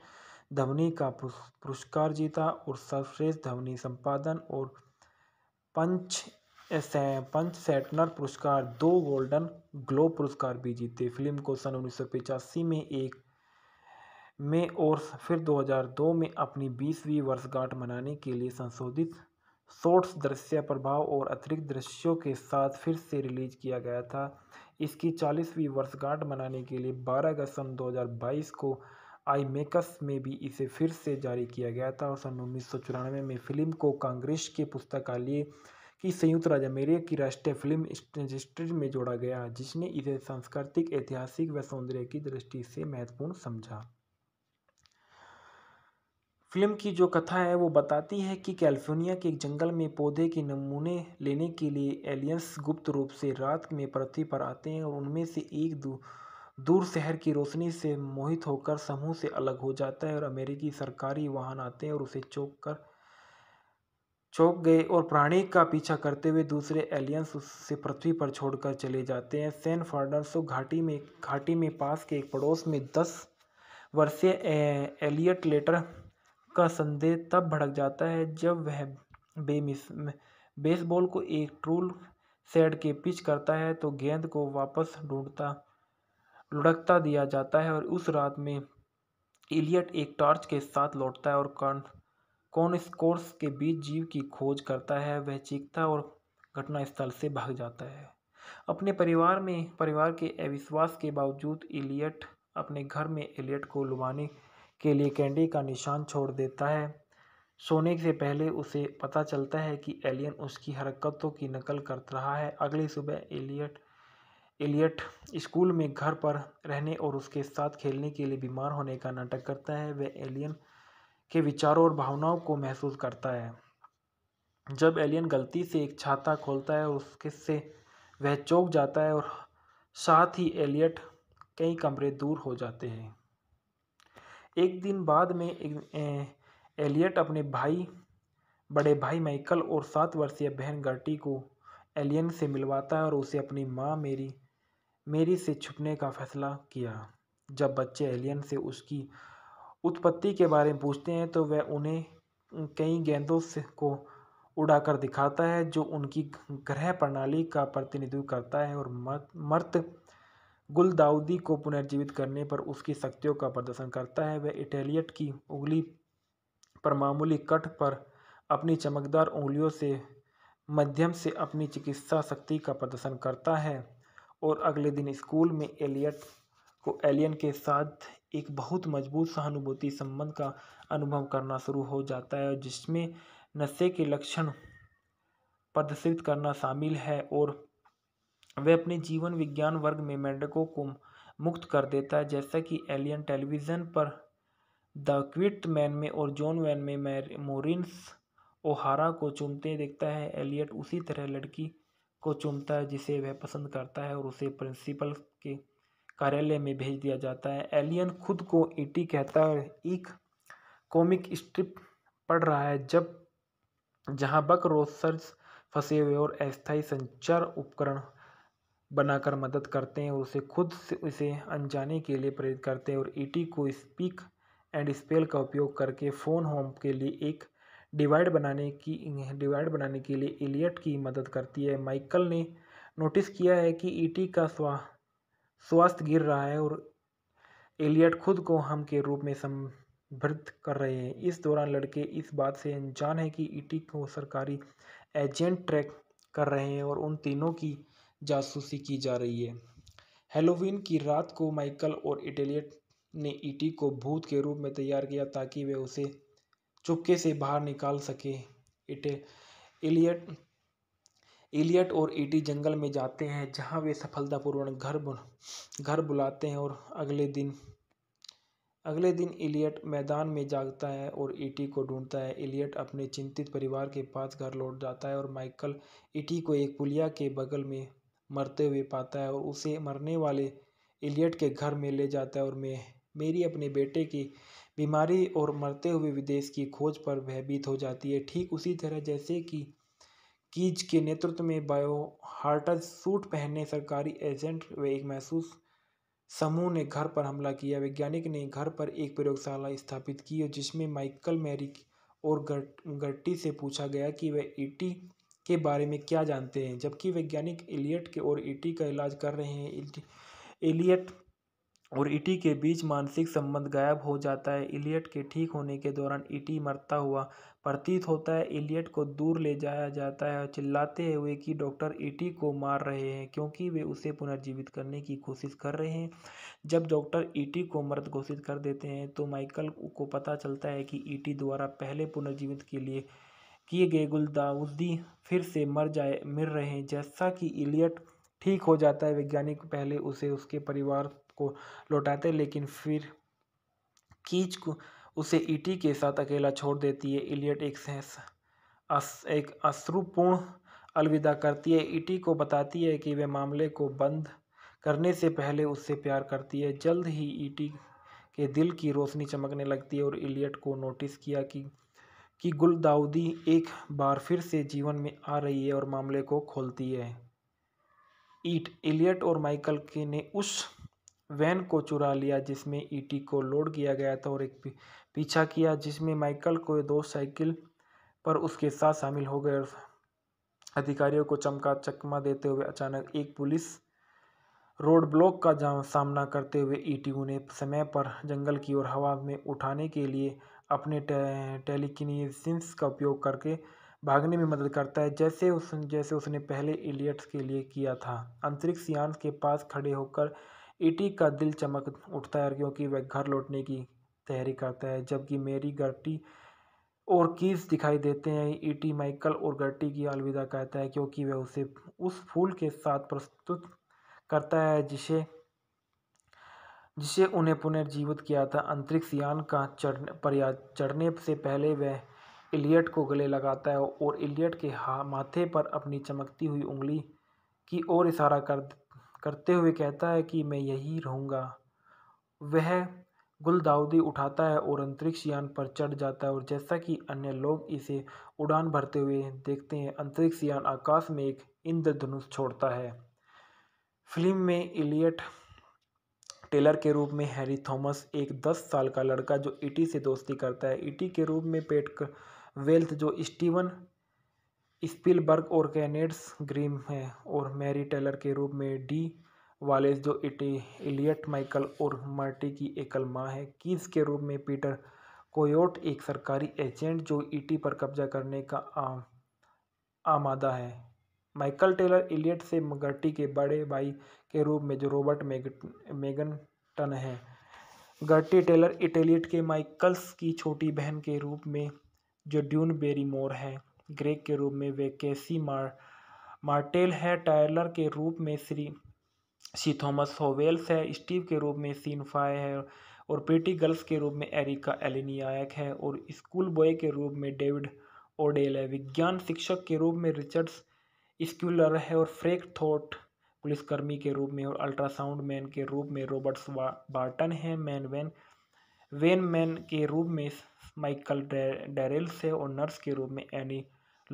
ध्वनि का पुरस्कार जीता और सर्वश्रेष्ठ ध्वनि संपादन और पंच पंच सैटनर पुरस्कार दो गोल्डन ग्लोब पुरस्कार भी जीते फिल्म को सन उन्नीस में एक में और फिर 2002 में अपनी बीसवीं वर्षगांठ मनाने के लिए संशोधित शॉर्ट्स दृश्य प्रभाव और अतिरिक्त दृश्यों के साथ फिर से रिलीज किया गया था इसकी 40वीं वर्षगांठ मनाने के लिए 12 अगस्त सन 2022 को आई मेकस में भी इसे फिर से जारी किया गया था और सन उन्नीस में फिल्म को कांग्रेस के पुस्तकालय कि संयुक्त राज्य अमेरिका की राष्ट्रीय फिल्म रजिस्ट्री में जोड़ा गया जिसने इसे सांस्कृतिक ऐतिहासिक व सौंदर्य की दृष्टि से महत्वपूर्ण समझा फिल्म की जो कथा है वो बताती है कि कैलिफोर्निया के एक जंगल में पौधे के नमूने लेने के लिए एलियंस गुप्त रूप से रात में पृथ्वी पर आते हैं और उनमें से एक दू दूर शहर की रोशनी से मोहित होकर समूह से अलग हो जाता है और अमेरिकी सरकारी वाहन आते हैं और उसे चौंक कर चौंक गए और प्राणी का पीछा करते हुए दूसरे एलियंस उससे पृथ्वी पर छोड़कर चले जाते हैं सैन फार्डनसो घाटी में घाटी में पास के एक पड़ोस में दस वर्षीय एलियट लेटर का संदेह तब भड़क जाता है जब वह बेमिस बेसबॉल को एक ट्रूल सेड के पिच करता है तो गेंद को वापस ढूंढता लुढ़कता दिया जाता है और उस रात में एलियट एक टॉर्च के साथ लौटता है और कॉन कौन कोर्स के बीच जीव की खोज करता है वह चीखता और घटनास्थल से भाग जाता है अपने परिवार में परिवार के अविश्वास के बावजूद इलियट अपने घर में एलियट को लुभाने के लिए कैंडी का निशान छोड़ देता है सोने से पहले उसे पता चलता है कि एलियन उसकी हरकतों की नकल कर रहा है अगली सुबह एलियट एलियट स्कूल में घर पर रहने और उसके साथ खेलने के लिए बीमार होने का नाटक करता है वह एलियन के विचारों और भावनाओं को महसूस करता है जब एलियन गलती से एक छाता खोलता है और उसके से वह चौक जाता है और साथ ही एलियट कई कमरे दूर हो जाते हैं एक दिन बाद में एलियट अपने भाई बड़े भाई माइकल और सात वर्षीय बहन गर्टी को एलियन से मिलवाता है और उसे अपनी माँ मेरी मेरी से छुपने का फैसला किया जब बच्चे एलियन से उसकी उत्पत्ति के बारे में पूछते हैं तो वह उन्हें कई गेंदों से को उड़ाकर दिखाता है जो उनकी ग्रह प्रणाली का प्रतिनिधित्व करता है और मर्त गुलदाउदी को पुनर्जीवित करने पर उसकी शक्तियों का प्रदर्शन करता है वह इटेलियट की उंगली पर मामूली कट पर अपनी चमकदार उंगलियों से मध्यम से अपनी चिकित्सा शक्ति का प्रदर्शन करता है और अगले दिन स्कूल में एलियट को एलियन के साथ एक बहुत मजबूत सहानुभूति संबंध का अनुभव करना शुरू हो जाता है जिसमें नशे के लक्षण प्रदर्शित करना शामिल है और वह अपने जीवन विज्ञान वर्ग में मेंढकों को मुक्त कर देता है जैसा कि एलियन टेलीविज़न पर द क्विट मैन में और जॉन वैन में मोरिन्स ओहारा को चुमते देखता है एलियट उसी तरह लड़की को चुमता है जिसे वह पसंद करता है और उसे प्रिंसिपल के कार्यालय में भेज दिया जाता है एलियन खुद को ईटी कहता है एक कॉमिक स्ट्रिप पढ़ रहा है जब जहां बक रोसर्स फंसे हुए और अस्थायी संचार उपकरण बनाकर मदद करते हैं और उसे खुद से उसे अनजाने के लिए प्रेरित करते हैं और ईटी को स्पीक एंड स्पेल का उपयोग करके फ़ोन होम के लिए एक डिवाइड बनाने की डिवाइड बनाने के लिए एलियट की मदद करती है माइकल ने नोटिस किया है कि ईटी का स्वा स्वस्थ गिर रहा है और एलियट खुद को हम के रूप में संबद्ध कर रहे हैं इस दौरान लड़के इस बात से अनजान है कि ईटी e को सरकारी एजेंट ट्रैक कर रहे हैं और उन तीनों की जासूसी की जा रही है हेलोविन की रात को माइकल और इटेलियट ने ईटी e को भूत के रूप में तैयार किया ताकि वे उसे चुपके से बाहर निकाल सके इटे एलियट एलियट और एटी जंगल में जाते हैं जहां वे सफलतापूर्वक घर घर बुलाते हैं और अगले दिन अगले दिन एलियट मैदान में जागता है और ईटी को ढूंढता है एलियट अपने चिंतित परिवार के पास घर लौट जाता है और माइकल ईटी को एक पुलिया के बगल में मरते हुए पाता है और उसे मरने वाले एलियट के घर में ले जाता है और मैं मेरी अपने बेटे की बीमारी और मरते हुए विदेश की खोज पर भयभीत हो जाती है ठीक उसी तरह जैसे कि कीज के नेतृत्व में हार्टर सूट पहने सरकारी एजेंट व एक महसूस समूह ने घर पर हमला किया वैज्ञानिक ने घर पर एक प्रयोगशाला स्थापित की जिसमें माइकल मैरी और गर्टी से पूछा गया कि वह ईटी के बारे में क्या जानते हैं जबकि वैज्ञानिक एलियट के और ईटी का इलाज कर रहे हैं एलियट और ईटी के बीच मानसिक संबंध गायब हो जाता है इलियट के ठीक होने के दौरान ईटी मरता हुआ प्रतीत होता है इलियट को दूर ले जाया जाता है चिल्लाते हुए कि डॉक्टर ईटी को मार रहे हैं क्योंकि वे उसे पुनर्जीवित करने की कोशिश कर रहे हैं जब डॉक्टर ईटी को मृत घोषित कर देते हैं तो माइकल को पता चलता है कि ईटी द्वारा पहले पुनर्जीवित के लिए किए गए गुलदाउदी फिर से मर जाए मिल रहे हैं जैसा कि इलियट ठीक हो जाता है वैज्ञानिक पहले उसे उसके परिवार को लौटाते लेकिन फिर कीच को उसे ईटी के साथ अकेला छोड़ देती है इलियट एक सहस अस, एक अश्रुपूर्ण अलविदा करती है ईटी को बताती है कि वे मामले को बंद करने से पहले उससे प्यार करती है जल्द ही ईटी के दिल की रोशनी चमकने लगती है और इलियट को नोटिस किया कि कि गुल एक बार फिर से जीवन में आ रही है और मामले को खोलती है ईट इलियट और माइकल के ने उस वैन को चुरा लिया जिसमें ईटी को लोड किया गया था और एक पीछा किया जिसमें माइकल को दो साइकिल पर उसके साथ शामिल हो गए अधिकारियों को चमका चकमा देते हुए अचानक एक पुलिस रोड ब्लॉक का सामना करते हुए ई ने समय पर जंगल की ओर हवा में उठाने के लिए अपने टे, टेलीकिनेसिस का उपयोग करके भागने में मदद करता है जैसे उस जैसे उसने पहले इलियट्स के लिए किया था अंतरिक्ष यान के पास खड़े होकर ईटी का दिल चमक उठता है क्योंकि वह घर लौटने की तैयारी करता है जबकि मेरी गर्टी और कीस दिखाई देते हैं ईटी e माइकल और गर्टी की अलविदा कहता है क्योंकि वह उसे उस फूल के साथ प्रस्तुत करता है जिसे जिसे उन्हें पुनर्जीवित किया था अंतरिक्ष यान का चढ़ पर चढ़ने से पहले वह इलियट को गले लगाता है और इलियट के हा माथे पर अपनी चमकती हुई उंगली की ओर इशारा कर करते हुए कहता है कि मैं यही रहूँगा वह गुलदाउदी उठाता है और अंतरिक्ष यान पर चढ़ जाता है और जैसा कि अन्य लोग इसे उड़ान भरते हुए देखते हैं अंतरिक्ष यान आकाश में एक इंद्रधनुष छोड़ता है फिल्म में इलियट टेलर के रूप में हैरी थॉमस एक दस साल का लड़का जो ईटी से दोस्ती करता है ईटी के रूप में पेट वेल्थ जो स्टीवन स्पिलबर्ग और कैनेड्स ग्रीम है और मैरी टेलर के रूप में डी वालेस जो इलियट माइकल और मार्टी की एकल माँ है कीज के रूप में पीटर कोयोट एक सरकारी एजेंट जो ईटी पर कब्जा करने का आमादा है माइकल टेलर इलियट से मगर्टी के बड़े भाई के रूप में जो रॉबर्ट मेग, टन है गर्टी टेलर इटेलियट के माइकल्स की छोटी बहन के रूप में जो ड्यून बेरी मोर है ग्रेग के रूप में वे कैसी मार मार्टेल है टायलर के रूप में श्री सी थॉमस होवेल्स है स्टीव के रूप में सीन फाय है और प्रीटी गर्ल्स के रूप में एरिका एलिनियाक है और स्कूल बॉय के रूप में डेविड ओडेल है विज्ञान शिक्षक के रूप में रिचर्ड्स स्क्यूलर है और फ्रेक थॉट पुलिसकर्मी के रूप में और अल्ट्रासाउंड मैन के रूप में रॉबर्ट्स बार्टन है मैन वैन वेन मैन के रूप में माइकल डेरेल्स है और नर्स के रूप में एनी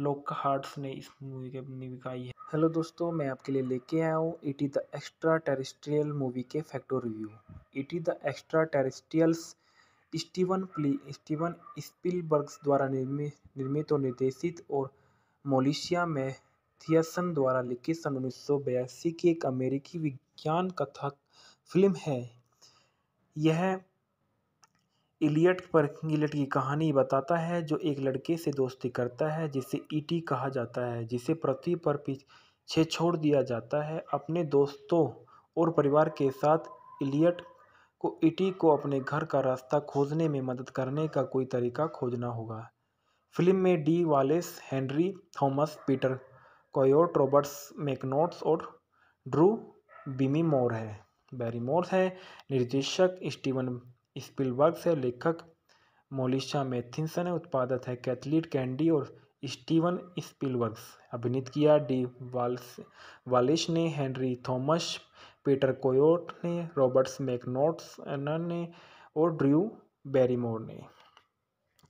लोक हार्ट्स ने इस मूवी के अपनी बिकाई है हेलो दोस्तों मैं आपके लिए लेके आया हूँ it is the extra terrestrial movie के facto review it is the extra टेरिस्ट्रियल्स Steven प्ली स्टीवन स्पिलबर्ग्स द्वारा निर्मित निर्मित और निर्देशित और मोलिशिया में थियसन द्वारा लिखित सन उन्नीस की एक अमेरिकी विज्ञान कथा फिल्म है यह इलियट पर इलियट की कहानी बताता है जो एक लड़के से दोस्ती करता है जिसे ईटी कहा जाता है जिसे पृथ्वी पर पीछे छोड़ दिया जाता है अपने दोस्तों और परिवार के साथ इलियट को ईटी को अपने घर का रास्ता खोजने में मदद करने का कोई तरीका खोजना होगा फिल्म में Dee Wallace Henry Thomas Peter Coyote Roberts MacNaughton और ड्रू बिमी मोर है बैरी मोर्स है निर्देशक स्टीवन स्पिलबर्ग है लेखक मोलिशा मैथिनसन है उत्पादक है कैथलीट कैंडी और स्टीवन स्पिलबर्ग अभिनीत किया डी वाल्स वालिश ने हेनरी थॉमस पीटर कोयोट ने रॉबर्ट्स मैकनोट्स ने और ड्रू बैरीमोर ने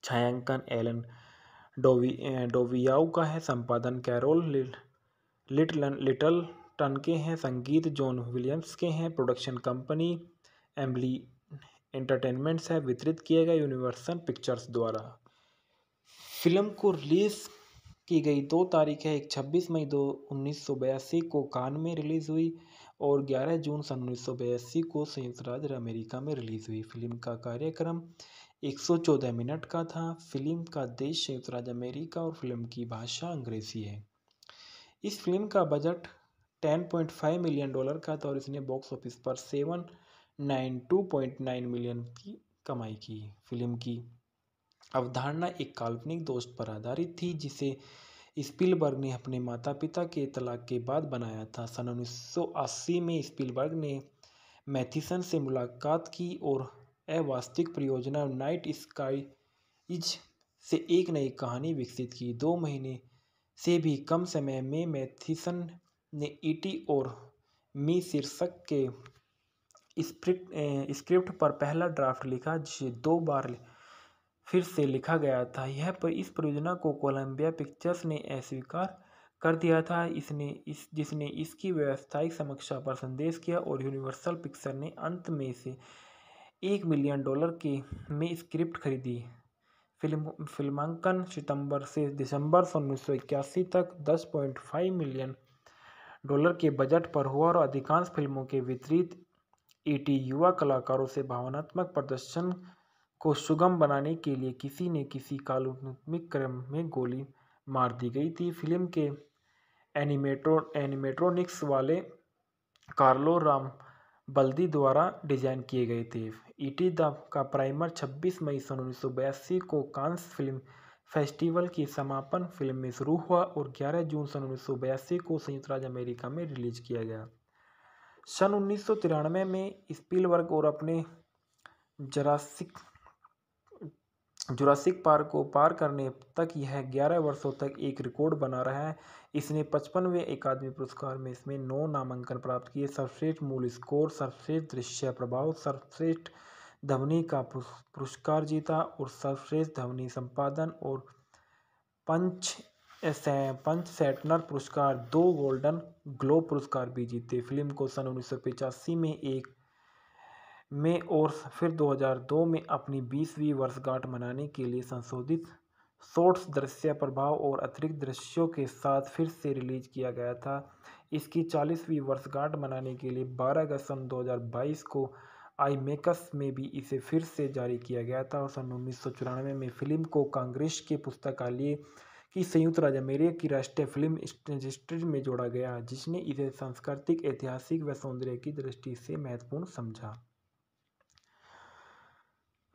छायांकन एलन डोवी डोवियाऊ का है संपादन कैरोल लिटल लिटल टन के हैं संगीत जॉन विलियम्स के हैं प्रोडक्शन कंपनी एम्बली एंटरटेनमेंट्स है वितरित किए गए यूनिवर्सल पिक्चर्स द्वारा फिल्म को रिलीज़ की गई दो तारीख है एक छब्बीस मई दो उन्नीस सौ बयासी को कान में रिलीज़ हुई और 11 जून सन उन्नीस सौ बयासी को संयुक्त राज्य अमेरिका में रिलीज़ हुई फिल्म का कार्यक्रम 114 मिनट का था फिल्म का देश संयुक्त राज्य अमेरिका और फिल्म की भाषा अंग्रेज़ी है इस फिल्म का बजट 10.5 मिलियन डॉलर का था और इसने बॉक्स ऑफिस पर seven nine two point nine million की कमाई की फिल्म की अवधारणा एक काल्पनिक दोस्त पर आधारित थी जिसे स्पिलबर्ग ने अपने माता पिता के तलाक के बाद बनाया था सन 1980 में स्पिलबर्ग ने मैथिसन से मुलाकात की और अवास्तविक परियोजना नाइट स्काई इज से एक नई कहानी विकसित की दो महीने से भी कम समय में मैथिसन ने ईटी और मी शीर्षक के स्क्रिप्ट स्क्रिप्ट पर पहला ड्राफ्ट लिखा जिसे दो बार फिर से लिखा गया था यह पर इस परियोजना को कोलंबिया पिक्चर्स ने अस्वीकार कर दिया था इसने इस जिसने इसकी व्यावसायिक समीक्षा पर संदेश किया और यूनिवर्सल पिक्चर ने अंत में इसे एक मिलियन डॉलर के में स्क्रिप्ट खरीदी फिल्म फिल्मांकन सितंबर से दिसंबर उन्नीस तक 10.5 मिलियन डॉलर के बजट पर हुआ और अधिकांश फिल्मों के विपरीत ईटी युवा कलाकारों से भावनात्मक प्रदर्शन को सुगम बनाने के लिए किसी ने किसी काल्पनिक क्रम में गोली मार दी गई थी फिल्म के एनिमेटो एनिमेट्रोनिक्स वाले कार्लो राम बल्दी द्वारा डिजाइन किए गए थे ईटी द का प्राइमर 26 मई सन उन्नीस को कांस फिल्म फेस्टिवल की समापन फिल्म में शुरू हुआ और 11 जून सन उन्नीस को संयुक्त राज्य अमेरिका में रिलीज किया गया सन उन्नीस में स्पीलबर्ग और अपने जरासिक जुरासिक पार्क को पार करने तक यह 11 वर्षों तक एक रिकॉर्ड बना रहा है इसने पचपनवें अकादमी पुरस्कार में इसमें नौ नामांकन प्राप्त किए सर्वश्रेष्ठ मूल स्कोर सर्वश्रेष्ठ दृश्य प्रभाव सर्वश्रेष्ठ ध्वनि का पुरस्कार जीता और सर्वश्रेष्ठ ध्वनि संपादन और पंच पंच सैटनर पुरस्कार दो गोल्डन ग्लोब पुरस्कार भी जीते फिल्म को सन उन्नीस में एक में और फिर 2002 में अपनी बीसवीं वर्षगांठ मनाने के लिए संशोधित शॉर्ट्स दृश्य प्रभाव और अतिरिक्त दृश्यों के साथ फिर से रिलीज किया गया था इसकी चालीसवीं वर्षगांठ मनाने के लिए 12 अगस्त सन 2022 को आई मेकस में भी इसे फिर से जारी किया गया था और सन उन्नीस में फिल्म को कांग्रेस के पुस्तकालय कि संयुक्त राज्य अमेरिका की राष्ट्रीय फिल्म रजिस्ट्री में जोड़ा गया जिसने इसे सांस्कृतिक ऐतिहासिक व सौंदर्य की दृष्टि से महत्वपूर्ण समझा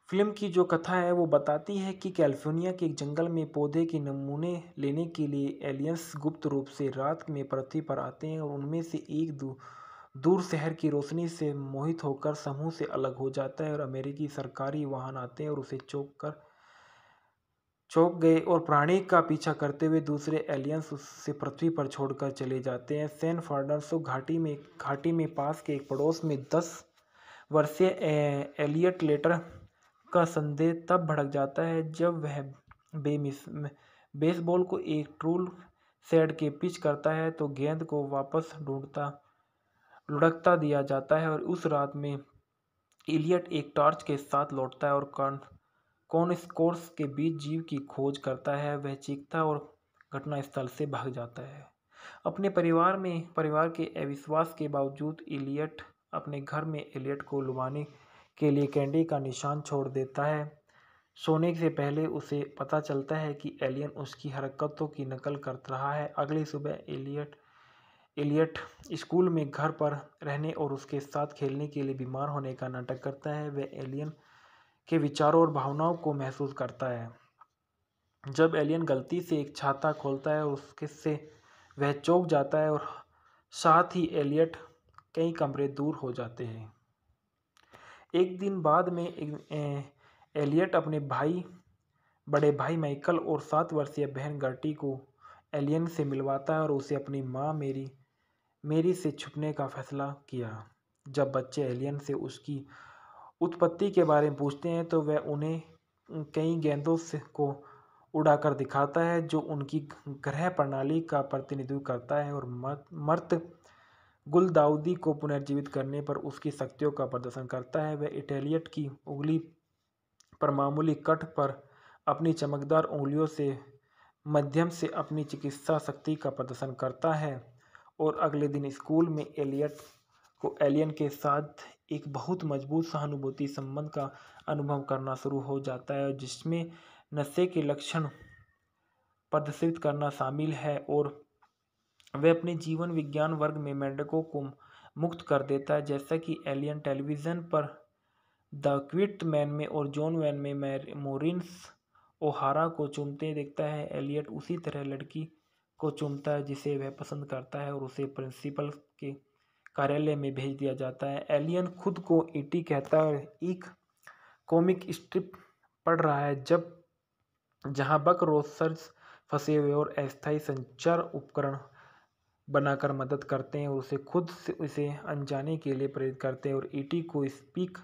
फिल्म की जो कथा है वो बताती है कि कैलिफोर्निया के एक जंगल में पौधे के नमूने लेने के लिए एलियंस गुप्त रूप से रात में पृथ्वी पर आते हैं और उनमें से एक दू, दूर शहर की रोशनी से मोहित होकर समूह से अलग हो जाता है और अमेरिकी सरकारी वाहन आते हैं और उसे चौंक कर चौंक गए और प्राणी का पीछा करते हुए दूसरे एलियंस उससे पृथ्वी पर छोड़कर चले जाते हैं सैन फार्डर्सो घाटी में घाटी में पास के एक पड़ोस में दस वर्षीय एलियट लेटर का संदेह तब भड़क जाता है जब वह बेमिस बेसबॉल को एक ट्रूल सेड के पिच करता है तो गेंद को वापस ढूंढता लुढ़कता दिया जाता है और उस रात में एलियट एक टॉर्च के साथ लौटता है और कॉन्फ कौन इस कोर्स के बीच जीव की खोज करता है वह चीखता और घटनास्थल से भाग जाता है अपने परिवार में परिवार के अविश्वास के बावजूद इलियट अपने घर में एलियट को लुभाने के लिए कैंडी का निशान छोड़ देता है सोने से पहले उसे पता चलता है कि एलियन उसकी हरकतों की नकल कर रहा है अगली सुबह एलियट एलियट स्कूल में घर पर रहने और उसके साथ खेलने के लिए बीमार होने का नाटक करता है वह एलियन के विचारों और भावनाओं को महसूस करता है जब एलियन गलती से एक छाता खोलता है उसके से वह चौंक जाता है और साथ ही एलियट कई कमरे दूर हो जाते हैं एक दिन बाद में एलियट अपने भाई बड़े भाई माइकल और सात वर्षीय बहन गर्टी को एलियन से मिलवाता है और उसे अपनी माँ मेरी मेरी से छुपने का फैसला किया जब बच्चे एलियन से उसकी उत्पत्ति के बारे में पूछते हैं तो वह उन्हें कई गेंदों से को उड़ाकर दिखाता है जो उनकी ग्रह प्रणाली का प्रतिनिधित्व करता है और मर्त गुलदाउदी को पुनर्जीवित करने पर उसकी शक्तियों का प्रदर्शन करता है वह इटैलियट की उंगली पर मामूली कट पर अपनी चमकदार उंगलियों से मध्यम से अपनी चिकित्सा शक्ति का प्रदर्शन करता है और अगले दिन स्कूल में एलियट को एलियन के साथ एक बहुत मजबूत सहानुभूति संबंध का अनुभव करना शुरू हो जाता है जिसमें नशे के लक्षण प्रदर्शित करना शामिल है और वह अपने जीवन विज्ञान वर्ग में मेंढकों को मुक्त कर देता है जैसा कि एलियन टेलीविज़न पर द क्विट मैन में और जॉन वैन में मोरिन्स ओहारा को चुमते देखता है एलियट उसी तरह लड़की को चुमता है जिसे वह पसंद करता है और उसे प्रिंसिपल के कार्यालय में भेज दिया जाता है एलियन खुद को ईटी e कहता है एक कॉमिक स्ट्रिप पढ़ रहा है जब जहां बक रोसर्स फंसे हुए और अस्थायी संचार उपकरण बनाकर मदद करते हैं और उसे खुद से उसे अनजाने के लिए प्रेरित करते हैं और ईटी e को स्पीक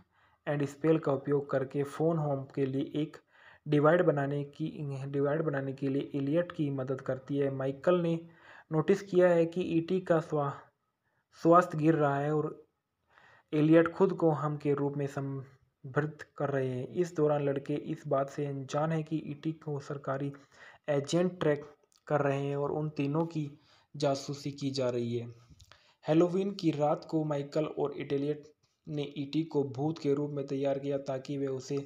एंड स्पेल का उपयोग करके फ़ोन होम के लिए एक डिवाइड बनाने की डिवाइड बनाने के लिए एलियट की मदद करती है माइकल ने नोटिस किया है कि ईटी e का स्वा स्वास्थ्य गिर रहा है और एलियट खुद को हम के रूप में संभृत कर रहे हैं इस दौरान लड़के इस बात से अनजान है कि ईटी को सरकारी एजेंट ट्रैक कर रहे हैं और उन तीनों की जासूसी की जा रही है हेलोवीन की रात को माइकल और इटेलियट ने ईटी को भूत के रूप में तैयार किया ताकि वे उसे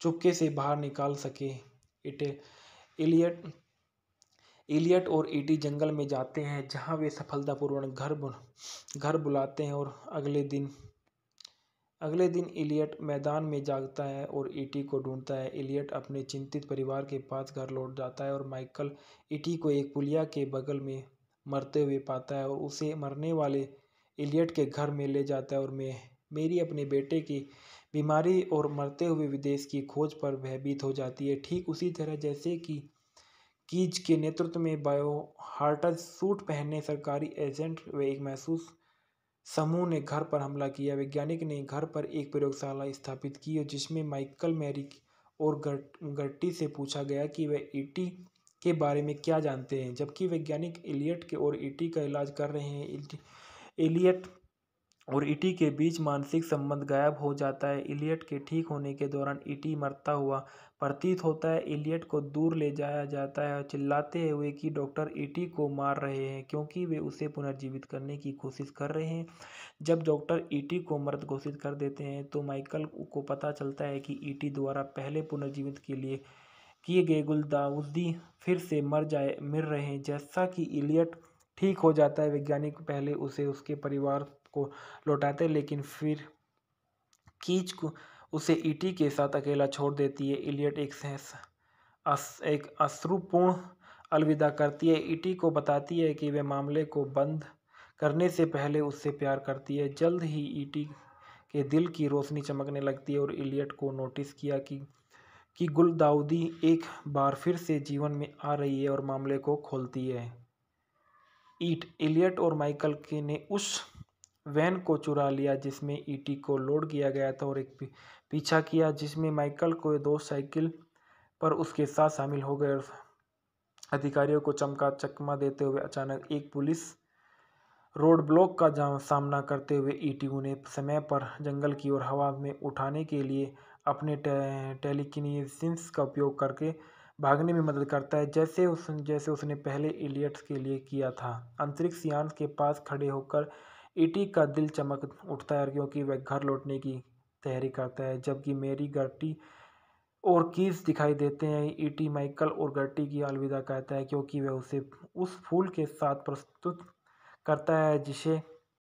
चुपके से बाहर निकाल सके इटे एलियट एलियट और एटी जंगल में जाते हैं जहाँ वे सफलतापूर्वक घर बु, घर बुलाते हैं और अगले दिन अगले दिन एलियट मैदान में जागता है और ईटी को ढूंढता है एलियट अपने चिंतित परिवार के पास घर लौट जाता है और माइकल ईटी को एक पुलिया के बगल में मरते हुए पाता है और उसे मरने वाले एलियट के घर में ले जाता है और मैं मेरी अपने बेटे की बीमारी और मरते हुए विदेश की खोज पर भयभीत हो जाती है ठीक उसी तरह जैसे कि कीज के नेतृत्व में बायोहार्टज सूट पहने सरकारी एजेंट व एक महसूस समूह ने घर पर हमला किया वैज्ञानिक ने घर पर एक प्रयोगशाला स्थापित की जिसमें माइकल मैरी और गर्टी से पूछा गया कि वे ईटी के बारे में क्या जानते हैं जबकि वैज्ञानिक एलियट के और ईटी का इलाज कर रहे हैं एलियट और ईटी के बीच मानसिक संबंध गायब हो जाता है इलियट के ठीक होने के दौरान ईटी मरता हुआ प्रतीत होता है एलियट को दूर ले जाया जाता है और चिल्लाते हुए कि डॉक्टर ईटी को मार रहे हैं क्योंकि वे उसे पुनर्जीवित करने की कोशिश कर रहे हैं जब डॉक्टर ईटी को मर्द घोषित कर देते हैं तो माइकल को पता चलता है कि ईटी द्वारा पहले पुनर्जीवित के लिए किए गए गुलदाउदी फिर से मर जाए मिल रहे हैं जैसा कि एलियट ठीक हो जाता है वैज्ञानिक पहले उसे उसके परिवार को लौटाते लेकिन फिर कीच को उसे ईटी के साथ अकेला छोड़ देती है इलियट एक सहस अस, एक अश्रुपूर्ण अलविदा करती है ईटी को बताती है कि वे मामले को बंद करने से पहले उससे प्यार करती है जल्द ही ईटी के दिल की रोशनी चमकने लगती है और इलियट को नोटिस किया कि कि गुलदाउदी एक बार फिर से जीवन में आ रही है और मामले को खोलती है ईट इलियट और माइकल के ने उस वैन को चुरा लिया जिसमें ईटी को लोड किया गया था और एक पीछा किया जिसमें माइकल को दो साइकिल पर उसके साथ शामिल हो गए अधिकारियों को चमका चकमा देते हुए अचानक एक पुलिस रोड ब्लॉक का सामना करते हुए ईटी ने समय पर जंगल की ओर हवा में उठाने के लिए अपने टे, टेलीकिनेसिस का उपयोग करके भागने में मदद करता है जैसे उस जैसे उसने पहले इलियट्स के लिए किया था अंतरिक्ष यान के पास खड़े होकर ईटी का दिल चमक उठता है क्योंकि वह घर लौटने की तैयारी करता है जबकि मेरी गर्टी और कीज दिखाई देते हैं ईटी माइकल और गर्टी की अलविदा कहता है क्योंकि वह उसे उस फूल के साथ प्रस्तुत करता है जिसे